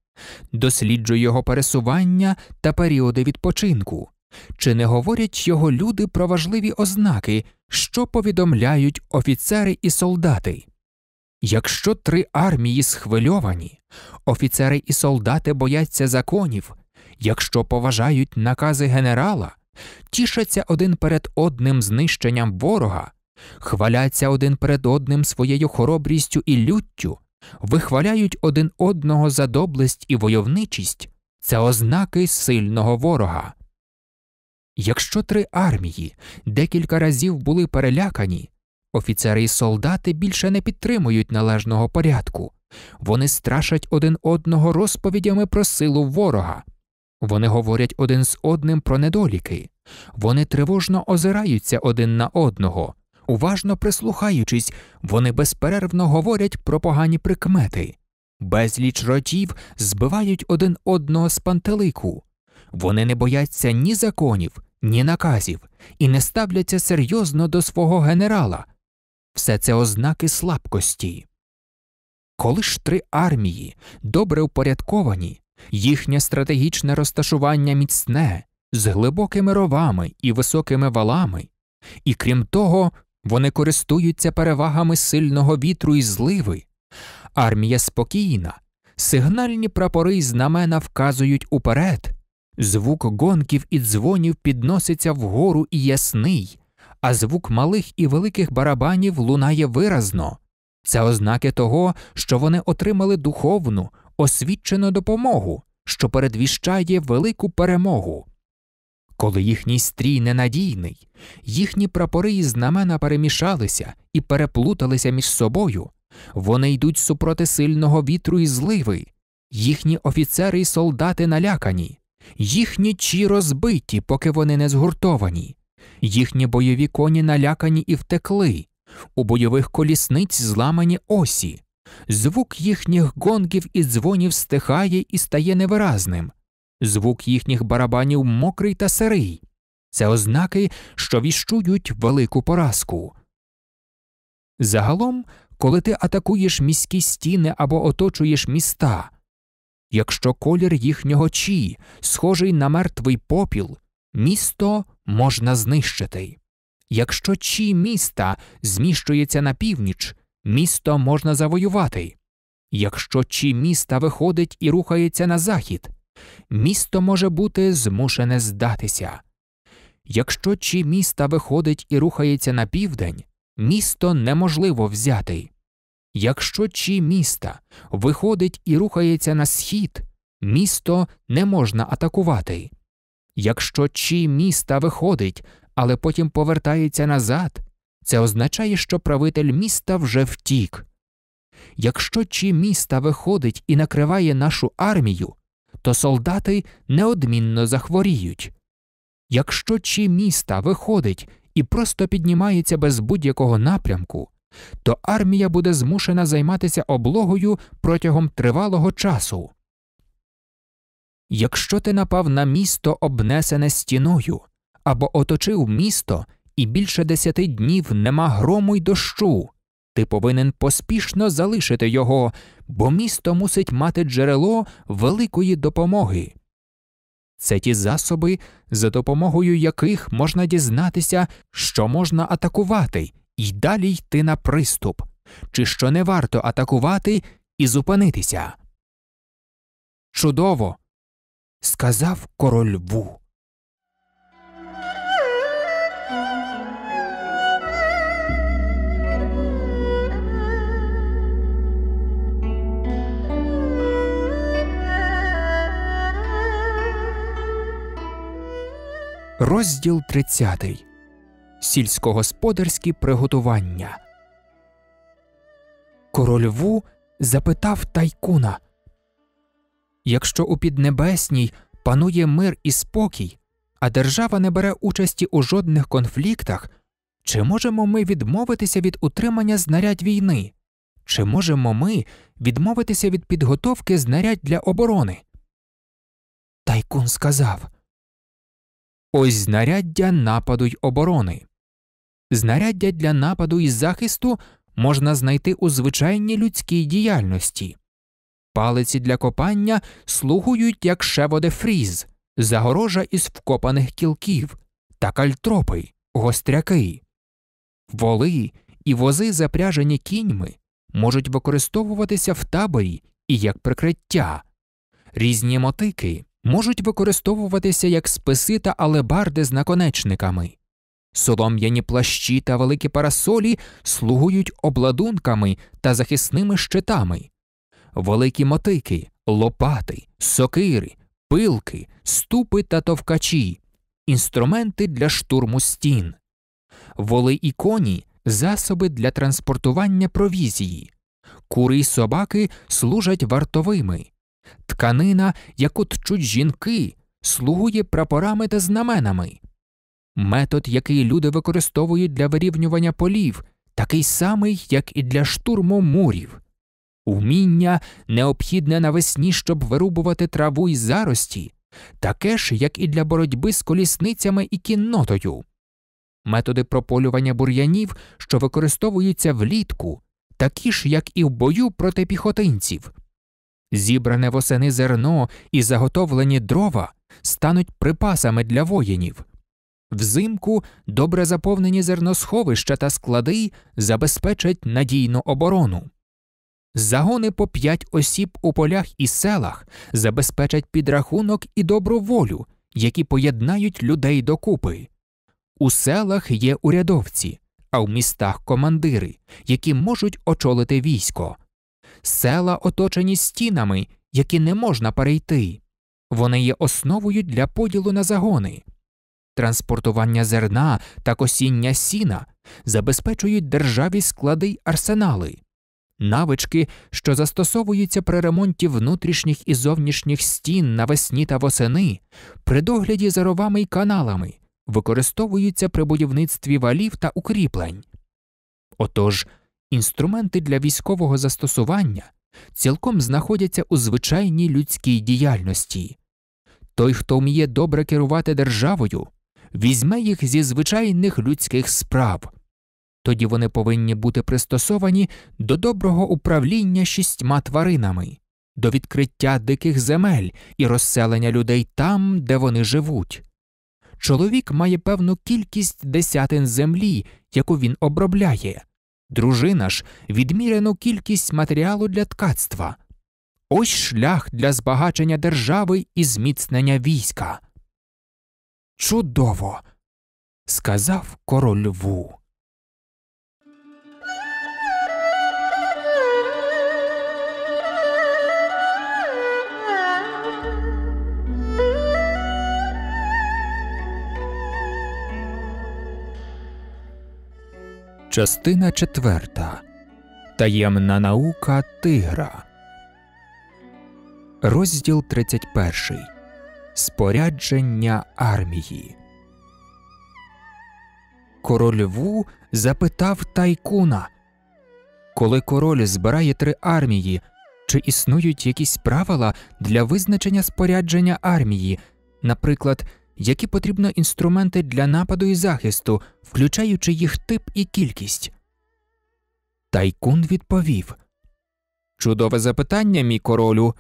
досліджуй його пересування та періоди відпочинку, чи не говорять його люди про важливі ознаки, що повідомляють офіцери і солдати. Якщо три армії схвильовані, офіцери і солдати бояться законів, якщо поважають накази генерала, тішаться один перед одним знищенням ворога хваляться один перед одним своєю хоробрістю і люттю, вихваляють один одного за доблесть і войовничість це ознаки сильного ворога. Якщо три армії декілька разів були перелякані, офіцери і солдати більше не підтримують належного порядку, вони страшать один одного розповідями про силу ворога. Вони говорять один з одним про недоліки, вони тривожно озираються один на одного, уважно прислухаючись, вони безперервно говорять про погані прикмети, безліч ротів збивають один одного з пантелику. Вони не бояться ні законів, ні наказів і не ставляться серйозно до свого генерала. Все це ознаки слабкості. Коли ж три армії добре упорядковані, їхнє стратегічне розташування міцне, з глибокими ровами і високими валами, і крім того, вони користуються перевагами сильного вітру і зливи. Армія спокійна, сигнальні прапори і знамена вказують уперед. Звук гонків і дзвонів підноситься вгору і ясний, а звук малих і великих барабанів лунає виразно. Це ознаки того, що вони отримали духовну, освічену допомогу, що передвіщає велику перемогу коли їхній стрій ненадійний, їхні прапори і знамена перемішалися і переплуталися між собою, вони йдуть супроти сильного вітру і зливи, їхні офіцери і солдати налякані, їхні чі розбиті, поки вони не згуртовані, їхні бойові коні налякані і втекли, у бойових колісниць зламані осі. Звук їхніх гонгів і дзвонів стихає і стає невиразним, Звук їхніх барабанів мокрий та сирий. Це ознаки, що віщують велику поразку. Загалом, коли ти атакуєш міські стіни або оточуєш міста, якщо колір їхнього чі схожий на мертвий попіл, місто можна знищити. Якщо чі міста зміщується на північ, місто можна завоювати. Якщо чі міста виходить і рухається на захід, місто може бути змушене здатися. Якщо чи міста виходить і рухається на південь, місто неможливо взяти. Якщо чи міста виходить і рухається на схід, місто не можна атакувати. Якщо чи міста виходить, але потім повертається назад, це означає, що правитель міста вже втік. Якщо чи міста виходить і накриває нашу армію, то солдати неодмінно захворіють. Якщо чи міста виходить і просто піднімається без будь-якого напрямку, то армія буде змушена займатися облогою протягом тривалого часу. Якщо ти напав на місто, обнесене стіною, або оточив місто і більше десяти днів нема грому й дощу, ти повинен поспішно залишити його, бо місто мусить мати джерело великої допомоги. Це ті засоби, за допомогою яких можна дізнатися, що можна атакувати, і далі йти на приступ, чи що не варто атакувати і зупинитися. Чудово! сказав король Ву. Розділ 30. Сільськогосподарські приготування. Король Ву запитав тайкуна Якщо у Піднебесній панує мир і спокій, а держава не бере участі у жодних конфліктах, чи можемо ми відмовитися від утримання знарядь війни? Чи можемо ми відмовитися від підготовки знарядь для оборони? Тайкун сказав Ось знаряддя нападу й оборони. Знаряддя для нападу і захисту можна знайти у звичайній людській діяльності. Палиці для копання слугують як шеводефріз, загорожа із вкопаних кілків та кальтропи, гостряки. Воли і вози, запряжені кіньми, можуть використовуватися в таборі і як прикриття, різні мотики, можуть використовуватися як списи та алебарди з наконечниками. Солом'яні плащі та великі парасолі слугують обладунками та захисними щитами, великі мотики, лопати, сокири, пилки, ступи та товкачі, інструменти для штурму стін, воли і коні засоби для транспортування провізії, кури й собаки служать вартовими, Тканина, яку тчуть жінки, слугує прапорами та знаменами. Метод, який люди використовують для вирівнювання полів, такий самий, як і для штурму мурів. Уміння, необхідне навесні, щоб вирубувати траву і зарості, таке ж, як і для боротьби з колісницями і кіннотою. Методи прополювання бур'янів, що використовуються влітку, такі ж, як і в бою проти піхотинців. Зібране восени зерно і заготовлені дрова стануть припасами для воїнів. Взимку добре заповнені зерносховища та склади забезпечать надійну оборону. Загони по п'ять осіб у полях і селах забезпечать підрахунок і добру волю, які поєднають людей докупи. У селах є урядовці, а в містах командири, які можуть очолити військо. Села оточені стінами, які не можна перейти. Вони є основою для поділу на загони. Транспортування зерна та косіння сіна забезпечують державі склади й арсенали, навички, що застосовуються при ремонті внутрішніх і зовнішніх стін навесні та восени, при догляді за ровами й каналами, використовуються при будівництві валів та укріплень. Отож, Інструменти для військового застосування цілком знаходяться у звичайній людській діяльності. Той, хто вміє добре керувати державою, візьме їх зі звичайних людських справ, тоді вони повинні бути пристосовані до доброго управління шістьма тваринами, до відкриття диких земель і розселення людей там, де вони живуть. Чоловік має певну кількість десятин землі, яку він обробляє. Дружина ж відміряно кількість матеріалу для ткацтва. Ось шлях для збагачення держави і зміцнення війська. Чудово! сказав король Ву. Частина четверта Таємна наука тигра. Розділ 31. Спорядження армії. Король Ву запитав тайкуна Коли король збирає три армії, чи існують якісь правила для визначення спорядження армії, наприклад, які потрібно інструменти для нападу і захисту, включаючи їх тип і кількість. Тайкун відповів Чудове запитання, мій королю.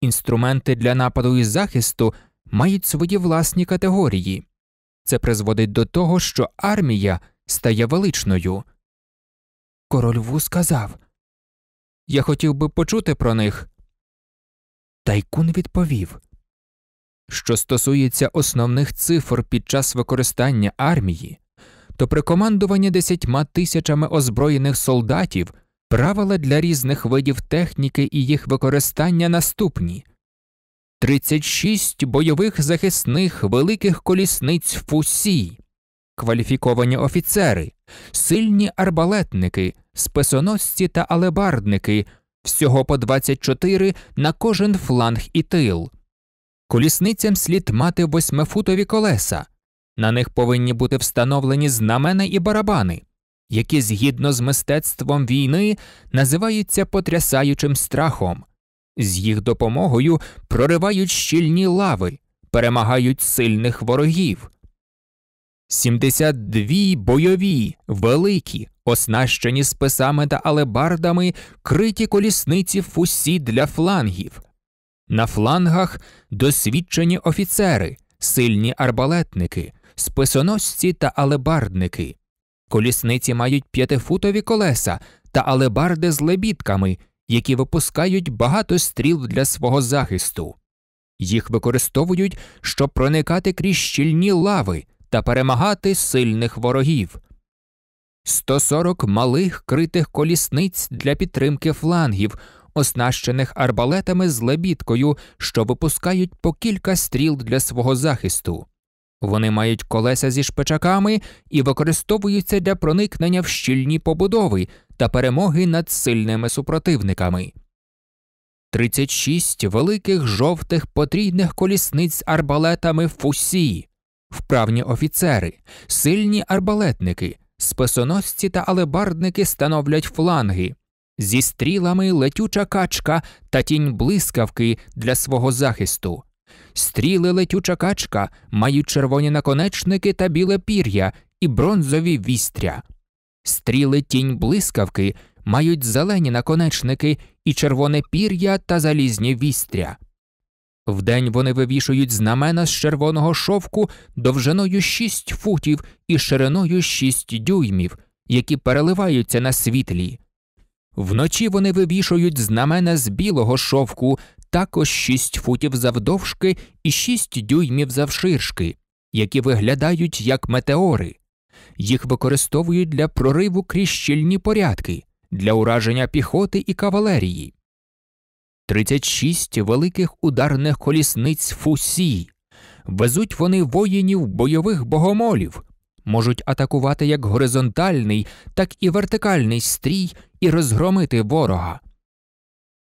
Інструменти для нападу і захисту мають свої власні категорії. Це призводить до того, що армія стає величною. Король Ву сказав Я хотів би почути про них. Тайкун відповів що стосується основних цифр під час використання армії, то при командуванні десятьма тисячами озброєних солдатів правила для різних видів техніки і їх використання наступні 36 бойових захисних великих колісниць фусі, кваліфіковані офіцери, сильні арбалетники, списоносці та алебардники, всього по 24 на кожен фланг і тил. Колісницям слід мати восьмифутові колеса. На них повинні бути встановлені знамена і барабани, які згідно з мистецтвом війни називаються потрясаючим страхом, з їх допомогою проривають щільні лави, перемагають сильних ворогів. 72 бойові, великі, оснащені списами та алебардами, криті колісниці фусі для флангів. На флангах досвідчені офіцери, сильні арбалетники, списоносці та алебардники. Колісниці мають п'ятифутові колеса та алебарди з лебідками, які випускають багато стріл для свого захисту. Їх використовують, щоб проникати крізь щільні лави та перемагати сильних ворогів. 140 малих критих колісниць для підтримки флангів оснащених арбалетами з лебідкою, що випускають по кілька стріл для свого захисту. Вони мають колеса зі шпичаками і використовуються для проникнення в щільні побудови та перемоги над сильними супротивниками. 36 великих жовтих потрійних колісниць з арбалетами фусі, вправні офіцери, сильні арбалетники, списоносці та алебардники становлять фланги, зі стрілами летюча качка та тінь блискавки для свого захисту. Стріли летюча качка мають червоні наконечники та біле пір'я і бронзові вістря. Стріли тінь блискавки мають зелені наконечники і червоне пір'я та залізні вістря. Вдень вони вивішують знамена з червоного шовку довжиною шість футів і шириною шість дюймів, які переливаються на світлі. Вночі вони вивішують знамена з білого шовку, також шість футів завдовжки і шість дюймів завширшки, які виглядають як метеори. Їх використовують для прориву крізь щільні порядки, для ураження піхоти і кавалерії. 36 великих ударних колісниць фусі. Везуть вони воїнів бойових богомолів, можуть атакувати як горизонтальний, так і вертикальний стрій і розгромити ворога.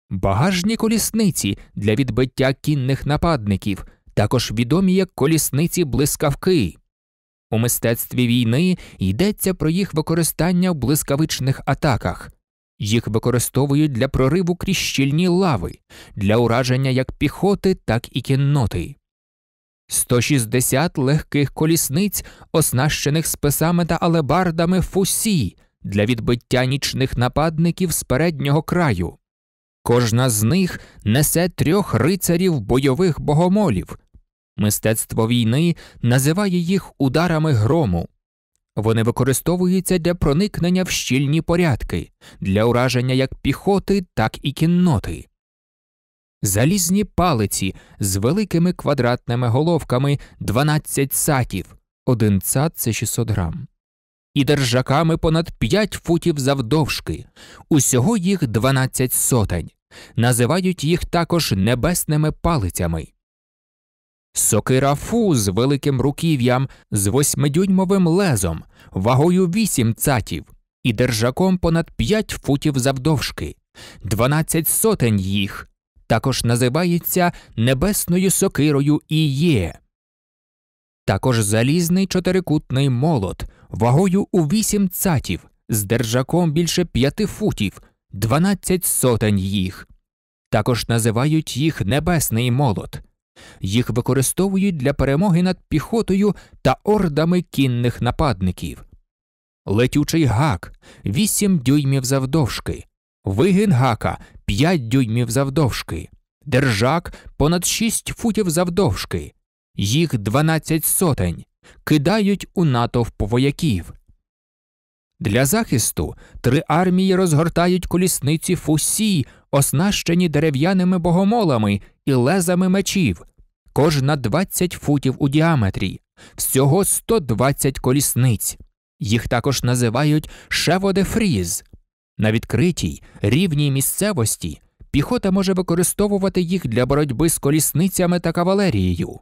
Багажні колісниці для відбиття кінних нападників, також відомі як колісниці блискавки. У мистецтві війни йдеться про їх використання в блискавичних атаках. Їх використовують для прориву крізь щільні лави, для ураження як піхоти, так і кінноти. 160 легких колісниць, оснащених списами та алебардами фусі для відбиття нічних нападників з переднього краю. Кожна з них несе трьох рицарів бойових богомолів. Мистецтво війни називає їх ударами грому. Вони використовуються для проникнення в щільні порядки, для ураження як піхоти, так і кінноти залізні палиці з великими квадратними головками 12 сатів, один цат це 600 грам, і держаками понад 5 футів завдовжки, усього їх 12 сотень, називають їх також небесними палицями. Сокира фу з великим руків'ям, з восьмидюймовим лезом, вагою 8 цатів і держаком понад 5 футів завдовжки, 12 сотень їх, також називається небесною сокирою і є. Також залізний чотирикутний молот вагою у вісім цатів з держаком більше п'яти футів, дванадцять сотень їх. Також називають їх небесний молот. Їх використовують для перемоги над піхотою та ордами кінних нападників. Летючий гак вісім дюймів завдовжки, вигін гака 5 дюймів завдовжки, держак понад 6 футів завдовжки, їх 12 сотень, кидають у натовп вояків. Для захисту три армії розгортають колісниці фусі, оснащені дерев'яними богомолами і лезами мечів, кожна 20 футів у діаметрі, всього 120 колісниць. Їх також називають шеводефріз. На відкритій, рівній місцевості піхота може використовувати їх для боротьби з колісницями та кавалерією.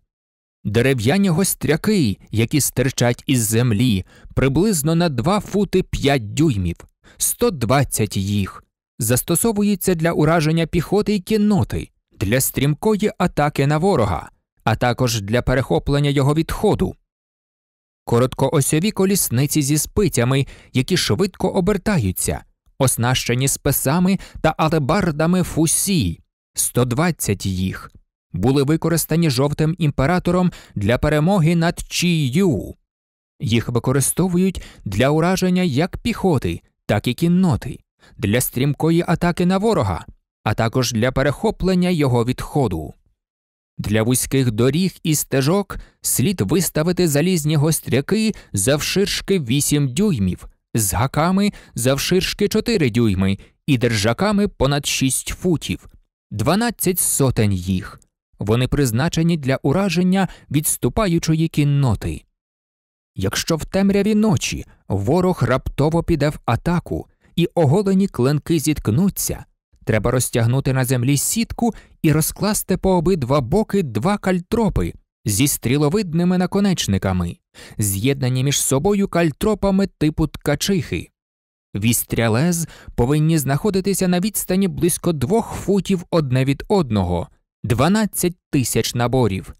Дерев'яні гостряки, які стирчать із землі, приблизно на 2 фути 5 дюймів, 120 їх, застосовуються для ураження піхоти і кінноти, для стрімкої атаки на ворога, а також для перехоплення його відходу. Короткоосьові колісниці зі спицями, які швидко обертаються, оснащені списами та алебардами фусі, 120 їх, були використані жовтим імператором для перемоги над Чію. Їх використовують для ураження як піхоти, так і кінноти, для стрімкої атаки на ворога, а також для перехоплення його відходу. Для вузьких доріг і стежок слід виставити залізні гостряки завширшки 8 дюймів з гаками завширшки 4 дюйми і держаками понад 6 футів, 12 сотень їх. Вони призначені для ураження відступаючої кінноти. Якщо в темряві ночі ворог раптово піде в атаку і оголені клинки зіткнуться, треба розтягнути на землі сітку і розкласти по обидва боки два кальтропи зі стріловидними наконечниками, з'єднані між собою кальтропами типу ткачихи. Вістрялез повинні знаходитися на відстані близько двох футів одне від одного, 12 тисяч наборів.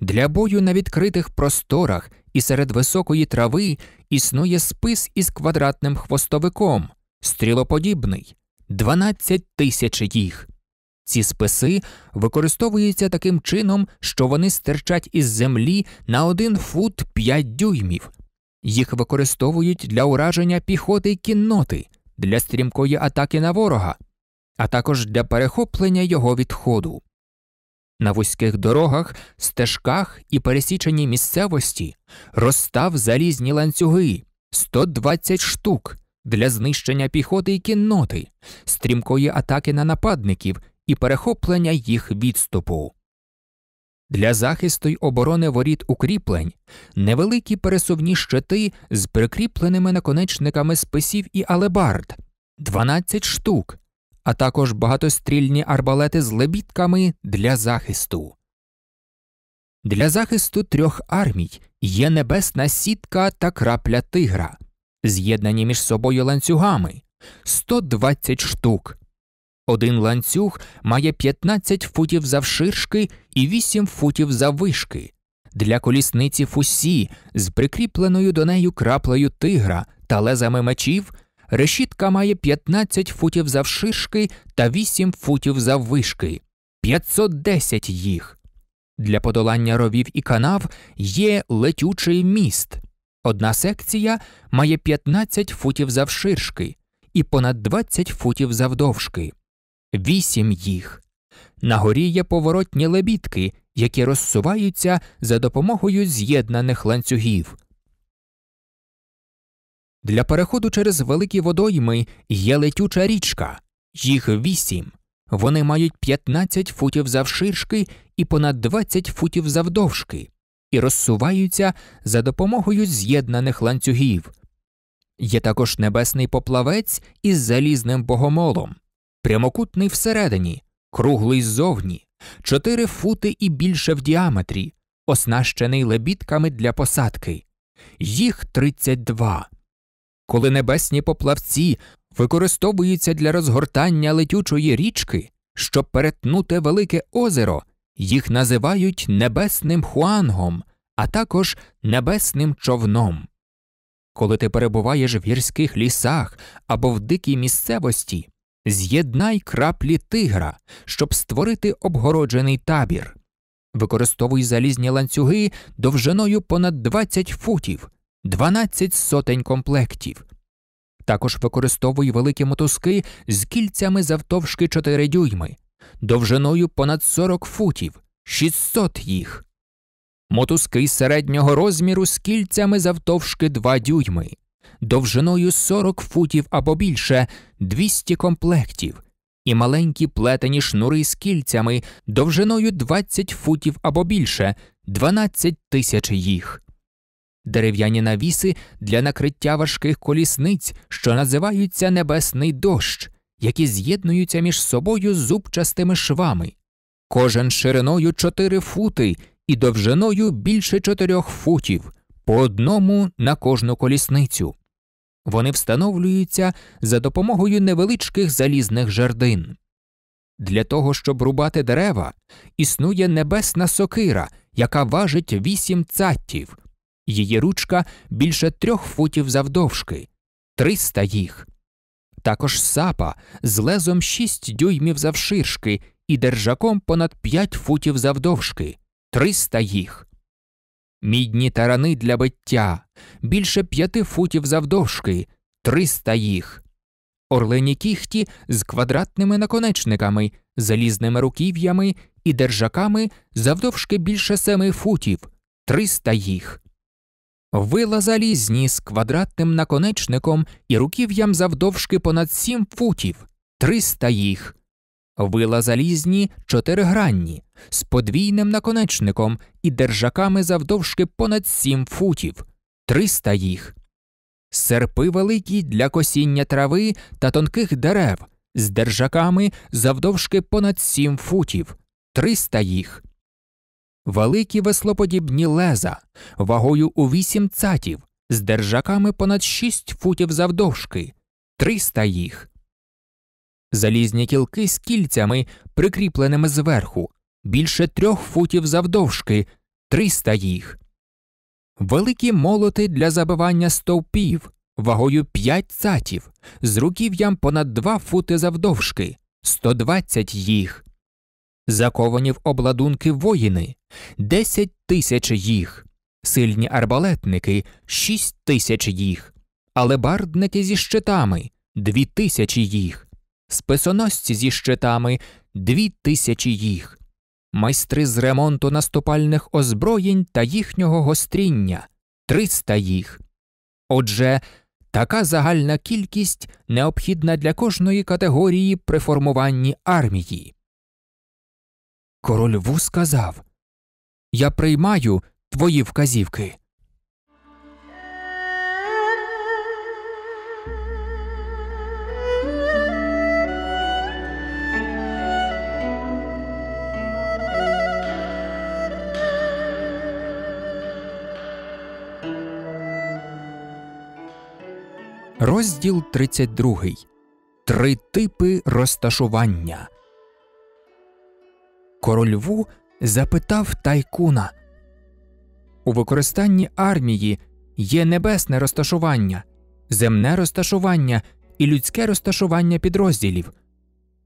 Для бою на відкритих просторах і серед високої трави існує спис із квадратним хвостовиком, стрілоподібний, 12 тисяч їх. Ці списи використовуються таким чином, що вони стирчать із землі на один фут п'ять дюймів. Їх використовують для ураження піхоти й кінноти, для стрімкої атаки на ворога, а також для перехоплення його відходу. На вузьких дорогах, стежках і пересіченій місцевості розстав залізні ланцюги 120 штук для знищення піхоти й кінноти, стрімкої атаки на нападників і перехоплення їх відступу. Для захисту й оборони воріт укріплень невеликі пересувні щити з прикріпленими наконечниками списів і алебард 12 штук, а також багатострільні арбалети з лебідками для захисту. Для захисту трьох армій є небесна сітка та крапля тигра, з'єднані між собою ланцюгами 120 штук. Один ланцюг має 15 футів завширшки і 8 футів заввишки. Для колісниці фусі з прикріпленою до неї краплею тигра та лезами мечів решітка має 15 футів завширшки та 8 футів заввишки, 510 їх. Для подолання ровів і канав є летючий міст. Одна секція має 15 футів завширшки і понад 20 футів завдовжки вісім їх. На горі є поворотні лебідки, які розсуваються за допомогою з'єднаних ланцюгів. Для переходу через великі водойми є летюча річка, їх вісім. Вони мають 15 футів завширшки і понад 20 футів завдовжки, і розсуваються за допомогою з'єднаних ланцюгів. Є також небесний поплавець із залізним богомолом прямокутний всередині, круглий ззовні, чотири фути і більше в діаметрі, оснащений лебідками для посадки. Їх 32. Коли небесні поплавці використовуються для розгортання летючої річки, щоб перетнути велике озеро, їх називають небесним хуангом, а також небесним човном. Коли ти перебуваєш в гірських лісах або в дикій місцевості, З'єднай краплі тигра, щоб створити обгороджений табір. Використовуй залізні ланцюги довжиною понад 20 футів, 12 сотень комплектів. Також використовуй великі мотузки з кільцями завтовшки 4 дюйми, довжиною понад 40 футів, 600 їх, мотузки середнього розміру з кільцями завтовшки 2 дюйми довжиною 40 футів або більше, 200 комплектів, і маленькі плетені шнури з кільцями довжиною 20 футів або більше, 12 тисяч їх. Дерев'яні навіси для накриття важких колісниць, що називаються небесний дощ, які з'єднуються між собою зубчастими швами, кожен шириною 4 фути і довжиною більше 4 футів по одному на кожну колісницю. Вони встановлюються за допомогою невеличких залізних жердин. Для того, щоб рубати дерева, існує небесна сокира, яка важить вісім цаттів. Її ручка більше трьох футів завдовжки, триста їх. Також сапа з лезом шість дюймів завширшки і держаком понад п'ять футів завдовжки, триста їх. Мідні тарани для биття, більше п'яти футів завдовжки, триста їх, орлені кіхті з квадратними наконечниками, залізними руків'ями і держаками завдовжки більше семи футів, триста їх, вила залізні з квадратним наконечником і руків'ям завдовжки понад сім футів, триста їх, Вила залізні чотиригранні з подвійним наконечником і держаками завдовжки понад сім футів, триста їх, серпи великі для косіння трави та тонких дерев з держаками завдовжки понад сім футів, триста їх, великі веслоподібні леза вагою у вісім цатів з держаками понад шість футів завдовжки, триста їх. Залізні кілки з кільцями, прикріпленими зверху, більше трьох футів завдовжки, триста їх, великі молоти для забивання стовпів, вагою п'ять цатів, з руків'ям понад два фути завдовжки, Сто двадцять їх, заковані в обладунки воїни, десять тисяч їх, сильні арбалетники, шість тисяч їх, алебардники зі щитами, дві тисячі їх списоносці зі щитами дві тисячі їх, майстри з ремонту наступальних озброєнь та їхнього гостріння триста їх. Отже, така загальна кількість необхідна для кожної категорії при формуванні армії. Король Ву сказав Я приймаю твої вказівки. Розділ 32. Три типи розташування. Король Ву запитав тайкуна У використанні армії є небесне розташування, земне розташування і людське розташування підрозділів.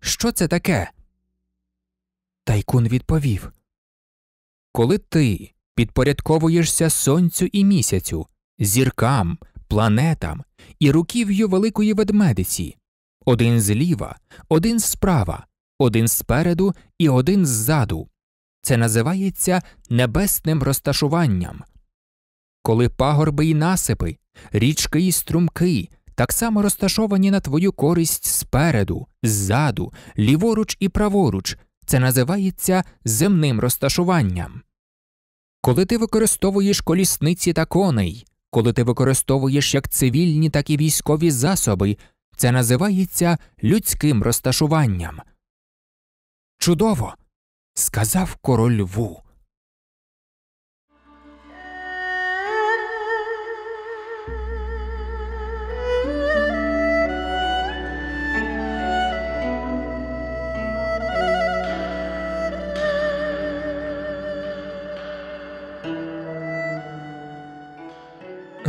Що це таке? Тайкун відповів Коли ти підпорядковуєшся сонцю і місяцю, зіркам планетам і руків'ю великої ведмедиці один зліва, один справа, один спереду і один ззаду. Це називається небесним розташуванням. Коли пагорби і насипи, річки і струмки так само розташовані на твою користь спереду, ззаду, ліворуч і праворуч, це називається земним розташуванням. Коли ти використовуєш колісниці та коней, коли ти використовуєш як цивільні, так і військові засоби, це називається людським розташуванням. Чудово! сказав король Ву.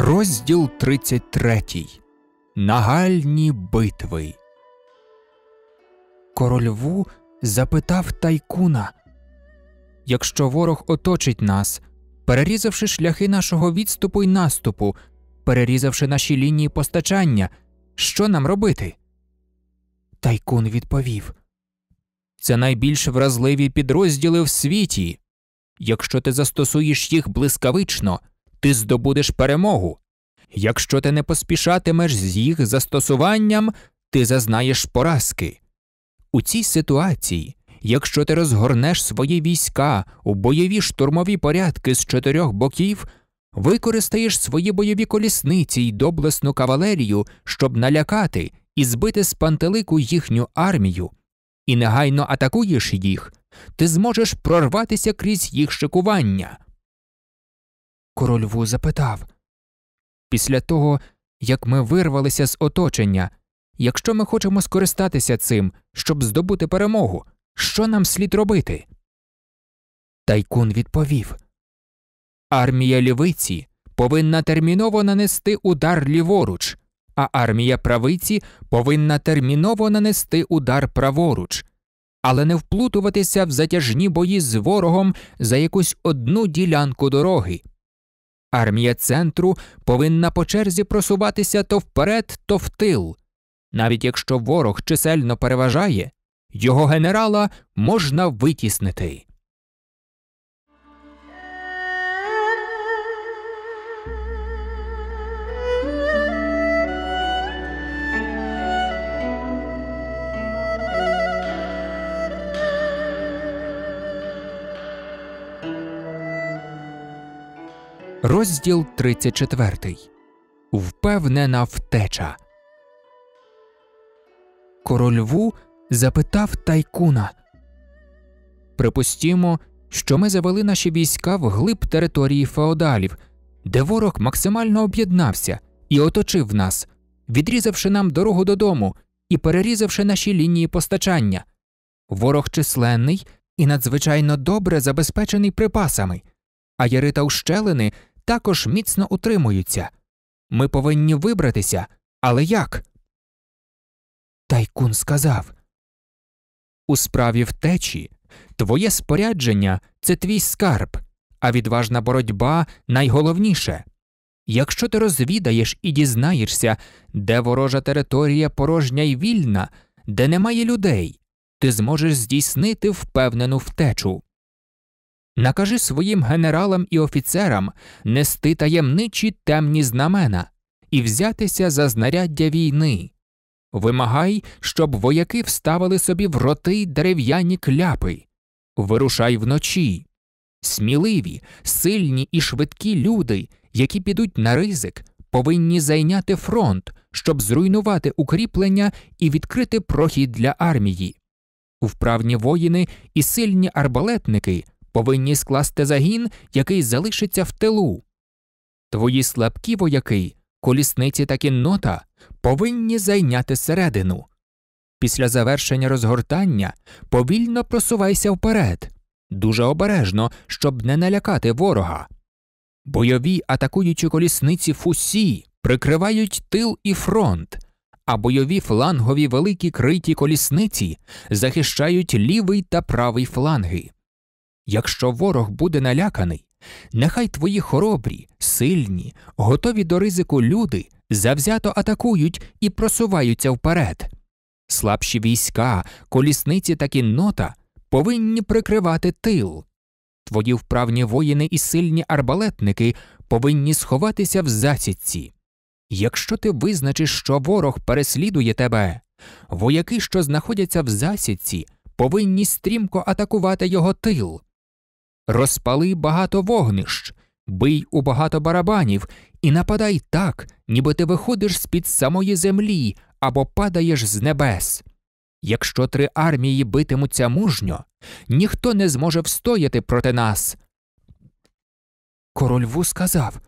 Розділ 33. Нагальні битви. Король Ву запитав тайкуна Якщо ворог оточить нас, перерізавши шляхи нашого відступу й наступу, перерізавши наші лінії постачання, що нам робити? Тайкун відповів Це найбільш вразливі підрозділи в світі. Якщо ти застосуєш їх блискавично ти здобудеш перемогу. Якщо ти не поспішатимеш з їх застосуванням, ти зазнаєш поразки. У цій ситуації, якщо ти розгорнеш свої війська у бойові штурмові порядки з чотирьох боків, використаєш свої бойові колісниці й доблесну кавалерію, щоб налякати і збити з пантелику їхню армію, і негайно атакуєш їх, ти зможеш прорватися крізь їх шикування. Корольву запитав після того, як ми вирвалися з оточення, якщо ми хочемо скористатися цим, щоб здобути перемогу, що нам слід робити? Тайкун відповів Армія лівиці повинна терміново нанести удар ліворуч, а армія правиці повинна терміново нанести удар праворуч. Але не вплутуватися в затяжні бої з ворогом за якусь одну ділянку дороги. Армія центру повинна по черзі просуватися то вперед, то в тил. Навіть якщо ворог чисельно переважає, його генерала можна витіснити. Розділ 34. Впевнена втеча. Король Ву запитав тайкуна. Припустімо, що ми завели наші війська в глиб території феодалів, де ворог максимально об'єднався і оточив нас, відрізавши нам дорогу додому і перерізавши наші лінії постачання. Ворог численний і надзвичайно добре забезпечений припасами. А ярита ущелини також міцно утримуються. Ми повинні вибратися, але як? Тайкун сказав У справі втечі твоє спорядження це твій скарб, а відважна боротьба найголовніше. Якщо ти розвідаєш і дізнаєшся, де ворожа територія порожня й вільна, де немає людей, ти зможеш здійснити впевнену втечу. Накажи своїм генералам і офіцерам нести таємничі темні знамена і взятися за знаряддя війни. Вимагай, щоб вояки вставили собі в роти дерев'яні кляпи, вирушай вночі. Сміливі, сильні і швидкі люди, які підуть на ризик, повинні зайняти фронт, щоб зруйнувати укріплення і відкрити прохід для армії. Вправні воїни і сильні арбалетники повинні скласти загін, який залишиться в тилу. Твої слабкі вояки, колісниці та кіннота повинні зайняти середину. Після завершення розгортання повільно просувайся вперед, дуже обережно, щоб не налякати ворога. Бойові атакуючі колісниці фусі прикривають тил і фронт, а бойові флангові великі криті колісниці захищають лівий та правий фланги. Якщо ворог буде наляканий, нехай твої хоробрі, сильні, готові до ризику люди завзято атакують і просуваються вперед. Слабші війська, колісниці та кіннота повинні прикривати тил. Твої вправні воїни і сильні арбалетники повинні сховатися в засідці. Якщо ти визначиш, що ворог переслідує тебе, вояки, що знаходяться в засідці, повинні стрімко атакувати його тил розпали багато вогнищ, бий у багато барабанів і нападай так, ніби ти виходиш з під самої землі або падаєш з небес. Якщо три армії битимуться мужньо, ніхто не зможе встояти проти нас. Король Ву сказав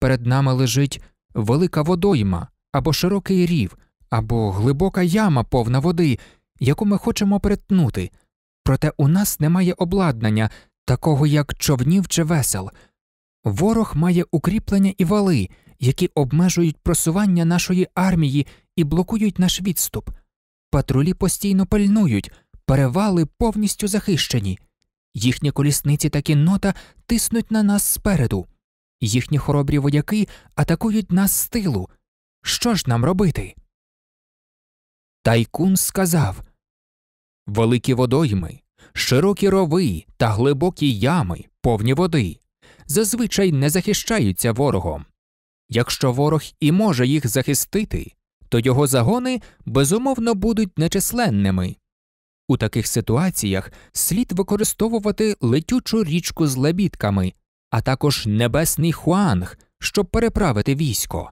перед нами лежить велика водойма або широкий рів, або глибока яма повна води, яку ми хочемо перетнути. Проте у нас немає обладнання такого як човнів чи весел. Ворог має укріплення і вали, які обмежують просування нашої армії і блокують наш відступ. Патрулі постійно пильнують, перевали повністю захищені. Їхні колісниці та кіннота тиснуть на нас спереду. Їхні хоробрі вояки атакують нас з тилу. Що ж нам робити? Тайкун сказав Великі водойми, Широкі рови та глибокі ями, повні води, зазвичай не захищаються ворогом. Якщо ворог і може їх захистити, то його загони безумовно будуть нечисленними. У таких ситуаціях слід використовувати летючу річку з лебідками, а також небесний хуанг, щоб переправити військо.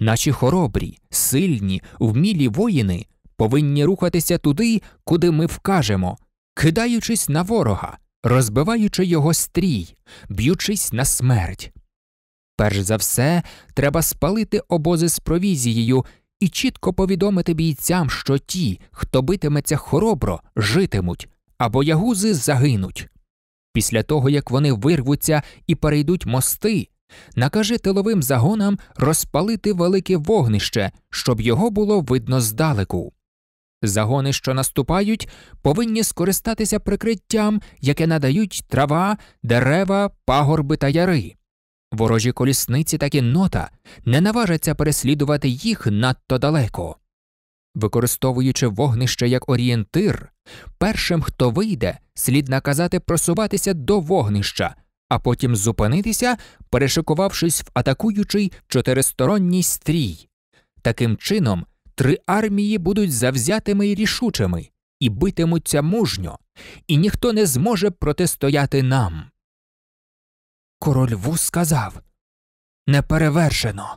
Наші хоробрі, сильні, вмілі воїни повинні рухатися туди, куди ми вкажемо кидаючись на ворога, розбиваючи його стрій, б'ючись на смерть. Перш за все, треба спалити обози з провізією і чітко повідомити бійцям, що ті, хто битиметься хоробро, житимуть, а боягузи загинуть. Після того, як вони вирвуться і перейдуть мости, накажи тиловим загонам розпалити велике вогнище, щоб його було видно здалеку. Загони, що наступають, повинні скористатися прикриттям, яке надають трава, дерева, пагорби та яри. Ворожі колісниці та кіннота не наважаться переслідувати їх надто далеко. Використовуючи вогнище як орієнтир, першим, хто вийде, слід наказати просуватися до вогнища, а потім зупинитися, перешикувавшись в атакуючий чотиристоронній стрій. Таким чином три армії будуть завзятими й рішучими і битимуться мужньо, і ніхто не зможе протистояти нам. Король Ву сказав не перевершено.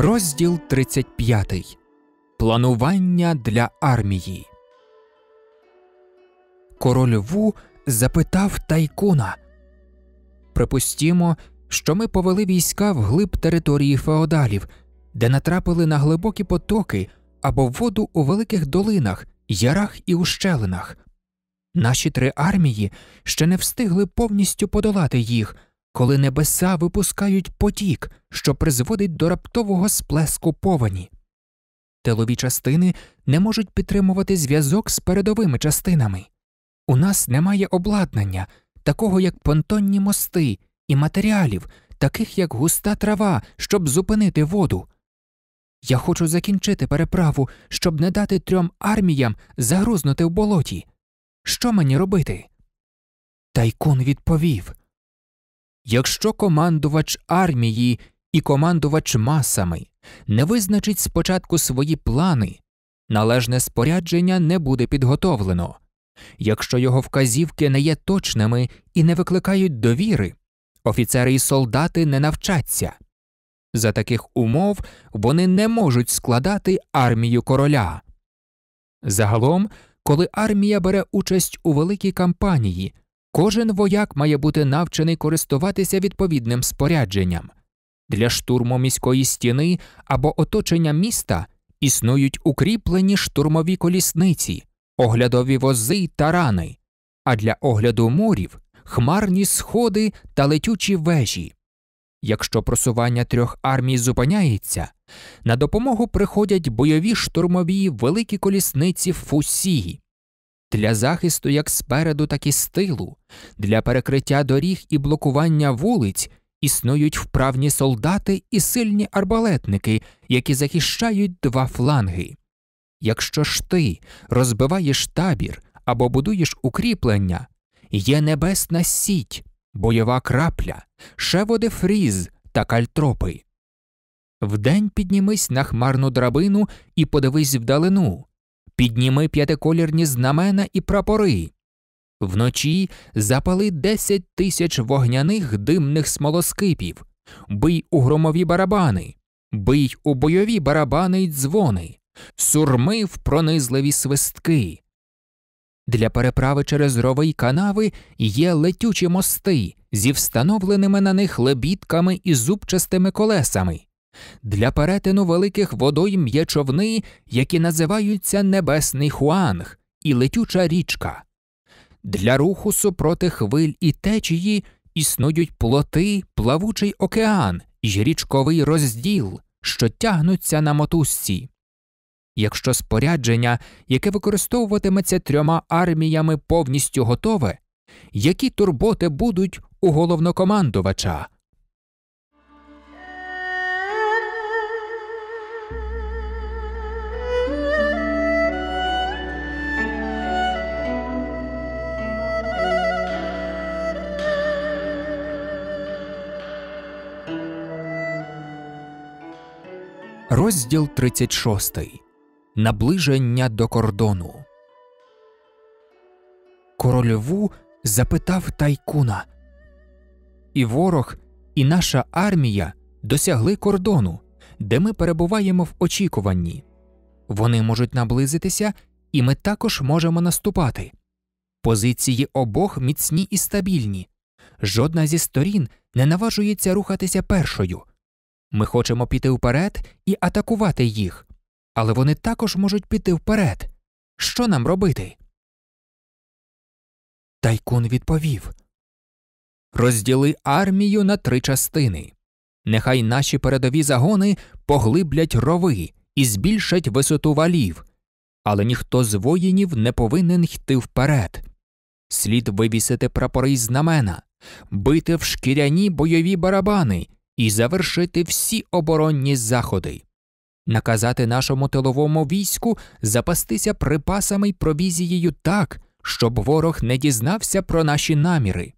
Розділ 35. Планування для армії. Король Ву запитав тайкуна Припустімо, що ми повели війська вглиб території феодалів, де натрапили на глибокі потоки або воду у великих долинах, ярах і ущелинах. Наші три армії ще не встигли повністю подолати їх коли небеса випускають потік, що призводить до раптового сплеску повені. Телові частини не можуть підтримувати зв'язок з передовими частинами. У нас немає обладнання, такого як понтонні мости і матеріалів, таких як густа трава, щоб зупинити воду. Я хочу закінчити переправу, щоб не дати трьом арміям загрузнути в болоті. Що мені робити? Тайкун відповів Якщо командувач армії і командувач масами не визначить спочатку свої плани, належне спорядження не буде підготовлено. Якщо його вказівки не є точними і не викликають довіри, офіцери і солдати не навчаться. За таких умов вони не можуть складати армію короля. Загалом, коли армія бере участь у великій кампанії, Кожен вояк має бути навчений користуватися відповідним спорядженням. Для штурму міської стіни або оточення міста існують укріплені штурмові колісниці, оглядові вози та рани, а для огляду морів хмарні сходи та летючі вежі. Якщо просування трьох армій зупиняється, на допомогу приходять бойові штурмові великі колісниці фусії, для захисту як спереду, так і з тилу, для перекриття доріг і блокування вулиць існують вправні солдати і сильні арбалетники, які захищають два фланги. Якщо ж ти розбиваєш табір або будуєш укріплення, є небесна сіть, бойова крапля, шеводефріз та кальтропи. Вдень піднімись на хмарну драбину і подивись вдалину підніми п'ятиколірні знамена і прапори. Вночі запали десять тисяч вогняних димних смолоскипів, бий у громові барабани, бий у бойові барабани й дзвони, сурми в пронизливі свистки. Для переправи через рови й канави є летючі мости зі встановленими на них лебідками і зубчастими колесами для перетину великих водойм є човни, які називаються Небесний Хуанг і Летюча річка. Для руху супроти хвиль і течії існують плоти, плавучий океан і річковий розділ, що тягнуться на мотузці. Якщо спорядження, яке використовуватиметься трьома арміями повністю готове, які турботи будуть у головнокомандувача? Розділ 36. Наближення до кордону. Корольову запитав тайкуна. І ворог, і наша армія досягли кордону, де ми перебуваємо в очікуванні. Вони можуть наблизитися, і ми також можемо наступати. Позиції обох міцні і стабільні. Жодна зі сторін не наважується рухатися першою. Ми хочемо піти вперед і атакувати їх, але вони також можуть піти вперед. Що нам робити? Тайкун відповів Розділи армію на три частини. Нехай наші передові загони поглиблять рови і збільшать висоту валів, але ніхто з воїнів не повинен йти вперед. Слід вивісити прапори й знамена, бити в шкіряні бойові барабани і завершити всі оборонні заходи, наказати нашому тиловому війську запастися припасами й провізією так, щоб ворог не дізнався про наші наміри.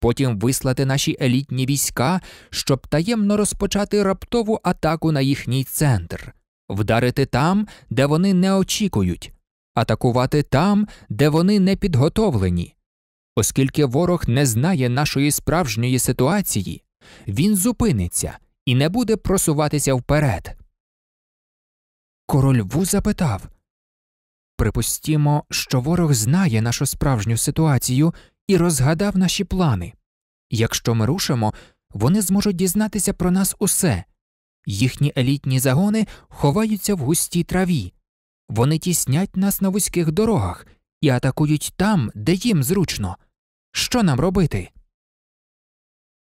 Потім вислати наші елітні війська, щоб таємно розпочати раптову атаку на їхній центр, вдарити там, де вони не очікують, атакувати там, де вони не підготовлені. Оскільки ворог не знає нашої справжньої ситуації, він зупиниться і не буде просуватися вперед. Король Ву запитав Припустімо, що ворог знає нашу справжню ситуацію і розгадав наші плани. Якщо ми рушимо, вони зможуть дізнатися про нас усе. Їхні елітні загони ховаються в густій траві, вони тіснять нас на вузьких дорогах і атакують там, де їм зручно. Що нам робити?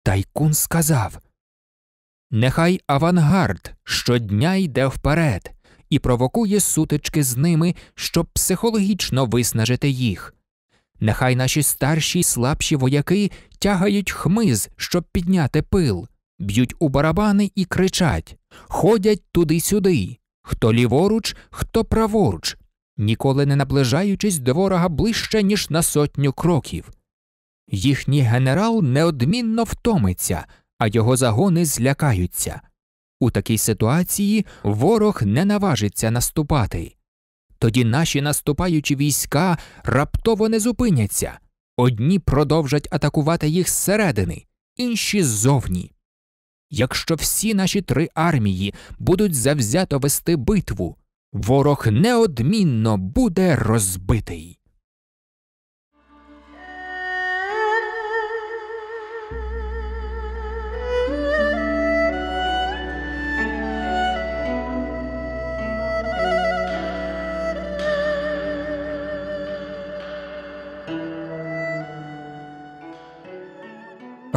Тайкун сказав Нехай авангард щодня йде вперед і провокує сутички з ними, щоб психологічно виснажити їх. Нехай наші старші й слабші вояки тягають хмиз, щоб підняти пил, б'ють у барабани і кричать Ходять туди-сюди, хто ліворуч, хто праворуч, ніколи не наближаючись до ворога ближче, ніж на сотню кроків. Їхній генерал неодмінно втомиться, а його загони злякаються. У такій ситуації ворог не наважиться наступати. Тоді наші наступаючі війська раптово не зупиняться, одні продовжать атакувати їх зсередини, інші ззовні. Якщо всі наші три армії будуть завзято вести битву, ворог неодмінно буде розбитий.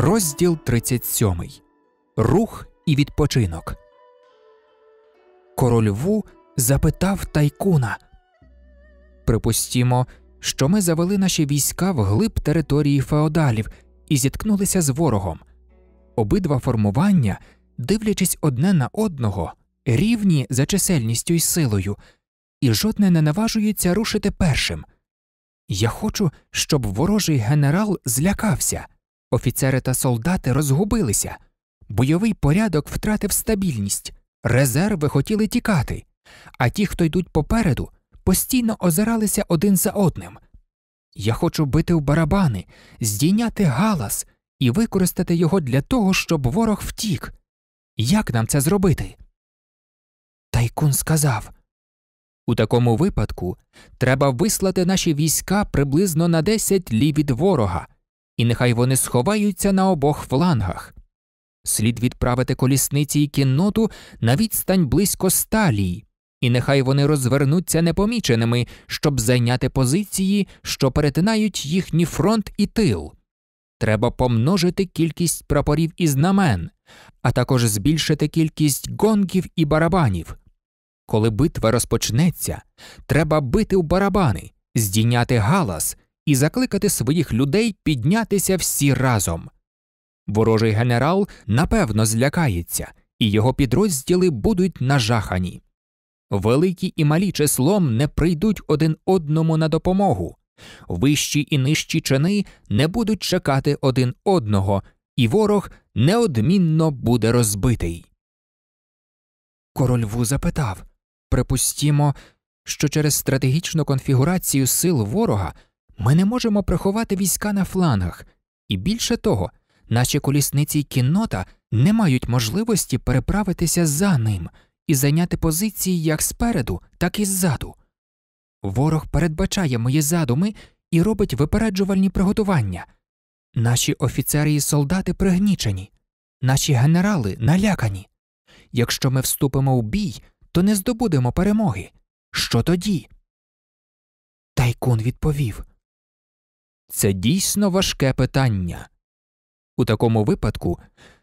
Розділ 37. Рух і відпочинок. Король Ву запитав тайкуна Припустімо, що ми завели наші війська в глиб території феодалів і зіткнулися з ворогом. Обидва формування, дивлячись одне на одного, рівні за чисельністю й силою, і жодне не наважується рушити першим. Я хочу, щоб ворожий генерал злякався. Офіцери та солдати розгубилися, бойовий порядок втратив стабільність, резерви хотіли тікати, а ті, хто йдуть попереду, постійно озиралися один за одним. Я хочу бити в барабани, здійняти галас і використати його для того, щоб ворог втік. Як нам це зробити? Тайкун сказав У такому випадку треба вислати наші війська приблизно на 10 лі від ворога і нехай вони сховаються на обох флангах. Слід відправити колісниці і кінноту на відстань близько сталій, і нехай вони розвернуться непоміченими, щоб зайняти позиції, що перетинають їхній фронт і тил. Треба помножити кількість прапорів і знамен, а також збільшити кількість гонгів і барабанів. Коли битва розпочнеться, треба бити в барабани, здійняти галас і закликати своїх людей піднятися всі разом. Ворожий генерал напевно злякається, і його підрозділи будуть нажахані. Великі і малі числом не прийдуть один одному на допомогу, вищі і нижчі чини не будуть чекати один одного, і ворог неодмінно буде розбитий. Король Ву запитав Припустімо, що через стратегічну конфігурацію сил ворога ми не можемо приховати війська на флангах, і більше того, наші колісниці й кіннота не мають можливості переправитися за ним і зайняти позиції як спереду, так і ззаду. Ворог передбачає мої задуми і робить випереджувальні приготування. Наші офіцери і солдати пригнічені, наші генерали налякані. Якщо ми вступимо в бій, то не здобудемо перемоги. Що тоді? Тайкун відповів. Це дійсно важке питання. У такому випадку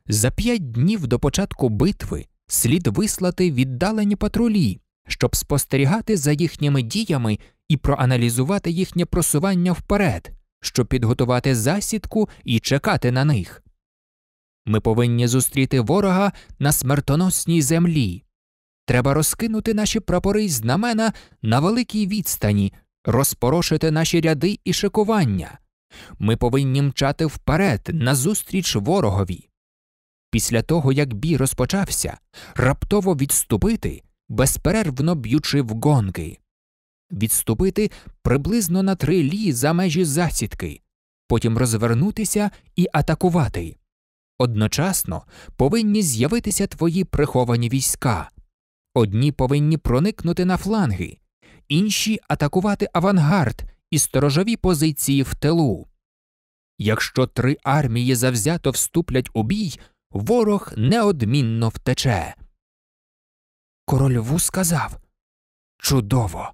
за п'ять днів до початку битви слід вислати віддалені патрулі, щоб спостерігати за їхніми діями і проаналізувати їхнє просування вперед, щоб підготувати засідку і чекати на них. Ми повинні зустріти ворога на смертоносній землі. Треба розкинути наші прапори й знамена на великій відстані, розпорошити наші ряди і шикування. Ми повинні мчати вперед, назустріч ворогові. Після того, як бій розпочався, раптово відступити, безперервно б'ючи в гонки відступити приблизно на три лі за межі засідки, потім розвернутися і атакувати. Одночасно повинні з'явитися твої приховані війська. Одні повинні проникнути на фланги, інші атакувати авангард і сторожові позиції в тилу. Якщо три армії завзято вступлять у бій, ворог неодмінно втече. Король Ву сказав Чудово!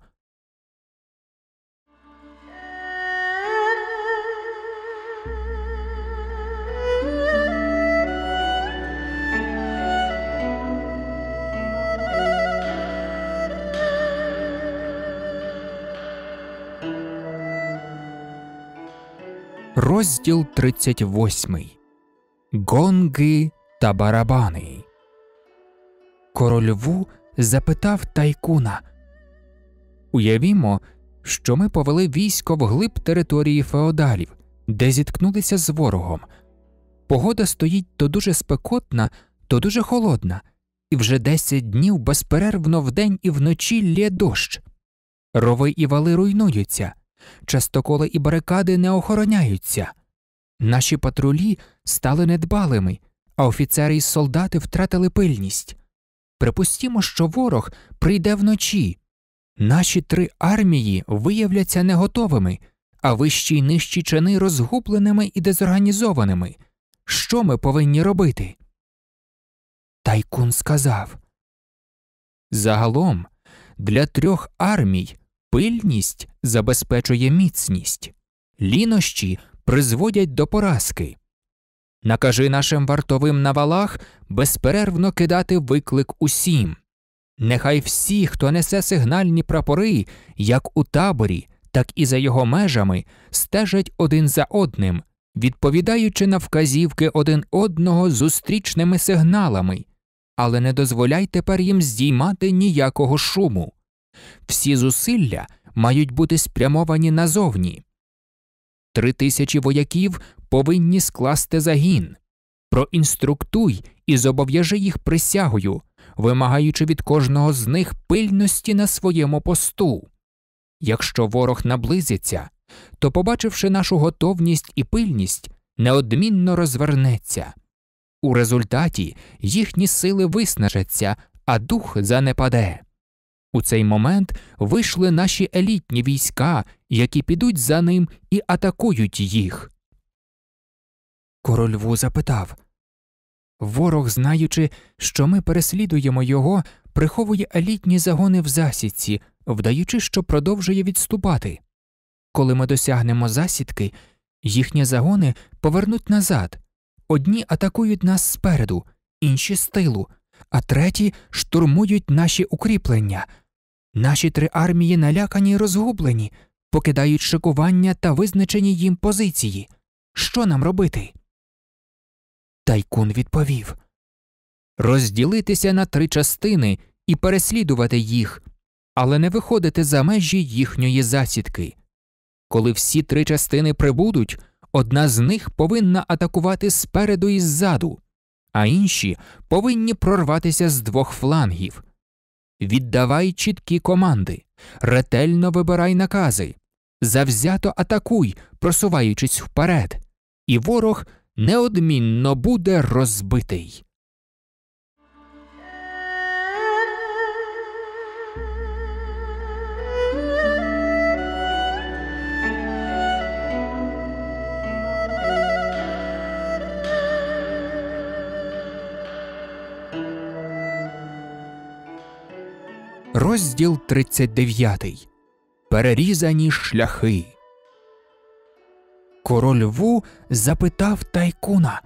Розділ 38 Гонги та барабани. Корольву запитав тайкуна Уявімо, що ми повели військо вглиб території феодалів, де зіткнулися з ворогом. Погода стоїть то дуже спекотна, то дуже холодна, і вже 10 днів безперервно вдень і вночі лє дощ. Рови і вали руйнуються. Частоколи і барикади не охороняються. Наші патрулі стали недбалими, а офіцери і солдати втратили пильність. Припустімо, що ворог прийде вночі. Наші три армії виявляться неготовими, а вищі й нижчі чини розгубленими і дезорганізованими. Що ми повинні робити? Тайкун сказав. Загалом для трьох армій Пильність забезпечує міцність, лінощі призводять до поразки. Накажи нашим вартовим на валах безперервно кидати виклик усім. Нехай всі, хто несе сигнальні прапори, як у таборі, так і за його межами, стежать один за одним, відповідаючи на вказівки один одного зустрічними сигналами, але не дозволяй тепер їм здіймати ніякого шуму. Всі зусилля мають бути спрямовані назовні. Три тисячі вояків повинні скласти загін. Проінструктуй і зобов'яжи їх присягою, вимагаючи від кожного з них пильності на своєму посту. Якщо ворог наблизиться, то, побачивши нашу готовність і пильність, неодмінно розвернеться. У результаті їхні сили виснажаться, а дух занепаде. У цей момент вийшли наші елітні війська, які підуть за ним і атакують їх. Король Ву запитав Ворог, знаючи, що ми переслідуємо його, приховує елітні загони в засідці, вдаючи, що продовжує відступати. Коли ми досягнемо засідки, їхні загони повернуть назад. Одні атакують нас спереду, інші з тилу, а треті штурмують наші укріплення. Наші три армії налякані й розгублені, покидають шикування та визначені їм позиції. Що нам робити? Тайкун відповів розділитися на три частини і переслідувати їх, але не виходити за межі їхньої засідки. Коли всі три частини прибудуть, одна з них повинна атакувати спереду і ззаду, а інші повинні прорватися з двох флангів. Віддавай чіткі команди, ретельно вибирай накази, завзято атакуй, просуваючись вперед, і ворог неодмінно буде розбитий. Розділ 39. Перерізані шляхи. Король Ву запитав тайкуна.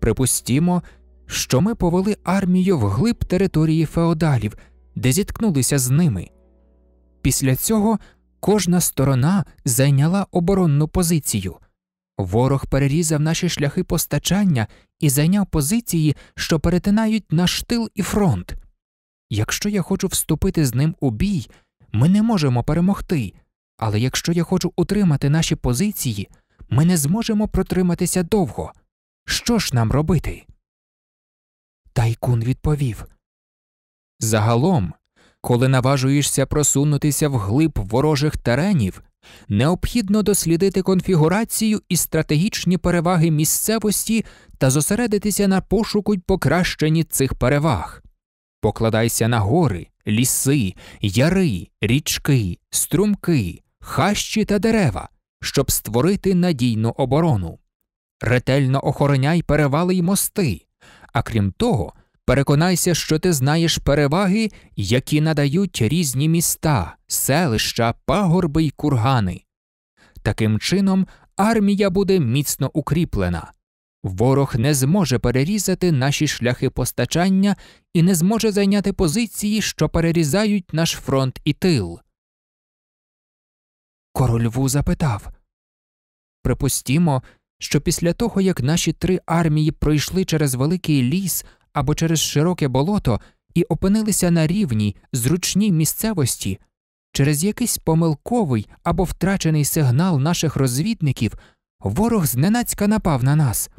Припустімо, що ми повели армію вглиб території феодалів, де зіткнулися з ними. Після цього кожна сторона зайняла оборонну позицію. Ворог перерізав наші шляхи постачання і зайняв позиції, що перетинають наш тил і фронт. Якщо я хочу вступити з ним у бій, ми не можемо перемогти, але якщо я хочу утримати наші позиції, ми не зможемо протриматися довго. Що ж нам робити? Тайкун відповів Загалом, коли наважуєшся просунутися вглиб ворожих теренів, необхідно дослідити конфігурацію і стратегічні переваги місцевості та зосередитися на пошуку й покращенні цих переваг. Покладайся на гори, ліси, яри, річки, струмки, хащі та дерева, щоб створити надійну оборону. Ретельно охороняй перевали й мости, а крім того, переконайся, що ти знаєш переваги, які надають різні міста, селища, пагорби й кургани. Таким чином, армія буде міцно укріплена. Ворог не зможе перерізати наші шляхи постачання і не зможе зайняти позиції, що перерізають наш фронт і тил. Король Ву запитав Припустімо, що після того як наші три армії пройшли через великий ліс або через широке болото і опинилися на рівній, зручній місцевості, через якийсь помилковий або втрачений сигнал наших розвідників ворог зненацька напав на нас.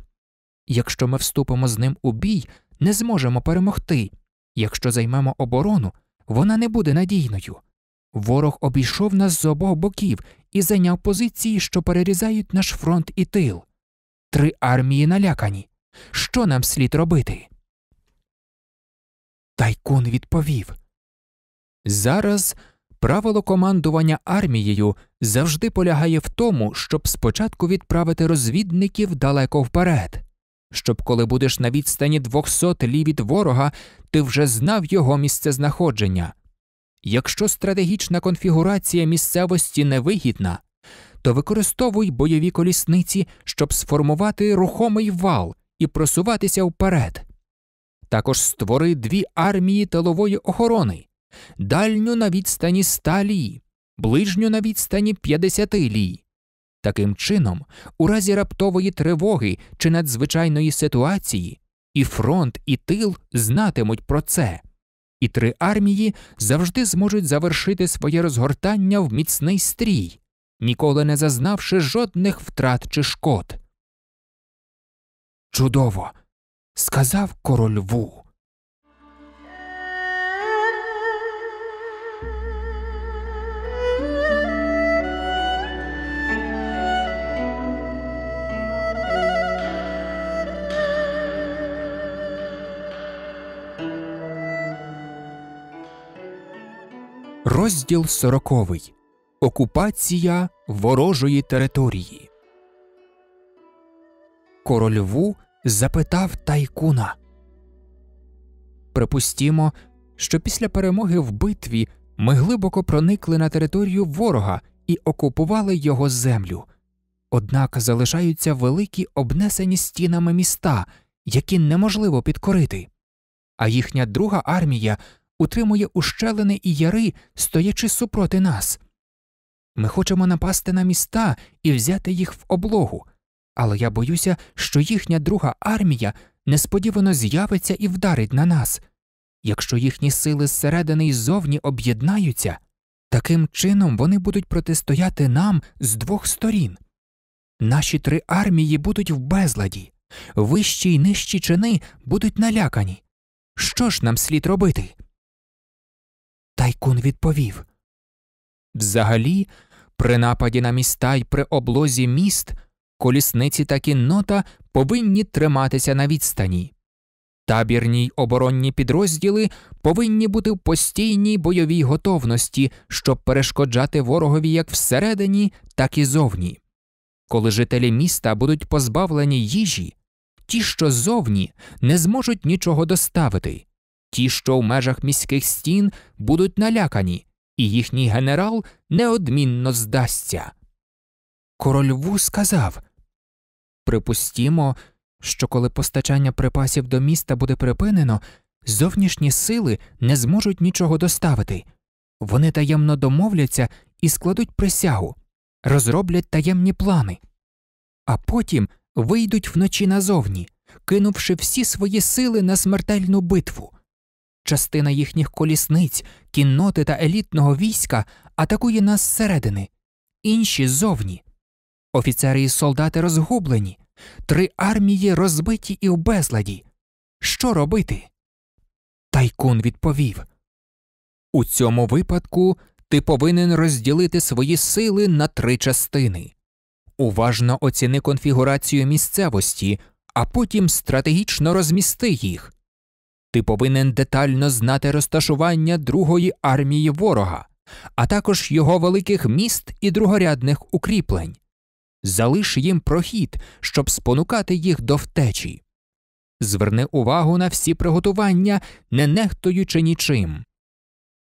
Якщо ми вступимо з ним у бій, не зможемо перемогти. Якщо займемо оборону, вона не буде надійною. Ворог обійшов нас з обох боків і зайняв позиції, що перерізають наш фронт і тил. Три армії налякані. Що нам слід робити? Тайкун відповів Зараз правило командування армією завжди полягає в тому, щоб спочатку відправити розвідників далеко вперед щоб коли будеш на відстані двохсот лі від ворога, ти вже знав його місце знаходження. Якщо стратегічна конфігурація місцевості невигідна, то використовуй бойові колісниці, щоб сформувати рухомий вал і просуватися вперед. Також створи дві армії тилової охорони дальню на відстані 100 лі, ближню на відстані 50 лі. Таким чином, у разі раптової тривоги чи надзвичайної ситуації, і фронт, і тил знатимуть про це, і три армії завжди зможуть завершити своє розгортання в міцний стрій, ніколи не зазнавши жодних втрат чи шкод. Чудово! сказав король Ву. Розділ 40. Окупація ворожої території. Король Ву запитав тайкуна. Припустімо, що після перемоги в битві ми глибоко проникли на територію ворога і окупували його землю. Однак залишаються великі обнесені стінами міста, які неможливо підкорити. А їхня друга армія утримує ущелини і яри, стоячи супроти нас. Ми хочемо напасти на міста і взяти їх в облогу, але я боюся, що їхня друга армія несподівано з'явиться і вдарить на нас. Якщо їхні сили зсередини і ззовні об'єднаються, таким чином вони будуть протистояти нам з двох сторін. Наші три армії будуть в безладі, вищі й нижчі чини будуть налякані. Що ж нам слід робити? Тайкун відповів Взагалі, при нападі на міста й при облозі міст колісниці та кіннота повинні триматися на відстані. Табірні й оборонні підрозділи повинні бути в постійній бойовій готовності, щоб перешкоджати ворогові як всередині, так і зовні. Коли жителі міста будуть позбавлені їжі, ті, що зовні, не зможуть нічого доставити, Ті, що в межах міських стін, будуть налякані, і їхній генерал неодмінно здасться. Король Ву сказав Припустімо, що коли постачання припасів до міста буде припинено, зовнішні сили не зможуть нічого доставити. Вони таємно домовляться і складуть присягу, розроблять таємні плани, а потім вийдуть вночі назовні, кинувши всі свої сили на смертельну битву. Частина їхніх колісниць, кінноти та елітного війська атакує нас зсередини, інші ззовні, Офіцери і солдати розгублені, три армії розбиті і в безладі. Що робити? Тайкун відповів У цьому випадку ти повинен розділити свої сили на три частини. Уважно оціни конфігурацію місцевості, а потім стратегічно розмісти їх. Ти повинен детально знати розташування Другої армії ворога, а також його великих міст і другорядних укріплень. Залиш їм прохід, щоб спонукати їх до втечі. Зверни увагу на всі приготування, не нехтуючи нічим.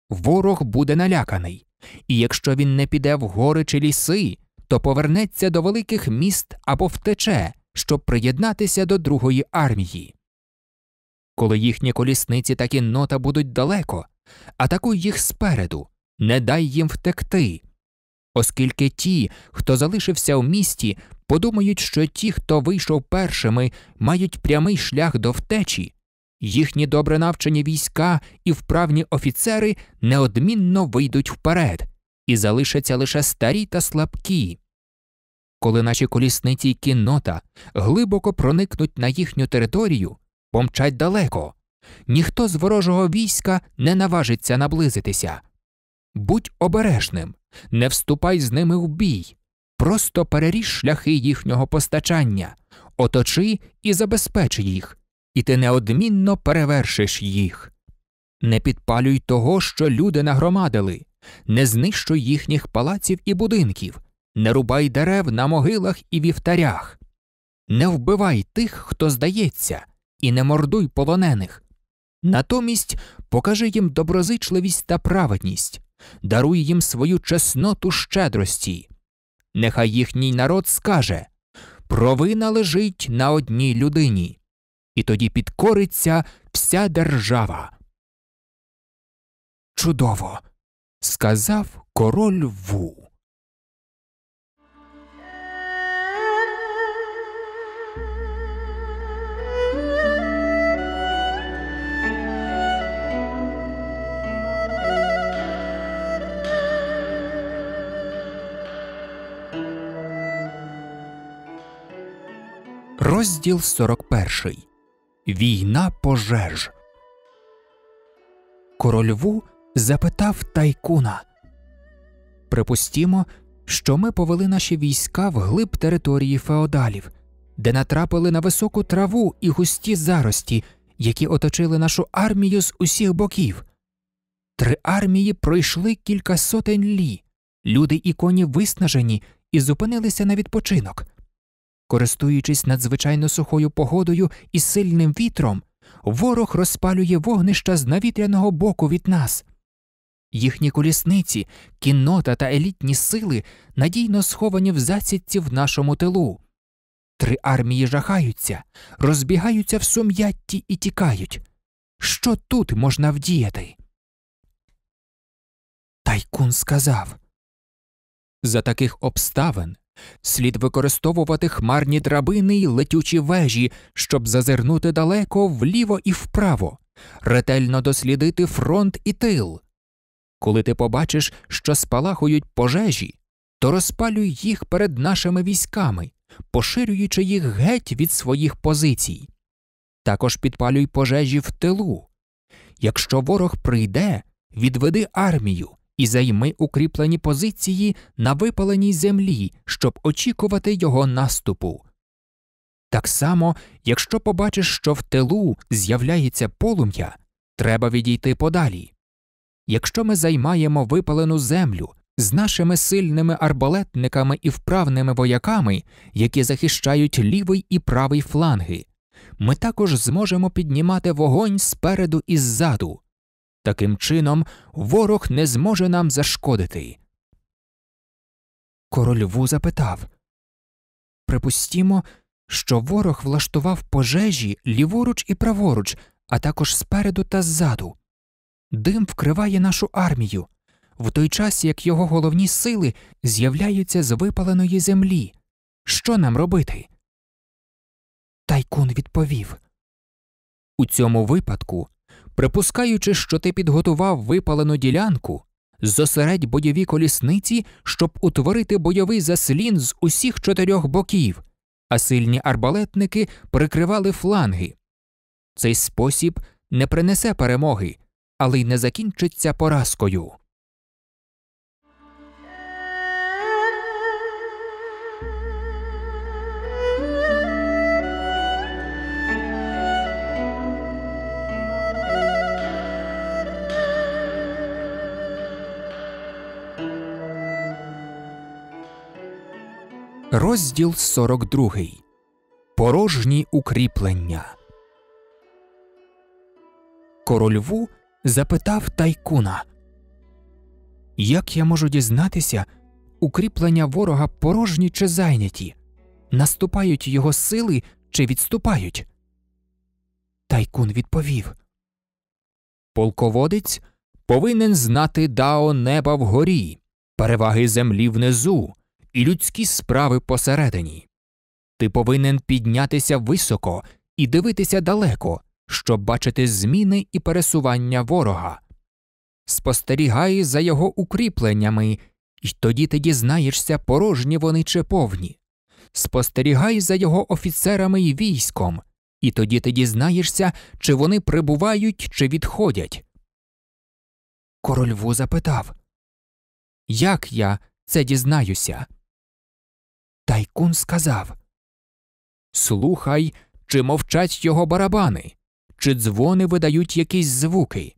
Ворог буде наляканий, і якщо він не піде в гори чи ліси, то повернеться до великих міст або втече, щоб приєднатися до Другої армії коли їхні колісниці та кіннота будуть далеко, атакуй їх спереду, не дай їм втекти. Оскільки ті, хто залишився в місті, подумають, що ті, хто вийшов першими, мають прямий шлях до втечі, їхні добре навчені війська і вправні офіцери неодмінно вийдуть вперед і залишаться лише старі та слабкі. Коли наші колісниці й кіннота глибоко проникнуть на їхню територію, помчать далеко. Ніхто з ворожого війська не наважиться наблизитися. Будь обережним, не вступай з ними в бій, просто переріж шляхи їхнього постачання, оточи і забезпеч їх, і ти неодмінно перевершиш їх. Не підпалюй того, що люди нагромадили, не знищуй їхніх палаців і будинків, не рубай дерев на могилах і вівтарях, не вбивай тих, хто здається і не мордуй полонених. Натомість покажи їм доброзичливість та праведність, даруй їм свою чесноту щедрості. Нехай їхній народ скаже провина лежить на одній людині, і тоді підкориться вся держава. Чудово! сказав король Ву. Розділ 41. Війна пожеж. Король Ву запитав тайкуна. Припустімо, що ми повели наші війська вглиб території феодалів, де натрапили на високу траву і густі зарості, які оточили нашу армію з усіх боків. Три армії пройшли кілька сотень лі. Люди і коні виснажені і зупинилися на відпочинок. Користуючись надзвичайно сухою погодою і сильним вітром, ворог розпалює вогнища з навітряного боку від нас. Їхні колісниці, кіннота та елітні сили надійно сховані в засідці в нашому тилу. Три армії жахаються, розбігаються в сум'ятті і тікають. Що тут можна вдіяти? Тайкун сказав За таких обставин Слід використовувати хмарні драбини й летючі вежі, щоб зазирнути далеко вліво і вправо, ретельно дослідити фронт і тил. Коли ти побачиш, що спалахують пожежі, то розпалюй їх перед нашими військами, поширюючи їх геть від своїх позицій. Також підпалюй пожежі в тилу. Якщо ворог прийде, відведи армію, і займи укріплені позиції на випаленій землі, щоб очікувати його наступу. Так само, якщо побачиш, що в тилу з'являється полум'я, треба відійти подалі. Якщо ми займаємо випалену землю з нашими сильними арбалетниками і вправними вояками, які захищають лівий і правий фланги, ми також зможемо піднімати вогонь спереду і ззаду, Таким чином, ворог не зможе нам зашкодити. Король Ву запитав Припустімо, що ворог влаштував пожежі ліворуч і праворуч, а також спереду та ззаду. Дим вкриває нашу армію, в той час як його головні сили з'являються з випаленої землі. Що нам робити? Тайкун відповів У цьому випадку Припускаючи, що ти підготував випалену ділянку, зосередь бойові колісниці, щоб утворити бойовий заслін з усіх чотирьох боків, а сильні арбалетники прикривали фланги. Цей спосіб не принесе перемоги, але й не закінчиться поразкою. Розділ 42. Порожні укріплення. Король Ву запитав тайкуна Як я можу дізнатися, укріплення ворога порожні чи зайняті? Наступають його сили чи відступають? Тайкун відповів Полководець повинен знати дао неба вгорі, переваги землі внизу і людські справи посередині. Ти повинен піднятися високо і дивитися далеко, щоб бачити зміни і пересування ворога. Спостерігай за його укріпленнями, і тоді ти дізнаєшся, порожні вони чи повні. Спостерігай за його офіцерами і військом, і тоді ти дізнаєшся, чи вони прибувають, чи відходять. Король Ву запитав Як я це дізнаюся? Тайкун сказав Слухай, чи мовчать його барабани, чи дзвони видають якісь звуки.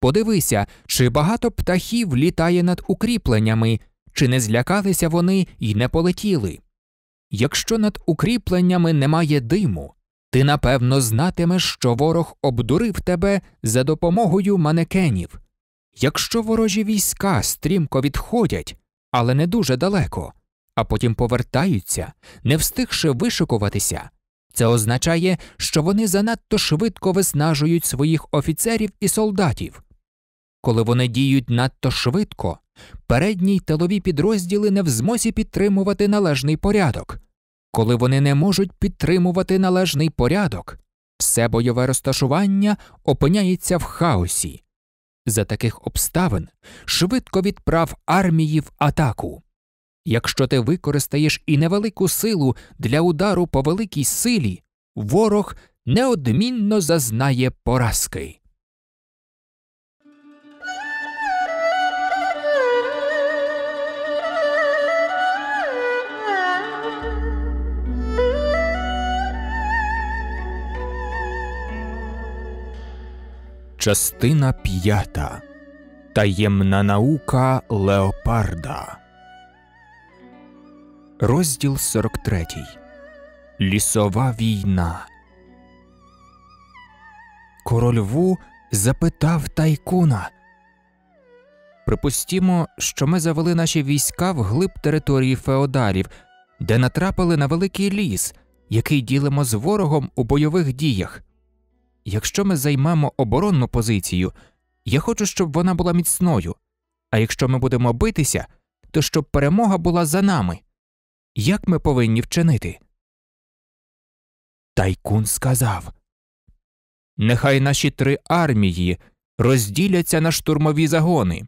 Подивися, чи багато птахів літає над укріпленнями, чи не злякалися вони і не полетіли. Якщо над укріпленнями немає диму, ти напевно знатимеш, що ворог обдурив тебе за допомогою манекенів. Якщо ворожі війська стрімко відходять, але не дуже далеко, а потім повертаються, не встигши вишикуватися. Це означає, що вони занадто швидко виснажують своїх офіцерів і солдатів. Коли вони діють надто швидко, передні й тилові підрозділи не в змозі підтримувати належний порядок. Коли вони не можуть підтримувати належний порядок, все бойове розташування опиняється в хаосі. За таких обставин швидко відправ армії в атаку. Якщо ти використаєш і невелику силу для удару по великій силі, ворог неодмінно зазнає поразки. Частина п'ята таємна наука леопарда. Розділ 43. Лісова війна. Король Ву запитав тайкуна. Припустімо, що ми завели наші війська в глиб території Феодарів, де натрапили на великий ліс, який ділимо з ворогом у бойових діях. Якщо ми займемо оборонну позицію, я хочу, щоб вона була міцною. А якщо ми будемо битися, то щоб перемога була за нами як ми повинні вчинити? Тайкун сказав Нехай наші три армії розділяться на штурмові загони.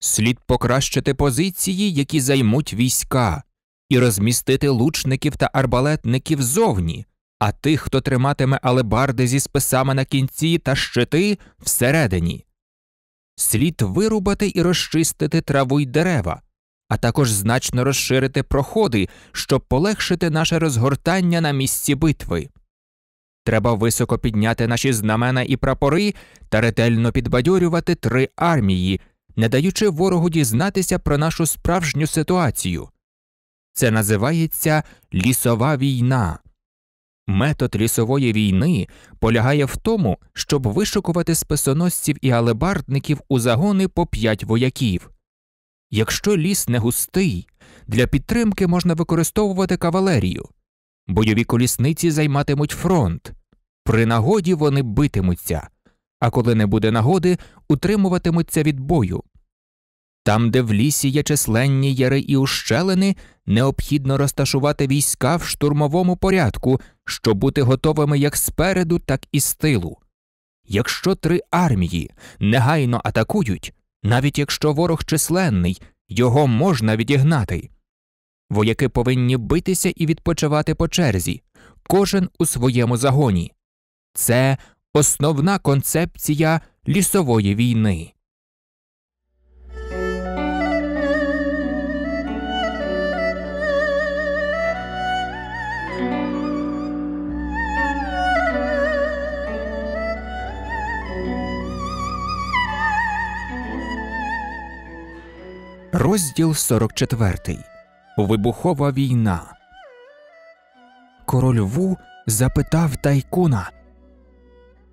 Слід покращити позиції, які займуть війська, і розмістити лучників та арбалетників зовні, а тих, хто триматиме алебарди зі списами на кінці та щити всередині. Слід вирубати і розчистити траву й дерева, а також значно розширити проходи, щоб полегшити наше розгортання на місці битви. Треба високо підняти наші знамена і прапори та ретельно підбадьорювати три армії, не даючи ворогу дізнатися про нашу справжню ситуацію. Це називається лісова війна. Метод лісової війни полягає в тому, щоб вишукувати списоносців і алебардників у загони по п'ять вояків. Якщо ліс не густий, для підтримки можна використовувати кавалерію. Бойові колісниці займатимуть фронт, при нагоді вони битимуться, а коли не буде нагоди, утримуватимуться від бою. Там, де в лісі є численні яри і ущелини, необхідно розташувати війська в штурмовому порядку, щоб бути готовими як спереду, так і з тилу. Якщо три армії негайно атакують, навіть якщо ворог численний, його можна відігнати. Вояки повинні битися і відпочивати по черзі, кожен у своєму загоні. Це основна концепція лісової війни. Розділ 44. Вибухова війна. Король Ву запитав Тайкуна.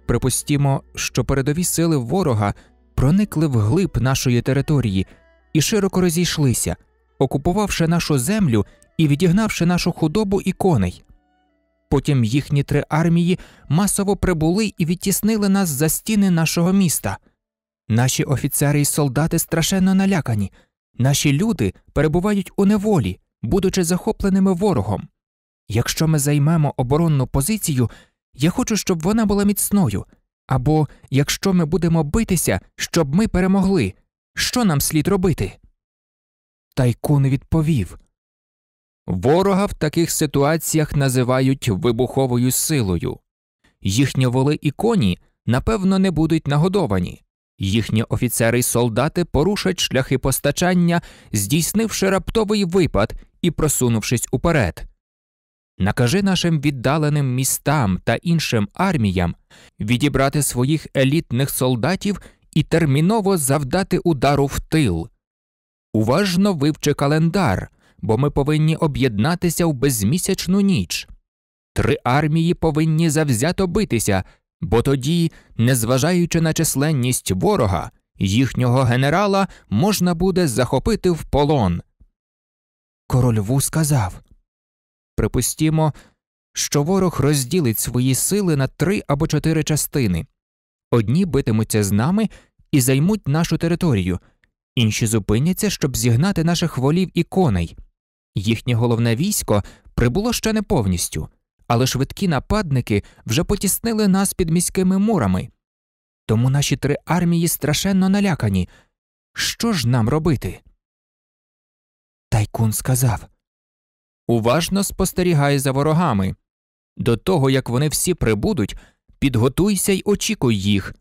Припустімо, що передові сили ворога проникли вглиб нашої території і широко розійшлися, окупувавши нашу землю і відігнавши нашу худобу і коней. Потім їхні три армії масово прибули і відтіснили нас за стіни нашого міста. Наші офіцери і солдати страшенно налякані. Наші люди перебувають у неволі, будучи захопленими ворогом. Якщо ми займемо оборонну позицію, я хочу, щоб вона була міцною. Або якщо ми будемо битися, щоб ми перемогли. Що нам слід робити? Тайкун відповів Ворога в таких ситуаціях називають вибуховою силою. Їхні воли і коні напевно не будуть нагодовані. Їхні офіцери й солдати порушать шляхи постачання, здійснивши раптовий випад і просунувшись уперед. Накажи нашим віддаленим містам та іншим арміям відібрати своїх елітних солдатів і терміново завдати удару в тил. Уважно вивчи календар, бо ми повинні об'єднатися в безмісячну ніч. Три армії повинні завзято битися, бо тоді, незважаючи на численність ворога, їхнього генерала можна буде захопити в полон. Король Ву сказав Припустімо, що ворог розділить свої сили на три або чотири частини одні битимуться з нами і займуть нашу територію, інші зупиняться, щоб зігнати наших волів і коней. Їхнє головне військо прибуло ще не повністю але швидкі нападники вже потіснили нас під міськими мурами. Тому наші три армії страшенно налякані. Що ж нам робити? Тайкун сказав Уважно спостерігай за ворогами. До того як вони всі прибудуть, підготуйся й очікуй їх.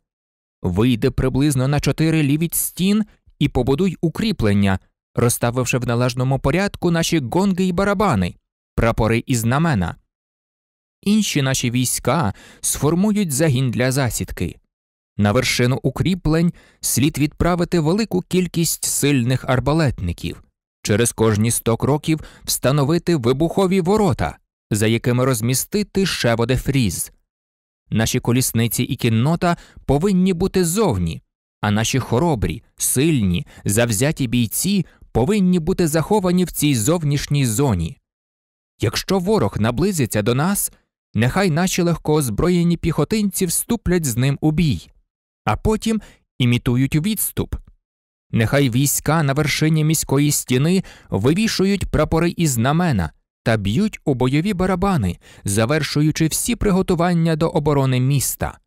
Вийди приблизно на чотири ліві стін і побудуй укріплення, розставивши в належному порядку наші гонги й барабани, прапори і знамена. Інші наші війська сформують загін для засідки. На вершину укріплень слід відправити велику кількість сильних арбалетників, через кожні сто кроків встановити вибухові ворота, за якими розмістити шеводефріз. Наші колісниці і кіннота повинні бути зовні, а наші хоробрі, сильні, завзяті бійці повинні бути заховані в цій зовнішній зоні. Якщо ворог наблизиться до нас, Нехай наші легкоозброєні піхотинці вступлять з ним у бій, а потім імітують відступ. Нехай війська на вершині міської стіни вивішують прапори і знамена та б'ють у бойові барабани, завершуючи всі приготування до оборони міста.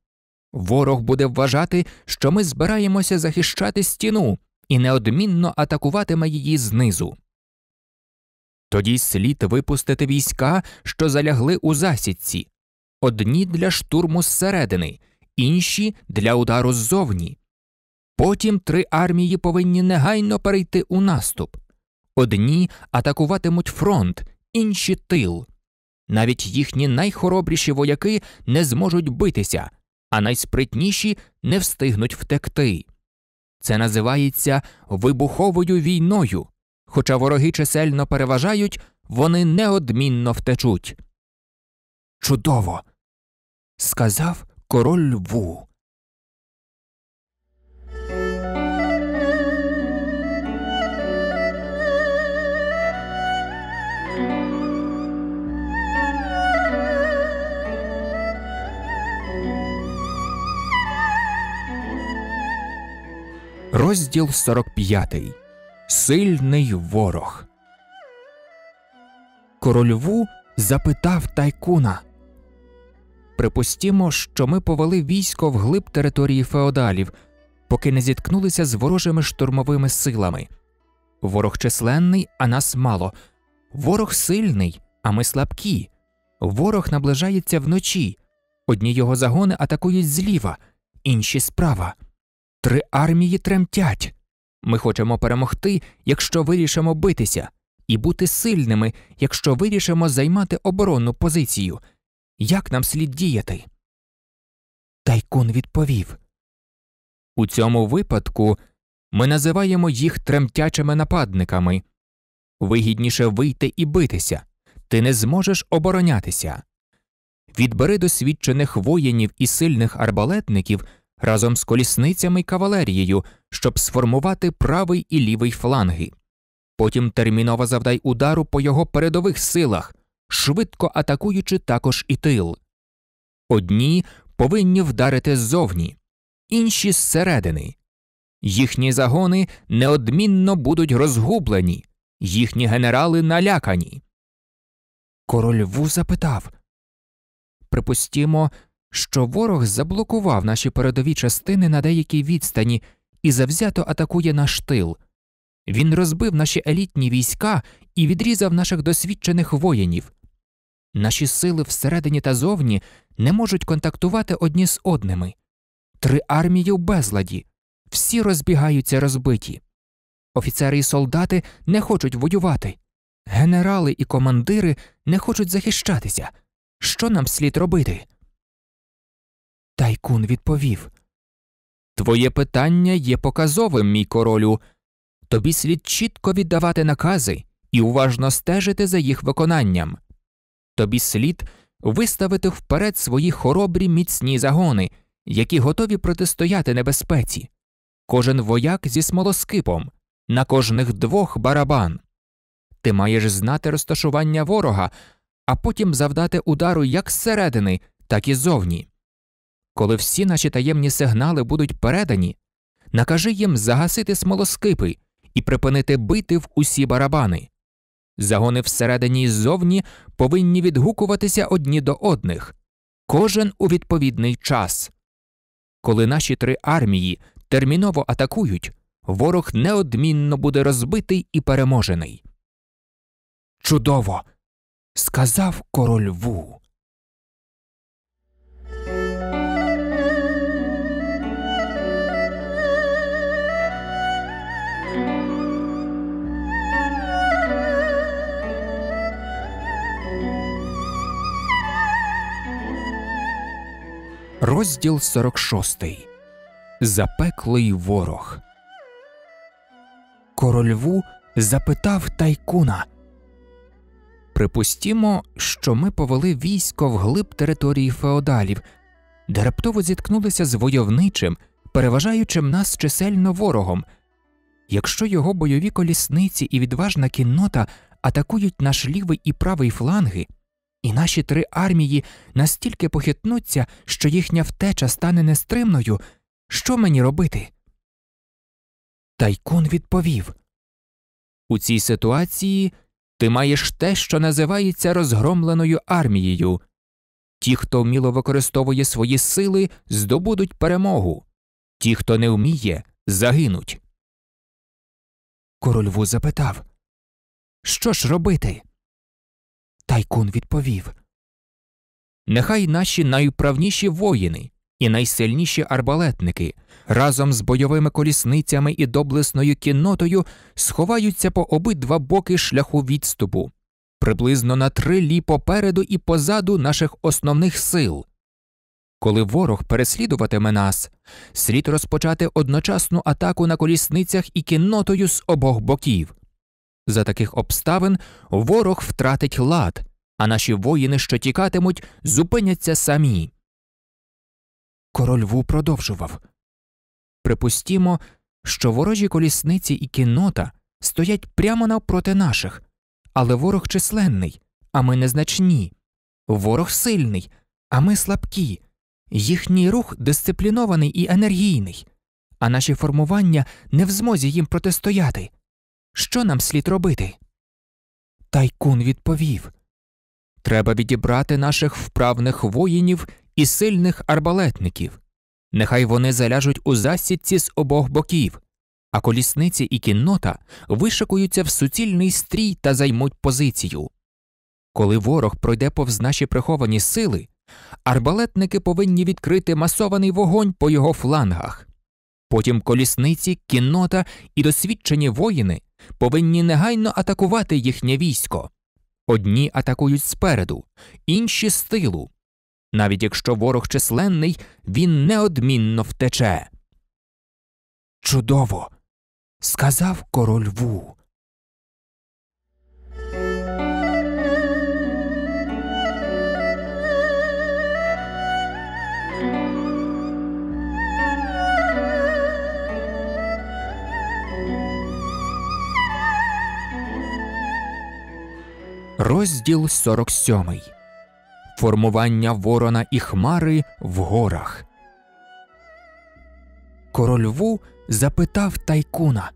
Ворог буде вважати, що ми збираємося захищати стіну і неодмінно атакуватиме її знизу. Тоді слід випустити війська, що залягли у засідці одні для штурму зсередини, інші для удару ззовні. Потім три армії повинні негайно перейти у наступ. Одні атакуватимуть фронт, інші тил. Навіть їхні найхоробріші вояки не зможуть битися, а найспритніші не встигнуть втекти. Це називається вибуховою війною. Хоча вороги чисельно переважають, вони неодмінно втечуть. Чудово! сказав король Льву. Розділ 45 сильний ворог. Король Ву запитав тайкуна Припустімо, що ми повели військо вглиб території феодалів, поки не зіткнулися з ворожими штурмовими силами. Ворог численний, а нас мало. Ворог сильний, а ми слабкі. Ворог наближається вночі. Одні його загони атакують зліва, інші справа. Три армії тремтять. Ми хочемо перемогти, якщо вирішимо битися, і бути сильними, якщо вирішимо займати оборонну позицію. Як нам слід діяти? Тайкун відповів У цьому випадку ми називаємо їх тремтячими нападниками. Вигідніше вийти і битися. Ти не зможеш оборонятися. Відбери досвідчених воїнів і сильних арбалетників разом з колісницями й кавалерією, щоб сформувати правий і лівий фланги. Потім терміново завдай удару по його передових силах, швидко атакуючи також і тил. Одні повинні вдарити ззовні, інші зсередини. Їхні загони неодмінно будуть розгублені, їхні генерали налякані. Король Ву запитав Припустімо, що ворог заблокував наші передові частини на деякій відстані і завзято атакує наш тил. Він розбив наші елітні війська і відрізав наших досвідчених воїнів. Наші сили всередині та зовні не можуть контактувати одні з одними. Три армії в безладі, всі розбігаються розбиті. Офіцери і солдати не хочуть воювати, генерали і командири не хочуть захищатися. Що нам слід робити? Тайкун відповів Твоє питання є показовим, мій королю. Тобі слід чітко віддавати накази і уважно стежити за їх виконанням. Тобі слід виставити вперед свої хоробрі міцні загони, які готові протистояти небезпеці, кожен вояк зі смолоскипом, на кожних двох барабан. Ти маєш знати розташування ворога, а потім завдати удару як зсередини, так і зовні коли всі наші таємні сигнали будуть передані, накажи їм загасити смолоскипи і припинити бити в усі барабани. Загони всередині і ззовні повинні відгукуватися одні до одних, кожен у відповідний час. Коли наші три армії терміново атакують, ворог неодмінно буде розбитий і переможений. Чудово! сказав король Ву. Розділ 46. Запеклий ворог. Король Ву запитав тайкуна. Припустімо, що ми повели військо вглиб території феодалів, де раптово зіткнулися з войовничим, переважаючим нас чисельно ворогом. Якщо його бойові колісниці і відважна кіннота атакують наш лівий і правий фланги. І наші три армії настільки похитнуться, що їхня втеча стане нестримною. Що мені робити? Тайкун відповів У цій ситуації ти маєш те, що називається розгромленою армією. Ті, хто вміло використовує свої сили, здобудуть перемогу, ті, хто не вміє, загинуть. Корольву запитав Що ж робити? Тайкун відповів Нехай наші найправніші воїни і найсильніші арбалетники разом з бойовими колісницями і доблесною кіннотою сховаються по обидва боки шляху відступу, приблизно на три лі попереду і позаду наших основних сил. Коли ворог переслідуватиме нас, слід розпочати одночасну атаку на колісницях і кіннотою з обох боків. За таких обставин ворог втратить лад, а наші воїни, що тікатимуть, зупиняться самі. Король Ву продовжував Припустімо, що ворожі колісниці і кіннота стоять прямо навпроти наших, але ворог численний, а ми незначні, ворог сильний, а ми слабкі, їхній рух дисциплінований і енергійний, а наші формування не в змозі їм протистояти. Що нам слід робити? Тайкун відповів Треба відібрати наших вправних воїнів і сильних арбалетників. Нехай вони заляжуть у засідці з обох боків, а колісниці і кіннота вишикуються в суцільний стрій та займуть позицію. Коли ворог пройде повз наші приховані сили, арбалетники повинні відкрити масований вогонь по його флангах потім колісниці, кіннота і досвідчені воїни повинні негайно атакувати їхнє військо. Одні атакують спереду, інші з тилу. Навіть якщо ворог численний, він неодмінно втече. Чудово! сказав король Ву. Розділ 47. Формування Ворона і Хмари в горах. Король Ву запитав тайкуна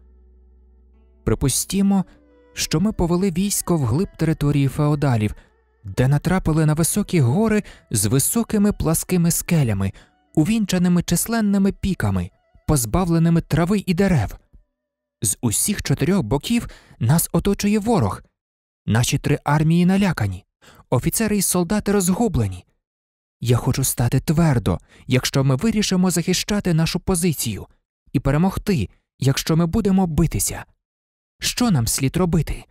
Припустімо, що ми повели військо вглиб території феодалів, де натрапили на високі гори з високими пласкими скелями, увінчаними численними піками, позбавленими трави і дерев. З усіх чотирьох боків нас оточує ворог. Наші три армії налякані, офіцери і солдати розгублені. Я хочу стати твердо, якщо ми вирішимо захищати нашу позицію і перемогти, якщо ми будемо битися. Що нам слід робити?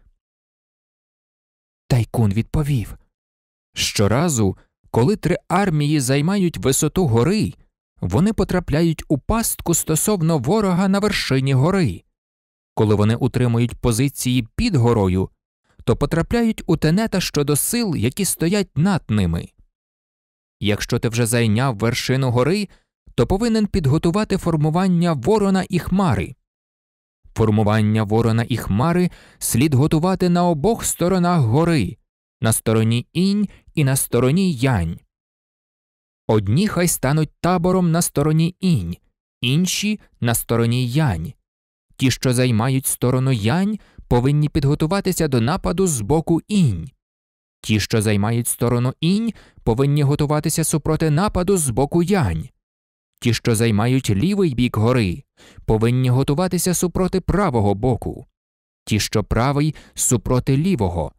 Тайкун відповів Щоразу, коли три армії займають висоту гори, вони потрапляють у пастку стосовно ворога на вершині гори. Коли вони утримують позиції під горою, то потрапляють у тенета щодо сил, які стоять над ними. Якщо ти вже зайняв вершину гори, то повинен підготувати формування ворона і хмари. Формування ворона і хмари слід готувати на обох сторонах гори, на стороні інь і на стороні янь. Одні хай стануть табором на стороні інь, інші на стороні янь. Ті, що займають сторону янь, повинні підготуватися до нападу з боку інь. Ті, що займають сторону інь, повинні готуватися супроти нападу з боку янь. Ті, що займають лівий бік гори, повинні готуватися супроти правого боку, ті, що правий супроти лівого.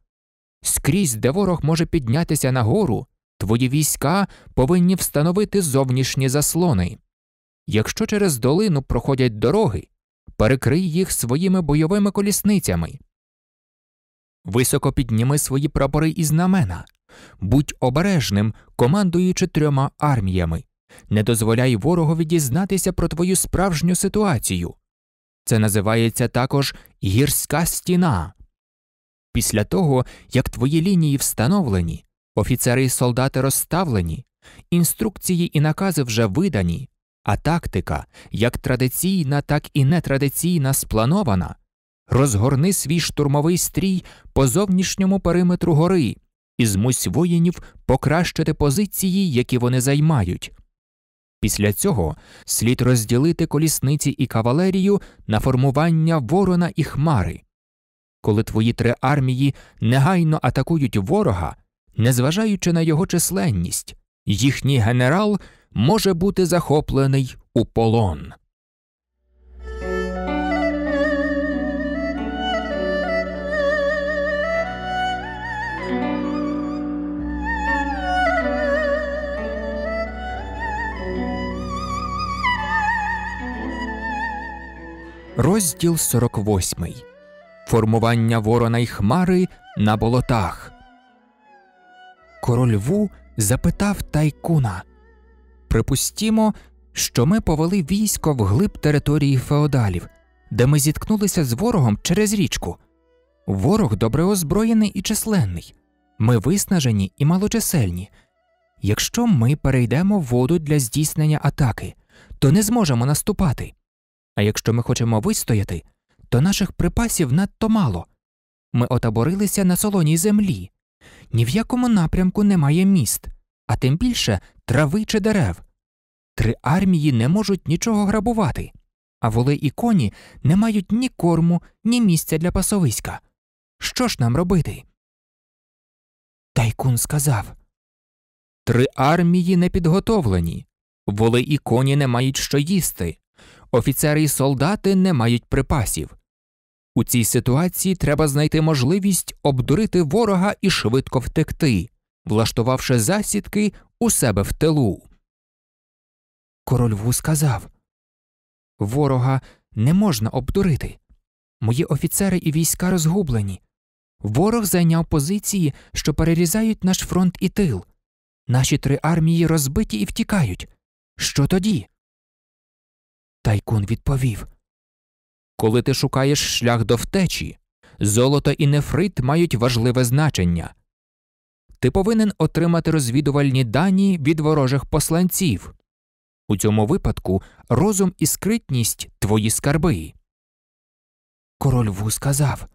Скрізь, де ворог може піднятися на гору, твої війська повинні встановити зовнішні заслони. Якщо через долину проходять дороги, перекрий їх своїми бойовими колісницями. Високо підніми свої прапори і знамена, будь обережним, командуючи трьома арміями, не дозволяй ворогові дізнатися про твою справжню ситуацію. Це називається також гірська стіна. Після того, як твої лінії встановлені, офіцери і солдати розставлені, інструкції і накази вже видані, а тактика, як традиційна, так і нетрадиційна спланована. Розгорни свій штурмовий стрій по зовнішньому периметру гори і змусь воїнів покращити позиції, які вони займають. Після цього слід розділити колісниці і кавалерію на формування ворона і хмари. Коли твої три армії негайно атакують ворога, незважаючи на його численність, їхній генерал може бути захоплений у полон. Розділ 48. Формування Ворона й Хмари на болотах. Король Ву запитав тайкуна, Припустімо, що ми повели військо вглиб території феодалів, де ми зіткнулися з ворогом через річку. Ворог добре озброєний і численний, ми виснажені і малочисельні. Якщо ми перейдемо воду для здійснення атаки, то не зможемо наступати. А якщо ми хочемо вистояти, то наших припасів надто мало. Ми отаборилися на солоній землі. Ні в якому напрямку немає міст а тим більше трави чи дерев. Три армії не можуть нічого грабувати, а воли і коні не мають ні корму, ні місця для пасовиська. Що ж нам робити? Тайкун сказав Три армії не підготовлені. Воли і коні не мають що їсти. Офіцери і солдати не мають припасів. У цій ситуації треба знайти можливість обдурити ворога і швидко втекти влаштувавши засідки у себе в тилу. Корольву сказав Ворога не можна обдурити. Мої офіцери і війська розгублені. Ворог зайняв позиції, що перерізають наш фронт і тил. Наші три армії розбиті і втікають. Що тоді? Тайкун відповів Коли ти шукаєш шлях до втечі, золото і нефрит мають важливе значення ти повинен отримати розвідувальні дані від ворожих посланців. У цьому випадку розум і скритність твої скарби. Король Ву сказав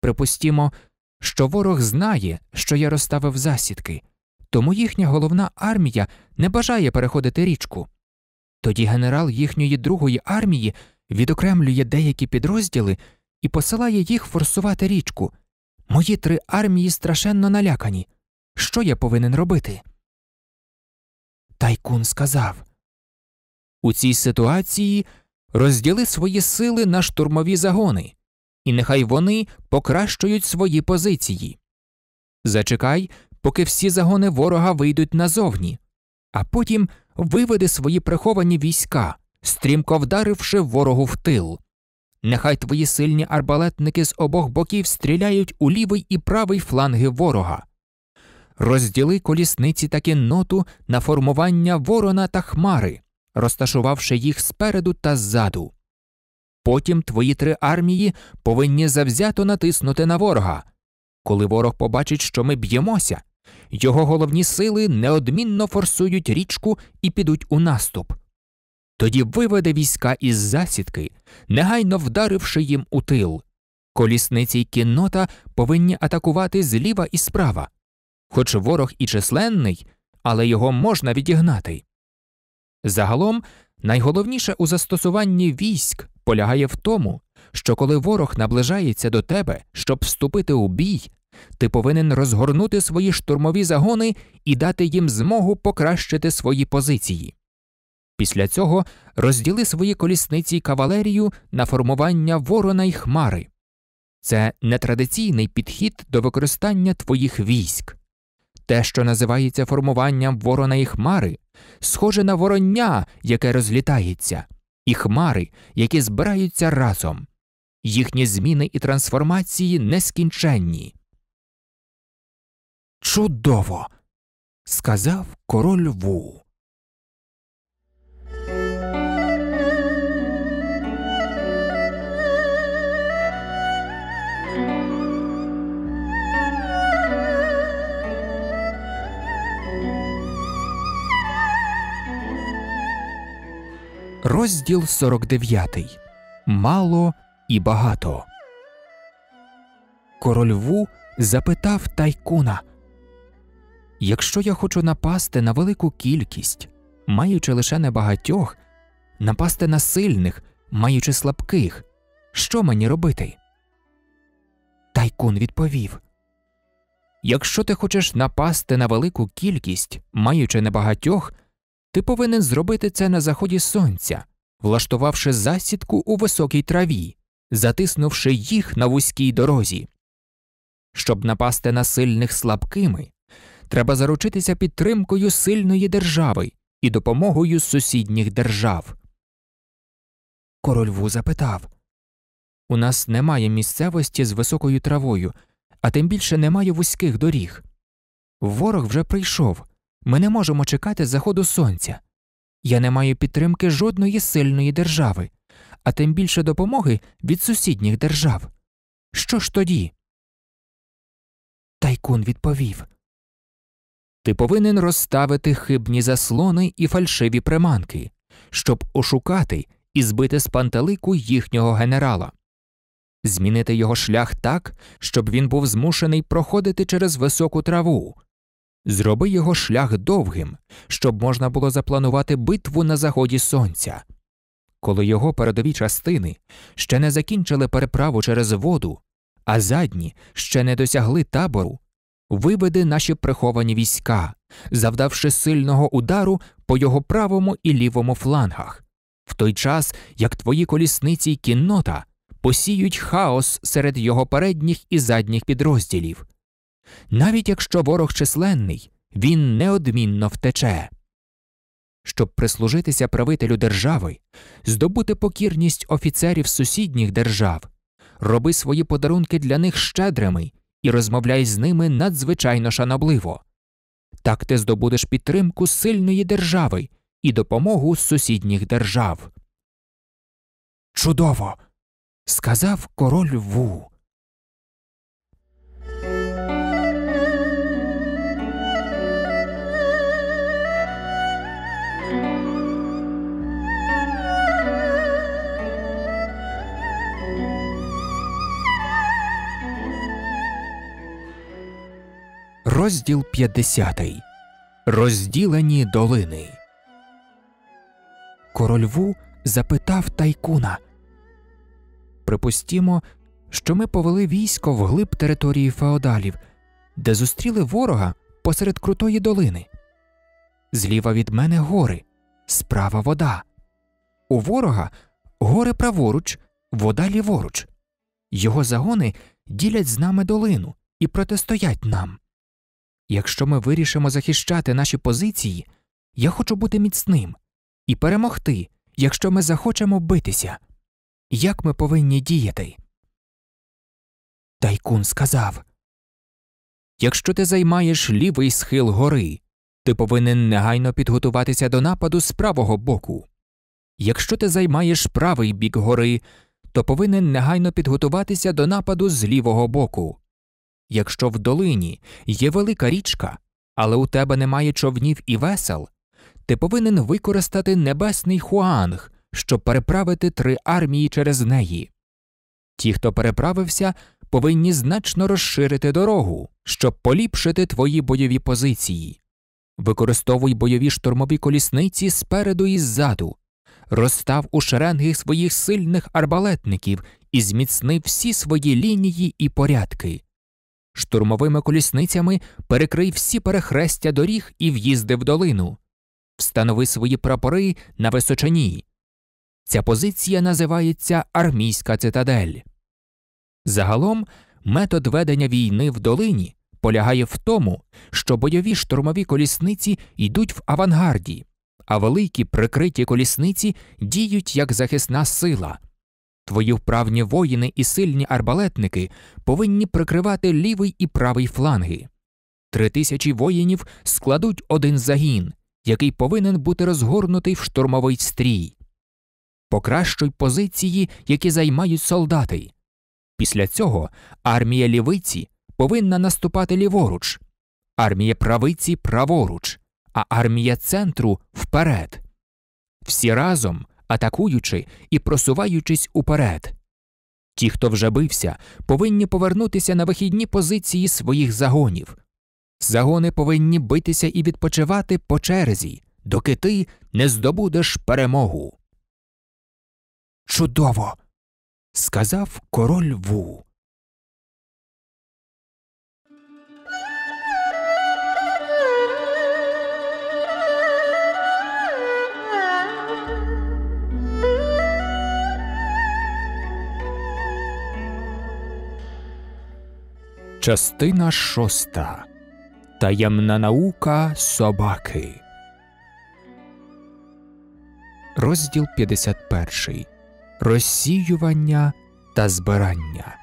Припустімо, що ворог знає, що я розставив засідки, тому їхня головна армія не бажає переходити річку. Тоді генерал їхньої другої армії відокремлює деякі підрозділи і посилає їх форсувати річку, Мої три армії страшенно налякані. Що я повинен робити? Тайкун сказав У цій ситуації розділи свої сили на штурмові загони, і нехай вони покращують свої позиції. Зачекай, поки всі загони ворога вийдуть назовні, а потім виведи свої приховані війська, стрімко вдаривши ворогу в тил. Нехай твої сильні арбалетники з обох боків стріляють у лівий і правий фланги ворога. Розділи колісниці та кінноту на формування ворона та хмари, розташувавши їх спереду та ззаду. Потім твої три армії повинні завзято натиснути на ворога. Коли ворог побачить, що ми б'ємося, його головні сили неодмінно форсують річку і підуть у наступ тоді виведе війська із засідки, негайно вдаривши їм у тил. Колісниці й кіннота повинні атакувати зліва і справа. Хоч ворог і численний, але його можна відігнати. Загалом найголовніше у застосуванні військ полягає в тому, що коли ворог наближається до тебе, щоб вступити у бій, ти повинен розгорнути свої штурмові загони і дати їм змогу покращити свої позиції. Після цього розділи свої колісниці й кавалерію на формування ворона й хмари. Це нетрадиційний підхід до використання твоїх військ. Те, що називається формуванням ворона і хмари, схоже на вороння, яке розлітається, і хмари, які збираються разом. Їхні зміни і трансформації нескінченні. Чудово! сказав король Ву. Розділ 49. Мало і багато. Король Ву запитав тайкуна Якщо я хочу напасти на велику кількість, маючи лише небагатьох, напасти на сильних, маючи слабких, що мені робити? Тайкун відповів Якщо ти хочеш напасти на велику кількість, маючи небагатьох. Ти повинен зробити це на заході сонця, влаштувавши засідку у високій траві, затиснувши їх на вузькій дорозі. Щоб напасти на сильних слабкими, треба заручитися підтримкою сильної держави і допомогою сусідніх держав. Король Ву запитав У нас немає місцевості з високою травою, а тим більше немає вузьких доріг. Ворог вже прийшов, ми не можемо чекати заходу сонця. Я не маю підтримки жодної сильної держави, а тим більше допомоги від сусідніх держав. Що ж тоді? Тайкун відповів Ти повинен розставити хибні заслони і фальшиві приманки, щоб ошукати і збити з пантелику їхнього генерала, змінити його шлях так, щоб він був змушений проходити через високу траву. Зроби його шлях довгим, щоб можна було запланувати битву на заході сонця. Коли його передові частини ще не закінчили переправу через воду, а задні ще не досягли табору, виведи наші приховані війська, завдавши сильного удару по його правому і лівому флангах, в той час як твої колісниці й кіннота посіють хаос серед його передніх і задніх підрозділів. Навіть якщо ворог численний, він неодмінно втече. Щоб прислужитися правителю держави, здобути покірність офіцерів сусідніх держав, роби свої подарунки для них щедрими і розмовляй з ними надзвичайно шанобливо. Так ти здобудеш підтримку сильної держави і допомогу сусідніх держав. Чудово! сказав король Ву. Розділ 50. Розділені долини. Король Ву запитав тайкуна. Припустімо, що ми повели військо вглиб території феодалів, де зустріли ворога посеред крутої долини. Зліва від мене гори, справа вода. У ворога гори праворуч, вода ліворуч. Його загони ділять з нами долину і протистоять нам. Якщо ми вирішимо захищати наші позиції, я хочу бути міцним і перемогти, якщо ми захочемо битися. Як ми повинні діяти? Тайкун сказав Якщо ти займаєш лівий схил гори, ти повинен негайно підготуватися до нападу з правого боку. Якщо ти займаєш правий бік гори, то повинен негайно підготуватися до нападу з лівого боку. Якщо в долині є велика річка, але у тебе немає човнів і весел, ти повинен використати небесний хуанг, щоб переправити три армії через неї. Ті, хто переправився, повинні значно розширити дорогу, щоб поліпшити твої бойові позиції. Використовуй бойові штурмові колісниці спереду і ззаду, розстав у шеренги своїх сильних арбалетників і зміцни всі свої лінії і порядки штурмовими колісницями перекрий всі перехрестя доріг і в'їзди в долину, встанови свої прапори на височині. Ця позиція називається армійська цитадель. Загалом метод ведення війни в долині полягає в тому, що бойові штурмові колісниці йдуть в авангарді, а великі прикриті колісниці діють як захисна сила. Твої вправні воїни і сильні арбалетники повинні прикривати лівий і правий фланги. Три тисячі воїнів складуть один загін, який повинен бути розгорнутий в штурмовий стрій. Покращуй позиції, які займають солдати. Після цього армія лівиці повинна наступати ліворуч, армія правиці праворуч, а армія центру вперед. Всі разом атакуючи і просуваючись уперед. Ті, хто вже бився, повинні повернутися на вихідні позиції своїх загонів. Загони повинні битися і відпочивати по черзі, доки ти не здобудеш перемогу. Чудово! сказав король Ву. Частина шоста Таємна наука собаки. Розділ 51. Розсіювання та збирання.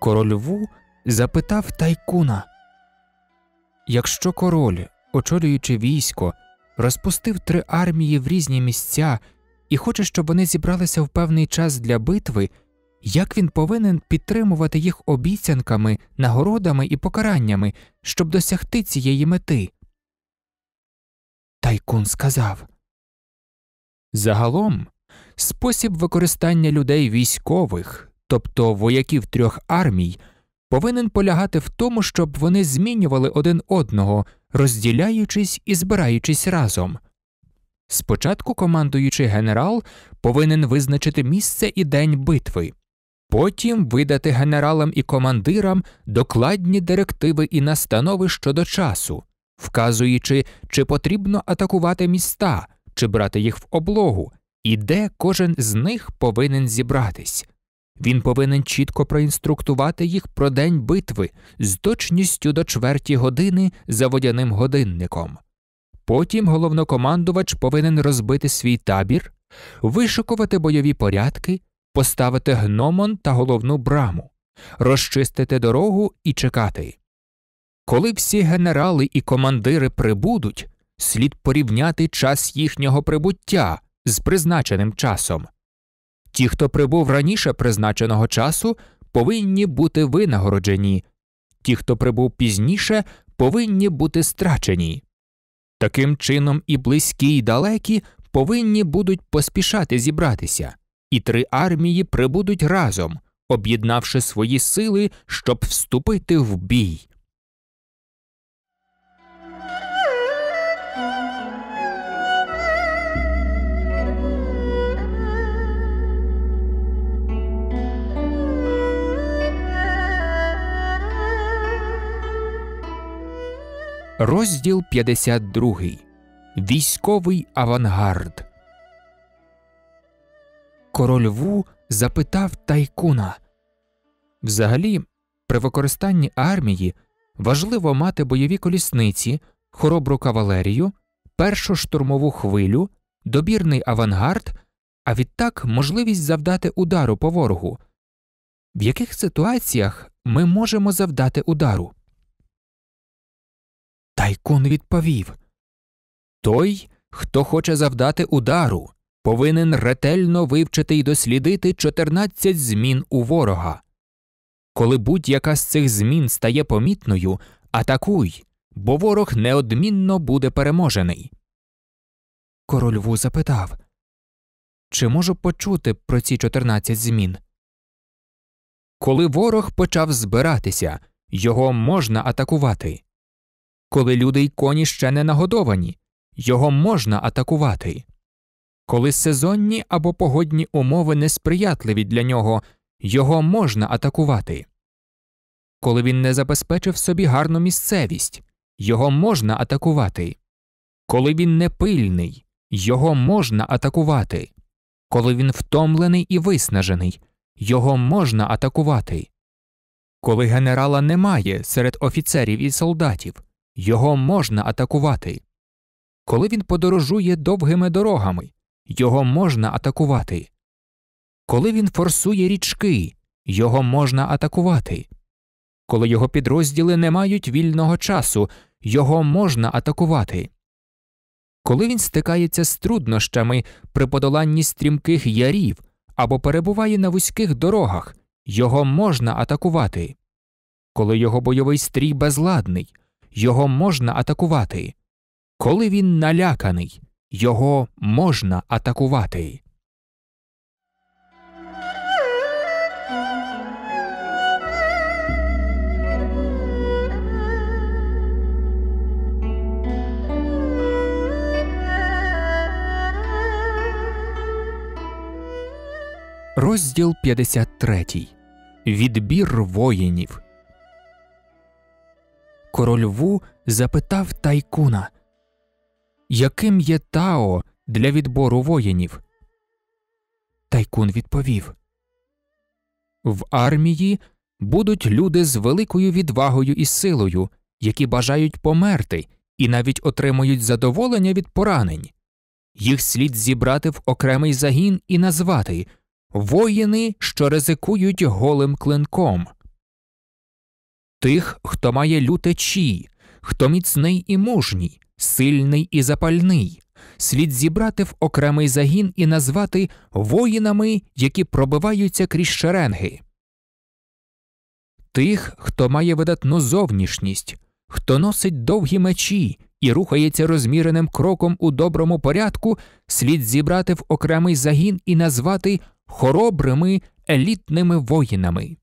Король Ву запитав тайкуна Якщо король, очолюючи військо, розпустив три армії в різні місця і хоче, щоб вони зібралися в певний час для битви як він повинен підтримувати їх обіцянками, нагородами і покараннями, щоб досягти цієї мети. Тайкун сказав Загалом спосіб використання людей військових, тобто вояків трьох армій, повинен полягати в тому, щоб вони змінювали один одного, розділяючись і збираючись разом. Спочатку командуючий генерал повинен визначити місце і день битви потім видати генералам і командирам докладні директиви і настанови щодо часу, вказуючи, чи потрібно атакувати міста, чи брати їх в облогу, і де кожен з них повинен зібратись. Він повинен чітко проінструктувати їх про день битви з точністю до чверті години за водяним годинником. Потім головнокомандувач повинен розбити свій табір, вишикувати бойові порядки, поставити гномон та головну браму, розчистити дорогу і чекати. Коли всі генерали і командири прибудуть, слід порівняти час їхнього прибуття з призначеним часом. Ті, хто прибув раніше призначеного часу, повинні бути винагороджені, ті, хто прибув пізніше, повинні бути страчені. Таким чином, і близькі, і далекі повинні будуть поспішати зібратися і три армії прибудуть разом, об'єднавши свої сили, щоб вступити в бій. Розділ 52. Військовий авангард король Ву запитав тайкуна. Взагалі, при використанні армії важливо мати бойові колісниці, хоробру кавалерію, першу штурмову хвилю, добірний авангард, а відтак можливість завдати удару по ворогу. В яких ситуаціях ми можемо завдати удару? Тайкун відповів Той, хто хоче завдати удару, повинен ретельно вивчити і дослідити 14 змін у ворога. Коли будь-яка з цих змін стає помітною, атакуй, бо ворог неодмінно буде переможений. Король Ву запитав Чи можу почути про ці 14 змін? Коли ворог почав збиратися, його можна атакувати. Коли люди й коні ще не нагодовані, його можна атакувати. Коли сезонні або погодні умови несприятливі для нього, його можна атакувати. Коли він не забезпечив собі гарну місцевість, його можна атакувати. Коли він не пильний, його можна атакувати. Коли він втомлений і виснажений, його можна атакувати. Коли генерала немає серед офіцерів і солдатів, його можна атакувати. Коли він подорожує довгими дорогами, його можна атакувати. Коли він форсує річки, його можна атакувати. Коли його підрозділи не мають вільного часу, його можна атакувати. Коли він стикається з труднощами при подоланні стрімких ярів або перебуває на вузьких дорогах, його можна атакувати. Коли його бойовий стрій безладний, його можна атакувати. Коли він наляканий, його можна атакувати. Розділ 53. Відбір воїнів. Король Ву запитав тайкуна, яким є тао для відбору воїнів? Тайкун відповів В армії будуть люди з великою відвагою і силою, які бажають померти і навіть отримують задоволення від поранень. Їх слід зібрати в окремий загін і назвати воїни, що ризикують голим клинком. Тих, хто має люте чі, хто міцний і мужній, сильний і запальний. Слід зібрати в окремий загін і назвати воїнами, які пробиваються крізь шеренги. Тих, хто має видатну зовнішність, хто носить довгі мечі і рухається розміреним кроком у доброму порядку, слід зібрати в окремий загін і назвати хоробрими елітними воїнами.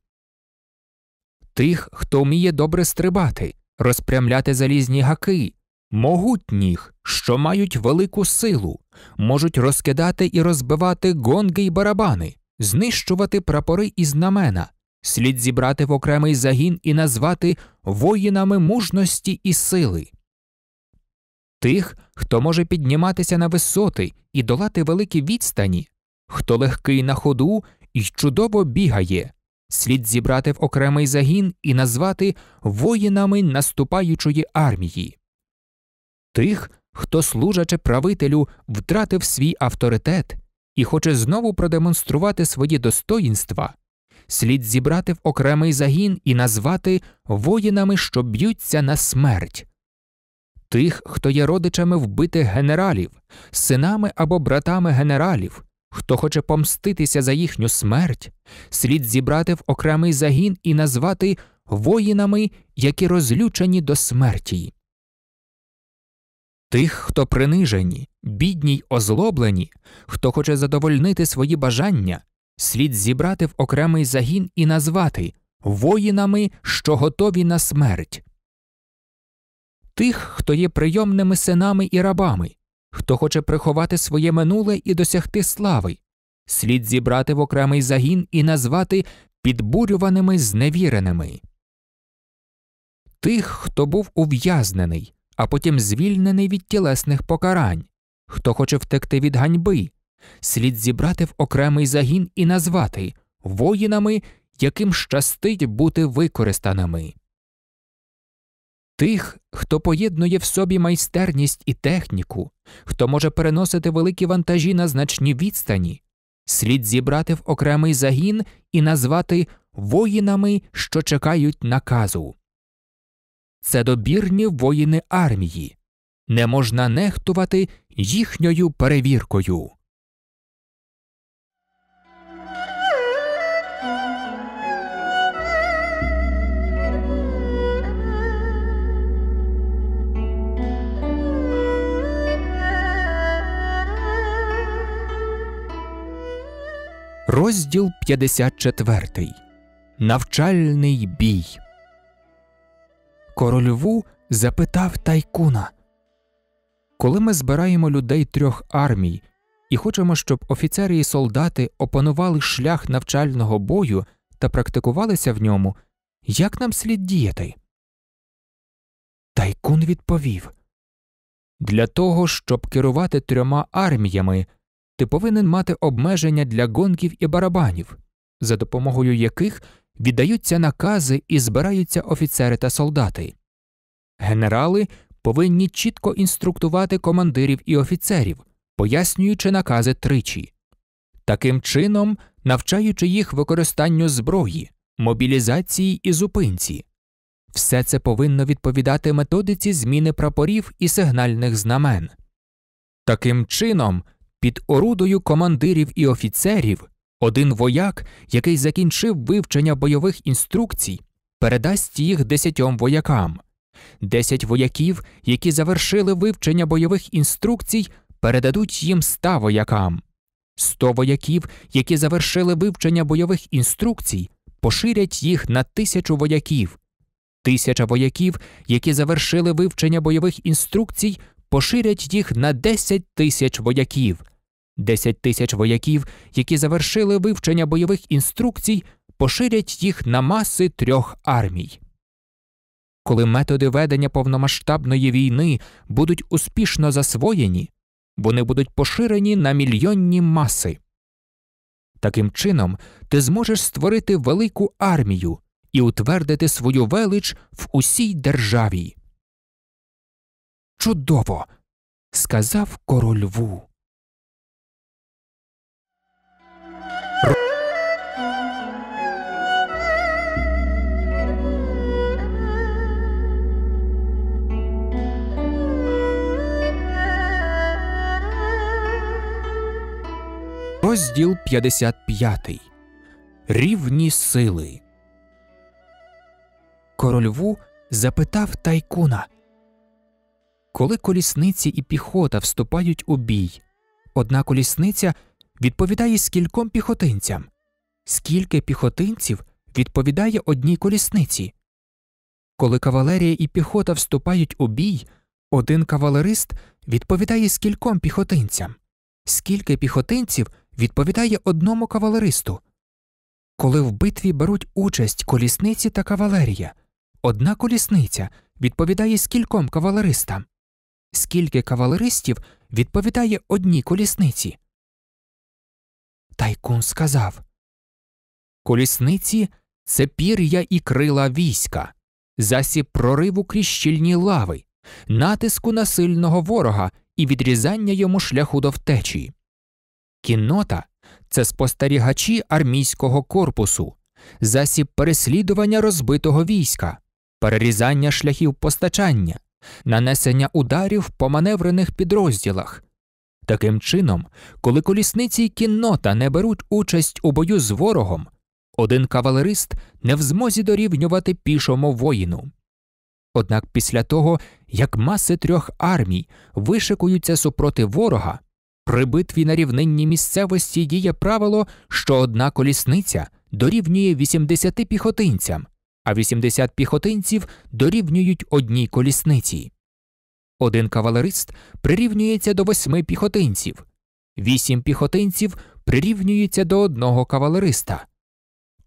Тих, хто вміє добре стрибати, розпрямляти залізні гаки, могутніх, що мають велику силу, можуть розкидати і розбивати гонги й барабани, знищувати прапори і знамена, слід зібрати в окремий загін і назвати воїнами мужності і сили. Тих, хто може підніматися на висоти і долати великі відстані, хто легкий на ходу і чудово бігає, слід зібрати в окремий загін і назвати воїнами наступаючої армії тих, хто, служачи правителю, втратив свій авторитет і хоче знову продемонструвати свої достоїнства, слід зібрати в окремий загін і назвати воїнами, що б'ються на смерть. Тих, хто є родичами вбитих генералів, синами або братами генералів, хто хоче помститися за їхню смерть, слід зібрати в окремий загін і назвати воїнами, які розлючені до смерті. Тих, хто принижені, бідні й озлоблені, хто хоче задовольнити свої бажання, слід зібрати в окремий загін і назвати воїнами, що готові на смерть, тих, хто є прийомними синами і рабами, хто хоче приховати своє минуле і досягти слави, слід зібрати в окремий загін і назвати підбурюваними зневіреними, тих, хто був ув'язнений а потім звільнений від тілесних покарань. Хто хоче втекти від ганьби, слід зібрати в окремий загін і назвати воїнами, яким щастить бути використаними. Тих, хто поєднує в собі майстерність і техніку, хто може переносити великі вантажі на значні відстані, слід зібрати в окремий загін і назвати воїнами, що чекають наказу це добірні воїни армії, не можна нехтувати їхньою перевіркою. Розділ 54. Навчальний бій. Корольву запитав тайкуна Коли ми збираємо людей трьох армій і хочемо, щоб офіцери і солдати опанували шлях навчального бою та практикувалися в ньому, як нам слід діяти? Тайкун відповів Для того, щоб керувати трьома арміями, ти повинен мати обмеження для гонків і барабанів, за допомогою яких віддаються накази і збираються офіцери та солдати. Генерали повинні чітко інструктувати командирів і офіцерів, пояснюючи накази тричі, таким чином навчаючи їх використанню зброї, мобілізації і зупинці. Все це повинно відповідати методиці зміни прапорів і сигнальних знамен. Таким чином, під орудою командирів і офіцерів один вояк, який закінчив вивчення бойових інструкцій, передасть їх десятьом воякам. Десять вояків, які завершили вивчення бойових інструкцій, передадуть їм ста воякам. Сто вояків, які завершили вивчення бойових інструкцій, поширять їх на тисячу вояків. Тисяча вояків, які завершили вивчення бойових інструкцій, поширять їх на десять тисяч вояків. 10 тисяч вояків, які завершили вивчення бойових інструкцій, поширять їх на маси трьох армій. Коли методи ведення повномасштабної війни будуть успішно засвоєні, вони будуть поширені на мільйонні маси. Таким чином, ти зможеш створити велику армію і утвердити свою велич в усій державі. Чудово! сказав король Ву. Розділ 55 Рівні сили. Король Ву запитав тайкуна Коли колісниці і піхота вступають у бій, одна колісниця відповідає скільком піхотинцям, скільки піхотинців відповідає одній колісниці. Коли кавалерія і піхота вступають у бій, один кавалерист відповідає скільком піхотинцям, скільки піхотинців відповідає одному кавалеристу коли в битві беруть участь колісниці та кавалерія, одна колісниця відповідає скільком кавалеристам, скільки кавалеристів відповідає одній колісниці. Тайкун сказав Колісниці це пір'я і крила війська, засіб прориву кріщільні лави, натиску на сильного ворога і відрізання йому шляху до втечі. Кіннота це спостерігачі армійського корпусу, засіб переслідування розбитого війська, перерізання шляхів постачання, нанесення ударів по маневрених підрозділах. Таким чином, коли колісниці й кіннота не беруть участь у бою з ворогом, один кавалерист не в змозі дорівнювати пішому воїну. Однак після того, як маси трьох армій вишикуються супроти ворога, при битві на рівнинній місцевості діє правило, що одна колісниця дорівнює 80 піхотинцям, а 80 піхотинців дорівнюють одній колісниці. Один кавалерист прирівнюється до восьми піхотинців, вісім піхотинців прирівнюється до одного кавалериста,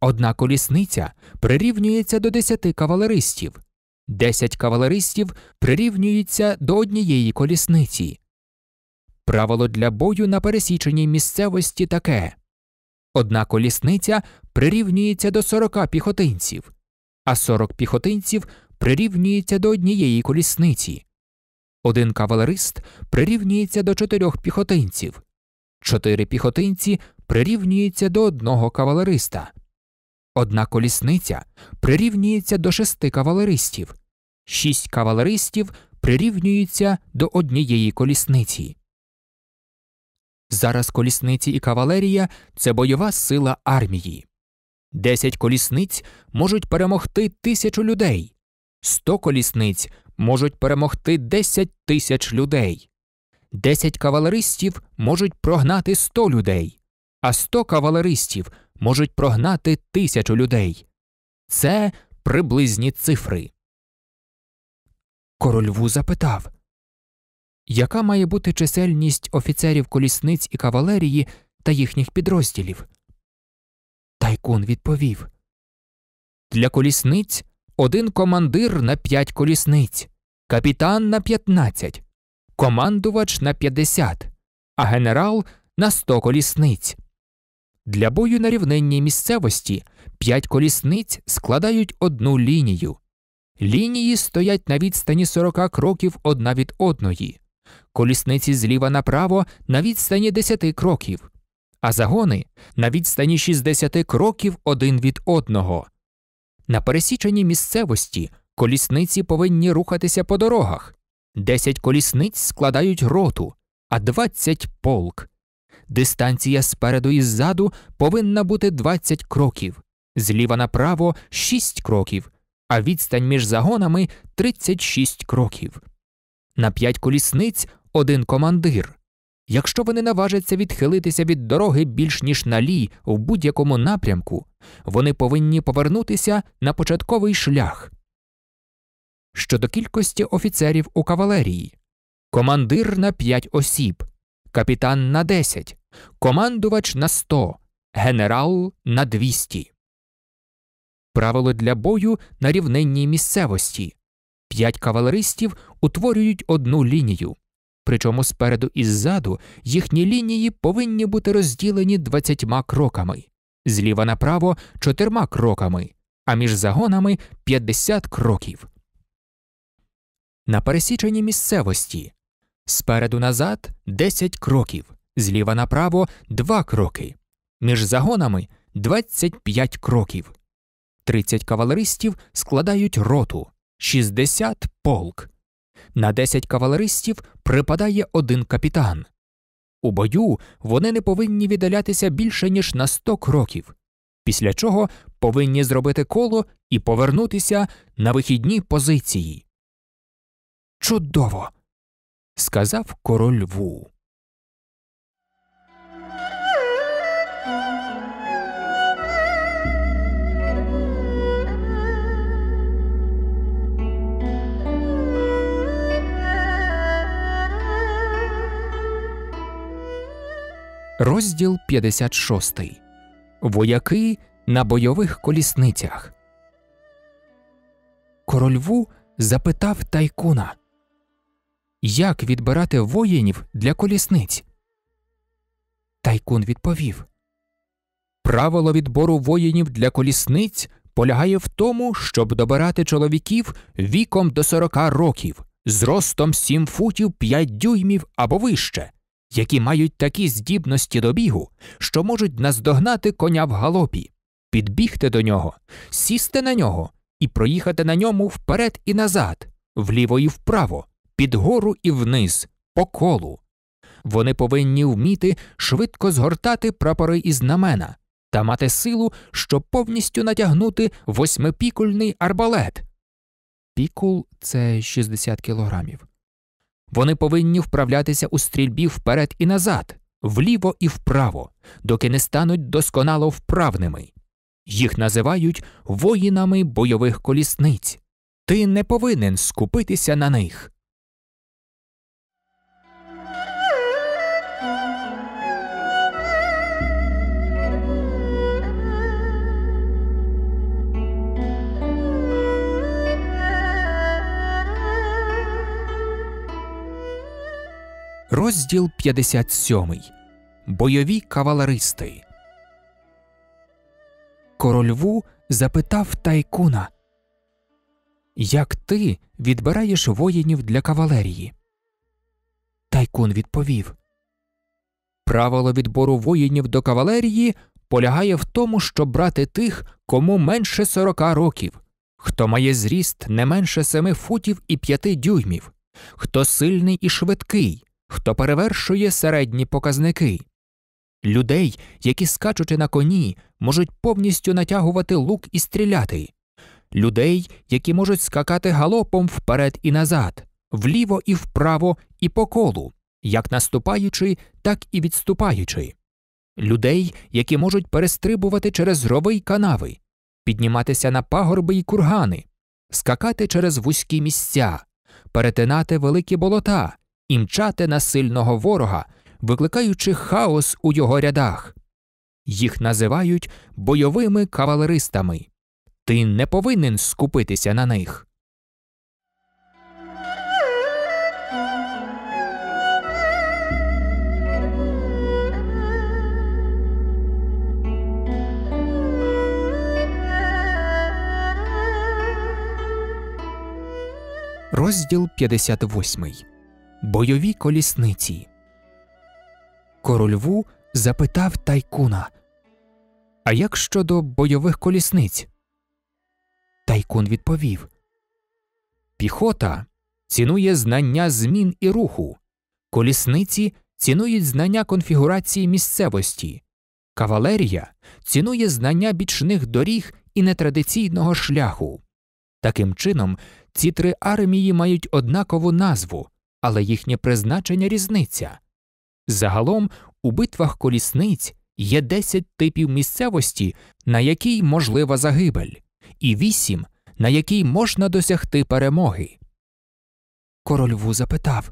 одна колісниця прирівнюється до десяти кавалеристів, десять кавалеристів прирівнюється до однієї колісниці. Правило для бою на пересіченій місцевості таке одна колісниця прирівнюється до 40 піхотинців, а 40 піхотинців прирівнюється до однієї колісниці. Один кавалерист прирівнюється до чотирьох піхотинців, чотири піхотинці прирівнюються до одного кавалериста, одна колісниця прирівнюється до шести кавалеристів, шість кавалеристів прирівнюються до однієї колісниці. Зараз колісниці і кавалерія це бойова сила армії. Десять колісниць можуть перемогти тисячу людей, сто колісниць можуть перемогти десять тисяч людей, десять кавалеристів можуть прогнати сто людей, а сто кавалеристів можуть прогнати тисячу людей. Це приблизні цифри. Король Ву запитав яка має бути чисельність офіцерів колісниць і кавалерії та їхніх підрозділів? Тайкун відповів Для колісниць один командир на п'ять колісниць, капітан на п'ятнадцять, командувач на п'ятдесят, а генерал на сто колісниць. Для бою на рівненній місцевості п'ять колісниць складають одну лінію. Лінії стоять на відстані 40 кроків одна від одної колісниці зліва направо на відстані 10 кроків, а загони на відстані 60 кроків один від одного. На пересіченій місцевості колісниці повинні рухатися по дорогах. 10 колісниць складають роту, а 20 полк. Дистанція спереду і ззаду повинна бути 20 кроків, зліва направо 6 кроків, а відстань між загонами 36 кроків на п'ять колісниць один командир. Якщо вони наважаться відхилитися від дороги більш ніж на лі у будь-якому напрямку, вони повинні повернутися на початковий шлях. Щодо кількості офіцерів у кавалерії командир на 5 осіб, капітан на 10, командувач на 100, генерал на 200. Правило для бою на рівненній місцевості П'ять кавалеристів утворюють одну лінію. Причому спереду і ззаду їхні лінії повинні бути розділені двадцятьма кроками, зліва направо чотирма кроками, а між загонами п'ятдесят кроків. На пересіченні місцевості спереду назад десять кроків, зліва направо два кроки, між загонами двадцять п'ять кроків. Тридцять кавалеристів складають роту. 60 полк. На 10 кавалеристів припадає один капітан. У бою вони не повинні віддалятися більше, ніж на 100 кроків, після чого повинні зробити коло і повернутися на вихідні позиції. Чудово! сказав король Ву. розділ 56. Вояки на бойових колісницях. Корольву запитав тайкуна Як відбирати воїнів для колісниць? Тайкун відповів Правило відбору воїнів для колісниць полягає в тому, щоб добирати чоловіків віком до 40 років, з ростом 7 футів 5 дюймів або вище, які мають такі здібності до бігу, що можуть наздогнати коня в галопі, підбігти до нього, сісти на нього і проїхати на ньому вперед і назад, вліво і вправо, під гору і вниз, по колу. Вони повинні вміти швидко згортати прапори і знамена та мати силу, щоб повністю натягнути восьмипікульний арбалет. Пікул це 60 кілограмів. Вони повинні вправлятися у стрільбі вперед і назад, вліво і вправо, доки не стануть досконало вправними. Їх називають воїнами бойових колісниць. Ти не повинен скупитися на них. Розділ 57. Бойові кавалеристи. Корольву запитав тайкуна Як ти відбираєш воїнів для кавалерії? Тайкун відповів Правило відбору воїнів до кавалерії полягає в тому, щоб брати тих, кому менше 40 років, хто має зріст не менше 7 футів і 5 дюймів, хто сильний і швидкий хто перевершує середні показники, людей, які скачучи на коні, можуть повністю натягувати лук і стріляти, людей, які можуть скакати галопом вперед і назад, вліво і вправо і по колу, як наступаючи, так і відступаючи, людей, які можуть перестрибувати через рови й канави, підніматися на пагорби й кургани, скакати через вузькі місця, перетинати великі болота і мчати на сильного ворога, викликаючи хаос у його рядах. Їх називають бойовими кавалеристами. Ти не повинен скупитися на них. Розділ 58 бойові колісниці. Король Ву запитав тайкуна А як щодо бойових колісниць? Тайкун відповів Піхота цінує знання змін і руху, колісниці цінують знання конфігурації місцевості, кавалерія цінує знання бічних доріг і нетрадиційного шляху. Таким чином, ці три армії мають однакову назву але їхнє призначення різниця. Загалом у битвах колісниць є 10 типів місцевості, на якій можлива загибель, і 8, на якій можна досягти перемоги. Корольву запитав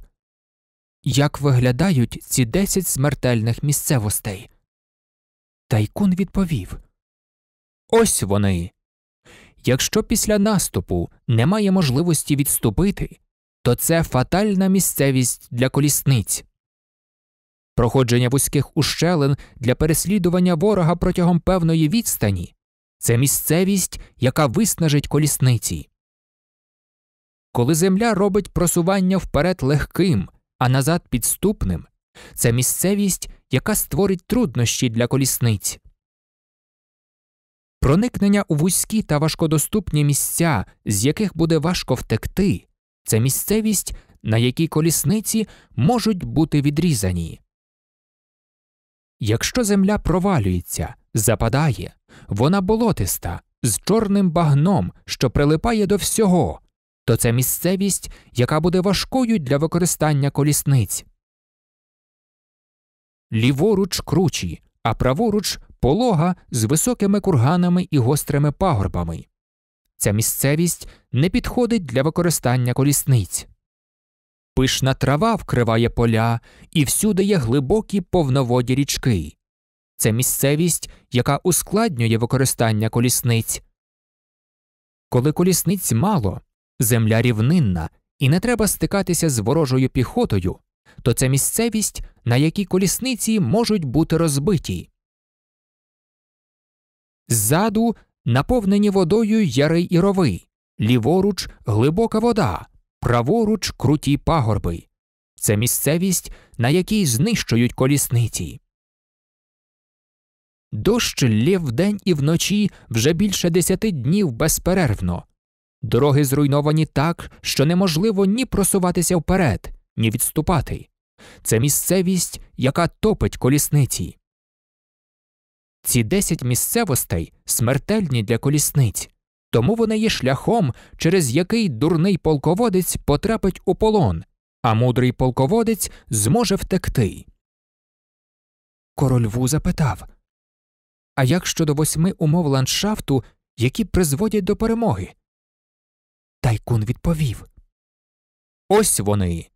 Як виглядають ці 10 смертельних місцевостей? Тайкун відповів Ось вони. Якщо після наступу немає можливості відступити, то це фатальна місцевість для колісниць. Проходження вузьких ущелин для переслідування ворога протягом певної відстані це місцевість, яка виснажить колісниці. Коли земля робить просування вперед легким, а назад підступним, це місцевість, яка створить труднощі для колісниць. Проникнення у вузькі та важкодоступні місця, з яких буде важко втекти, це місцевість, на якій колісниці можуть бути відрізані. Якщо земля провалюється, западає, вона болотиста, з чорним багном, що прилипає до всього, то це місцевість, яка буде важкою для використання колісниць. Ліворуч кручі, а праворуч полога з високими курганами і гострими пагорбами. Ця місцевість не підходить для використання колісниць. Пишна трава вкриває поля, і всюди є глибокі повноводі річки. Це місцевість, яка ускладнює використання колісниць. Коли колісниць мало, земля рівнинна, і не треба стикатися з ворожою піхотою, то це місцевість, на якій колісниці можуть бути розбиті. Ззаду наповнені водою яри і рови, ліворуч глибока вода, праворуч круті пагорби. Це місцевість, на якій знищують колісниці. Дощ лів вдень і вночі вже більше десяти днів безперервно. Дороги зруйновані так, що неможливо ні просуватися вперед, ні відступати. Це місцевість, яка топить колісниці. Ці десять місцевостей смертельні для колісниць, тому вони є шляхом, через який дурний полководець потрапить у полон, а мудрий полководець зможе втекти. Король Ву запитав А як щодо восьми умов ландшафту, які призводять до перемоги? Тайкун відповів Ось вони.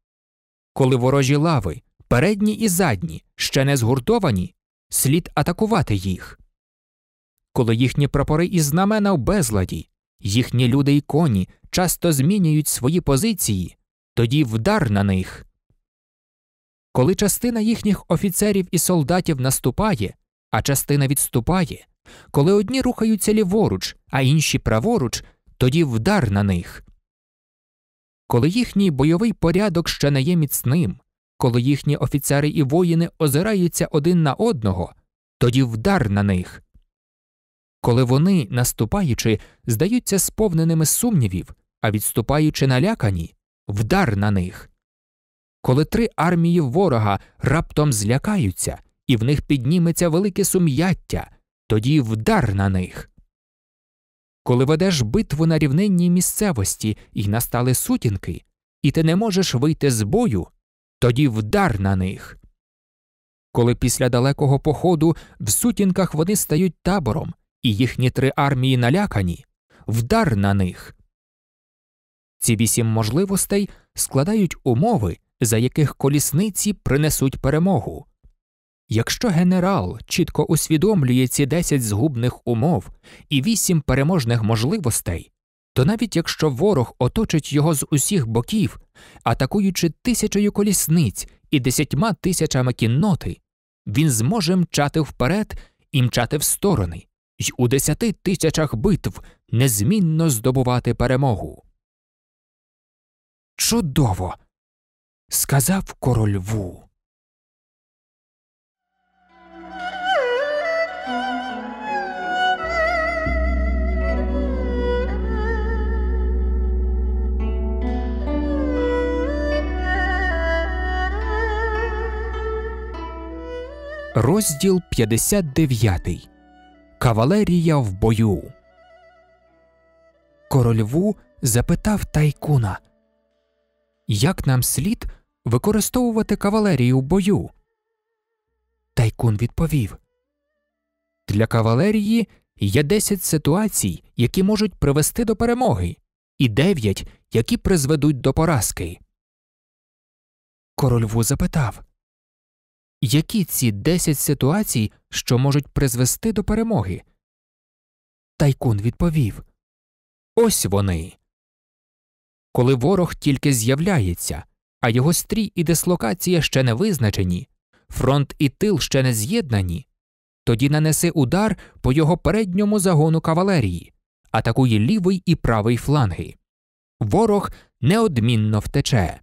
Коли ворожі лави, передні і задні, ще не згуртовані, слід атакувати їх. Коли їхні прапори і знамена в безладі, їхні люди і коні часто змінюють свої позиції, тоді вдар на них. Коли частина їхніх офіцерів і солдатів наступає, а частина відступає, коли одні рухаються ліворуч, а інші праворуч, тоді вдар на них. Коли їхній бойовий порядок ще не є міцним, коли їхні офіцери і воїни озираються один на одного, тоді вдар на них. Коли вони, наступаючи, здаються сповненими сумнівів, а відступаючи налякані, вдар на них. Коли три армії ворога раптом злякаються, і в них підніметься велике сум'яття, тоді вдар на них. Коли ведеш битву на рівненній місцевості і настали сутінки, і ти не можеш вийти з бою, тоді вдар на них. Коли після далекого походу в сутінках вони стають табором, і їхні три армії налякані, вдар на них. Ці вісім можливостей складають умови, за яких колісниці принесуть перемогу. Якщо генерал чітко усвідомлює ці десять згубних умов і вісім переможних можливостей, то навіть якщо ворог оточить його з усіх боків, атакуючи тисячею колісниць і десятьма тисячами кінноти, він зможе мчати вперед і мчати в сторони, й у десяти тисячах битв незмінно здобувати перемогу. Чудово! сказав король Ву. Розділ 59. Кавалерія в бою. Корольву запитав тайкуна Як нам слід використовувати кавалерію в бою? Тайкун відповів Для кавалерії є 10 ситуацій, які можуть привести до перемоги, і 9, які призведуть до поразки. Корольву Ву запитав які ці 10 ситуацій, що можуть призвести до перемоги? Тайкун відповів Ось вони. Коли ворог тільки з'являється, а його стрій і дислокація ще не визначені, фронт і тил ще не з'єднані, тоді нанеси удар по його передньому загону кавалерії, атакує лівий і правий фланги. Ворог неодмінно втече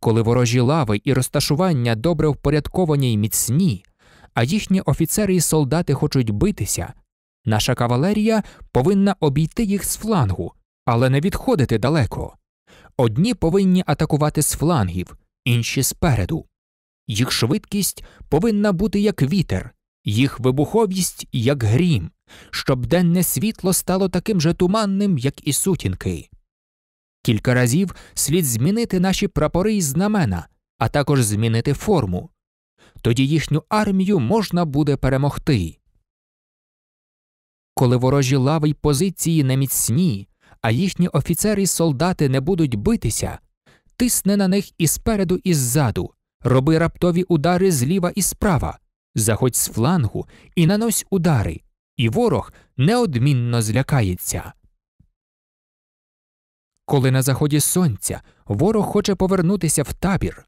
коли ворожі лави і розташування добре впорядковані й міцні, а їхні офіцери і солдати хочуть битися, наша кавалерія повинна обійти їх з флангу, але не відходити далеко. Одні повинні атакувати з флангів, інші спереду. Їх швидкість повинна бути як вітер, їх вибуховість як грім, щоб денне світло стало таким же туманним, як і сутінки. Кілька разів слід змінити наші прапори і знамена, а також змінити форму. Тоді їхню армію можна буде перемогти. Коли ворожі лави й позиції неміцні, а їхні офіцери й солдати не будуть битися, тисни на них і спереду, і ззаду, роби раптові удари зліва і справа, заходь з флангу і нанось удари, і ворог неодмінно злякається коли на заході сонця ворог хоче повернутися в табір,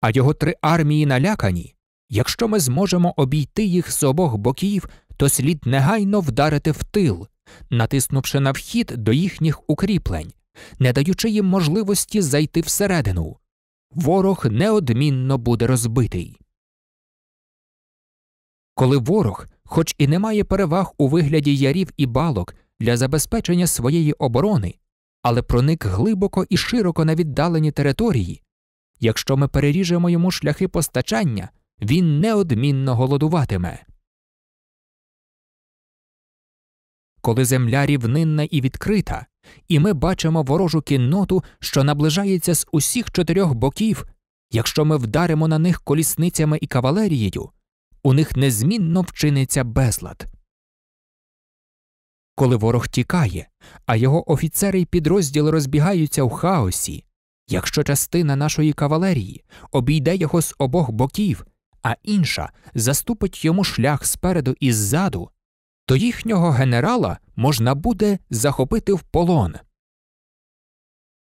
а його три армії налякані. Якщо ми зможемо обійти їх з обох боків, то слід негайно вдарити в тил, натиснувши на вхід до їхніх укріплень, не даючи їм можливості зайти всередину. Ворог неодмінно буде розбитий. Коли ворог, хоч і не має переваг у вигляді ярів і балок для забезпечення своєї оборони, але проник глибоко і широко на віддалені території. Якщо ми переріжемо йому шляхи постачання, він неодмінно голодуватиме. Коли земля рівнинна і відкрита, і ми бачимо ворожу кінноту, що наближається з усіх чотирьох боків, якщо ми вдаримо на них колісницями і кавалерією, у них незмінно вчиниться безлад коли ворог тікає, а його офіцери й підрозділи розбігаються в хаосі, якщо частина нашої кавалерії обійде його з обох боків, а інша заступить йому шлях спереду і ззаду, то їхнього генерала можна буде захопити в полон.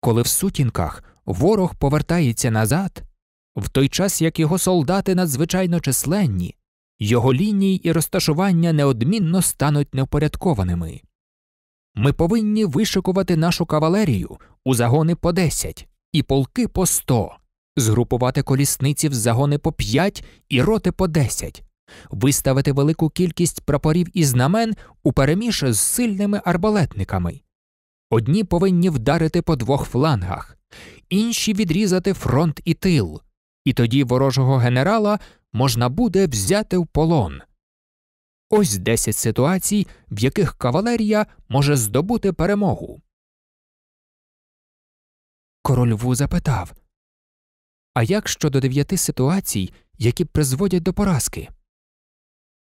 Коли в сутінках ворог повертається назад, в той час як його солдати надзвичайно численні, його лінії і розташування неодмінно стануть неупорядкованими. Ми повинні вишикувати нашу кавалерію у загони по 10 і полки по 100, згрупувати колісниці в загони по 5 і роти по 10, виставити велику кількість прапорів і знамен у переміж з сильними арбалетниками. Одні повинні вдарити по двох флангах, інші відрізати фронт і тил, і тоді ворожого генерала можна буде взяти в полон. Ось 10 ситуацій, в яких кавалерія може здобути перемогу. Король Ву запитав А як щодо дев'яти ситуацій, які призводять до поразки?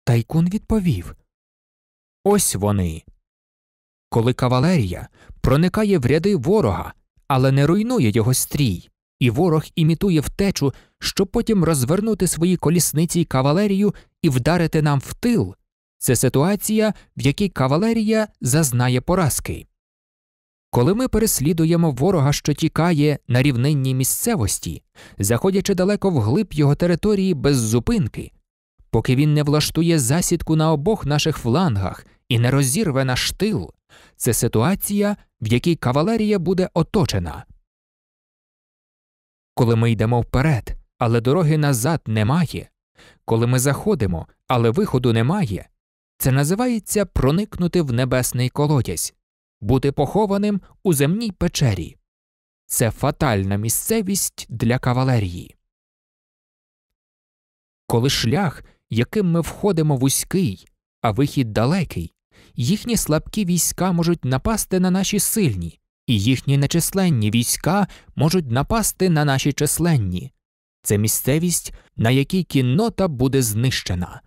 Тайкун відповів Ось вони. Коли кавалерія проникає в ряди ворога, але не руйнує його стрій, і ворог імітує втечу, щоб потім розвернути свої колісниці й кавалерію і вдарити нам в тил. Це ситуація, в якій кавалерія зазнає поразки. Коли ми переслідуємо ворога, що тікає на рівнинній місцевості, заходячи далеко вглиб його території без зупинки, поки він не влаштує засідку на обох наших флангах і не розірве наш тил, це ситуація, в якій кавалерія буде оточена коли ми йдемо вперед, але дороги назад немає, коли ми заходимо, але виходу немає. Це називається проникнути в небесний колодязь, бути похованим у земній печері. Це фатальна місцевість для кавалерії. Коли шлях, яким ми входимо вузький, а вихід далекий, їхні слабкі війська можуть напасти на наші сильні, і їхні нечисленні війська можуть напасти на наші численні. Це місцевість, на якій кіннота буде знищена.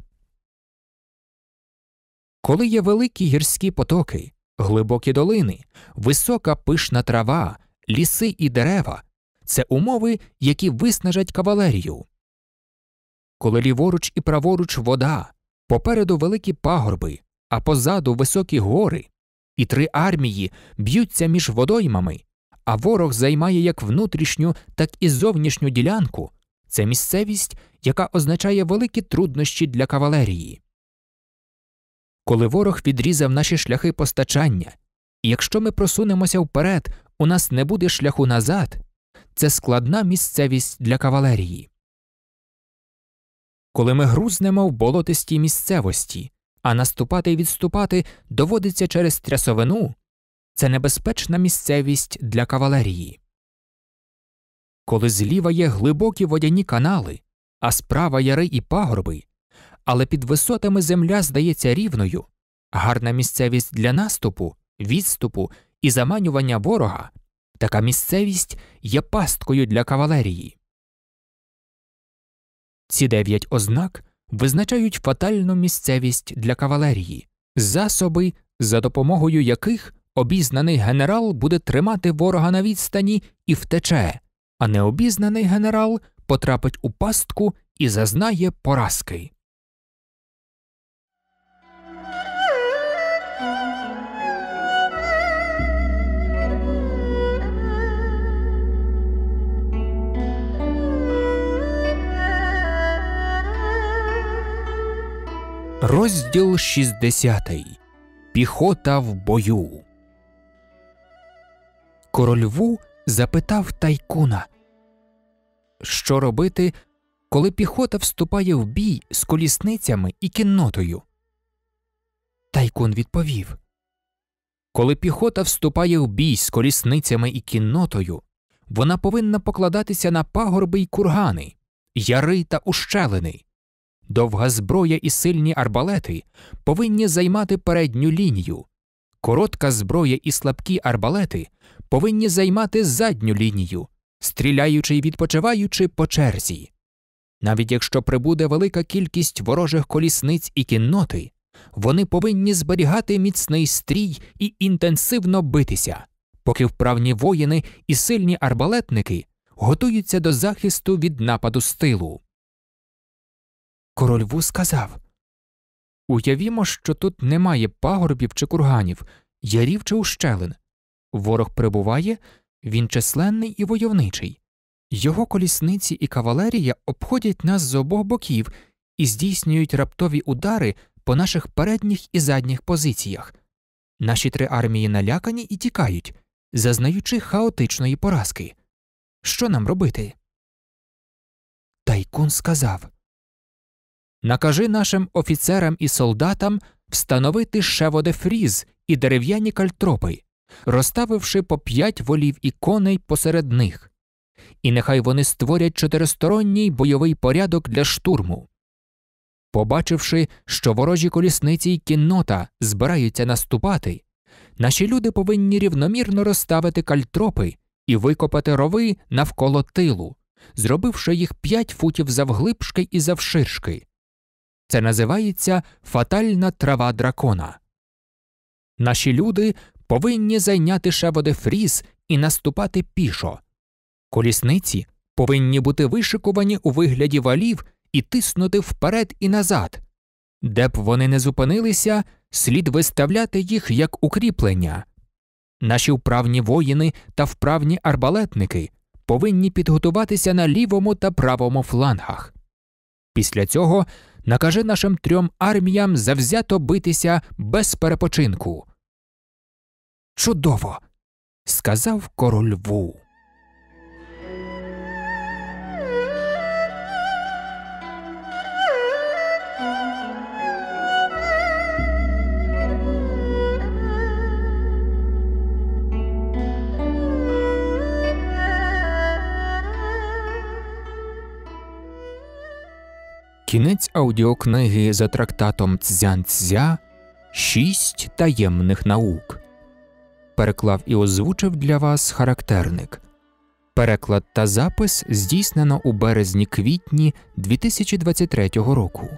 Коли є великі гірські потоки, глибокі долини, висока пишна трава, ліси і дерева це умови, які виснажать кавалерію. Коли ліворуч і праворуч вода, попереду великі пагорби, а позаду високі гори, і три армії б'ються між водоймами, а ворог займає як внутрішню, так і зовнішню ділянку. Це місцевість, яка означає великі труднощі для кавалерії. Коли ворог відрізав наші шляхи постачання, і якщо ми просунемося вперед, у нас не буде шляху назад, це складна місцевість для кавалерії. Коли ми грузнемо в болотистій місцевості, а наступати і відступати доводиться через трясовину це небезпечна місцевість для кавалерії. Коли зліва є глибокі водяні канали, а справа яри і пагорби, але під висотами земля здається рівною, гарна місцевість для наступу, відступу і заманювання ворога, така місцевість є пасткою для кавалерії. Ці дев'ять ознак визначають фатальну місцевість для кавалерії, засоби, за допомогою яких обізнаний генерал буде тримати ворога на відстані і втече, а необізнаний генерал потрапить у пастку і зазнає поразки. Розділ 60. Піхота в бою. Король Ву запитав тайкуна, що робити, коли піхота вступає в бій з колісницями і кіннотою. Тайкун відповів Коли піхота вступає в бій з колісницями і кіннотою, вона повинна покладатися на пагорби й кургани, яри та ущелини. Довга зброя і сильні арбалети повинні займати передню лінію, коротка зброя і слабкі арбалети повинні займати задню лінію, стріляючи і відпочиваючи по черзі. Навіть якщо прибуде велика кількість ворожих колісниць і кінноти, вони повинні зберігати міцний стрій і інтенсивно битися, поки вправні воїни і сильні арбалетники готуються до захисту від нападу стилу. тилу. Король Ву сказав Уявімо, що тут немає пагорбів чи курганів, ярів чи ущелин. Ворог прибуває, він численний і войовничий. Його колісниці і кавалерія обходять нас з обох боків і здійснюють раптові удари по наших передніх і задніх позиціях. Наші три армії налякані і тікають, зазнаючи хаотичної поразки. Що нам робити? Тайкун сказав накажи нашим офіцерам і солдатам встановити шеводефріз і дерев'яні кальтропи, розставивши по п'ять волів і коней посеред них. І нехай вони створять чотиристоронній бойовий порядок для штурму. Побачивши, що ворожі колісниці й кіннота збираються наступати, наші люди повинні рівномірно розставити кальтропи і викопати рови навколо тилу, зробивши їх п'ять футів завглибшки і завширшки, це називається фатальна трава дракона. Наші люди повинні зайняти шеводи фріз і наступати пішо. Колісниці повинні бути вишикувані у вигляді валів і тиснути вперед і назад. Де б вони не зупинилися, слід виставляти їх як укріплення. Наші вправні воїни та вправні арбалетники повинні підготуватися на лівому та правому флангах. Після цього накажи нашим трьом арміям завзято битися без перепочинку. Чудово! сказав король Ву. Кінець аудіокниги за трактатом Цзянцзя Шість таємних наук. Переклав і озвучив для вас характерник. Переклад та запис здійснено у березні квітні 2023 року.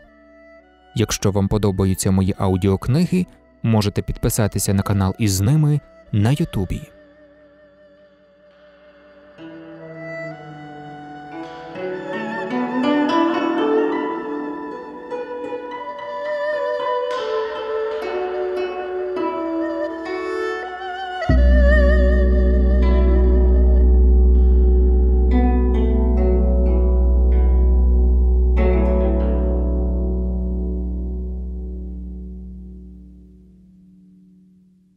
Якщо вам подобаються мої аудіокниги, можете підписатися на канал із ними на Ютубі.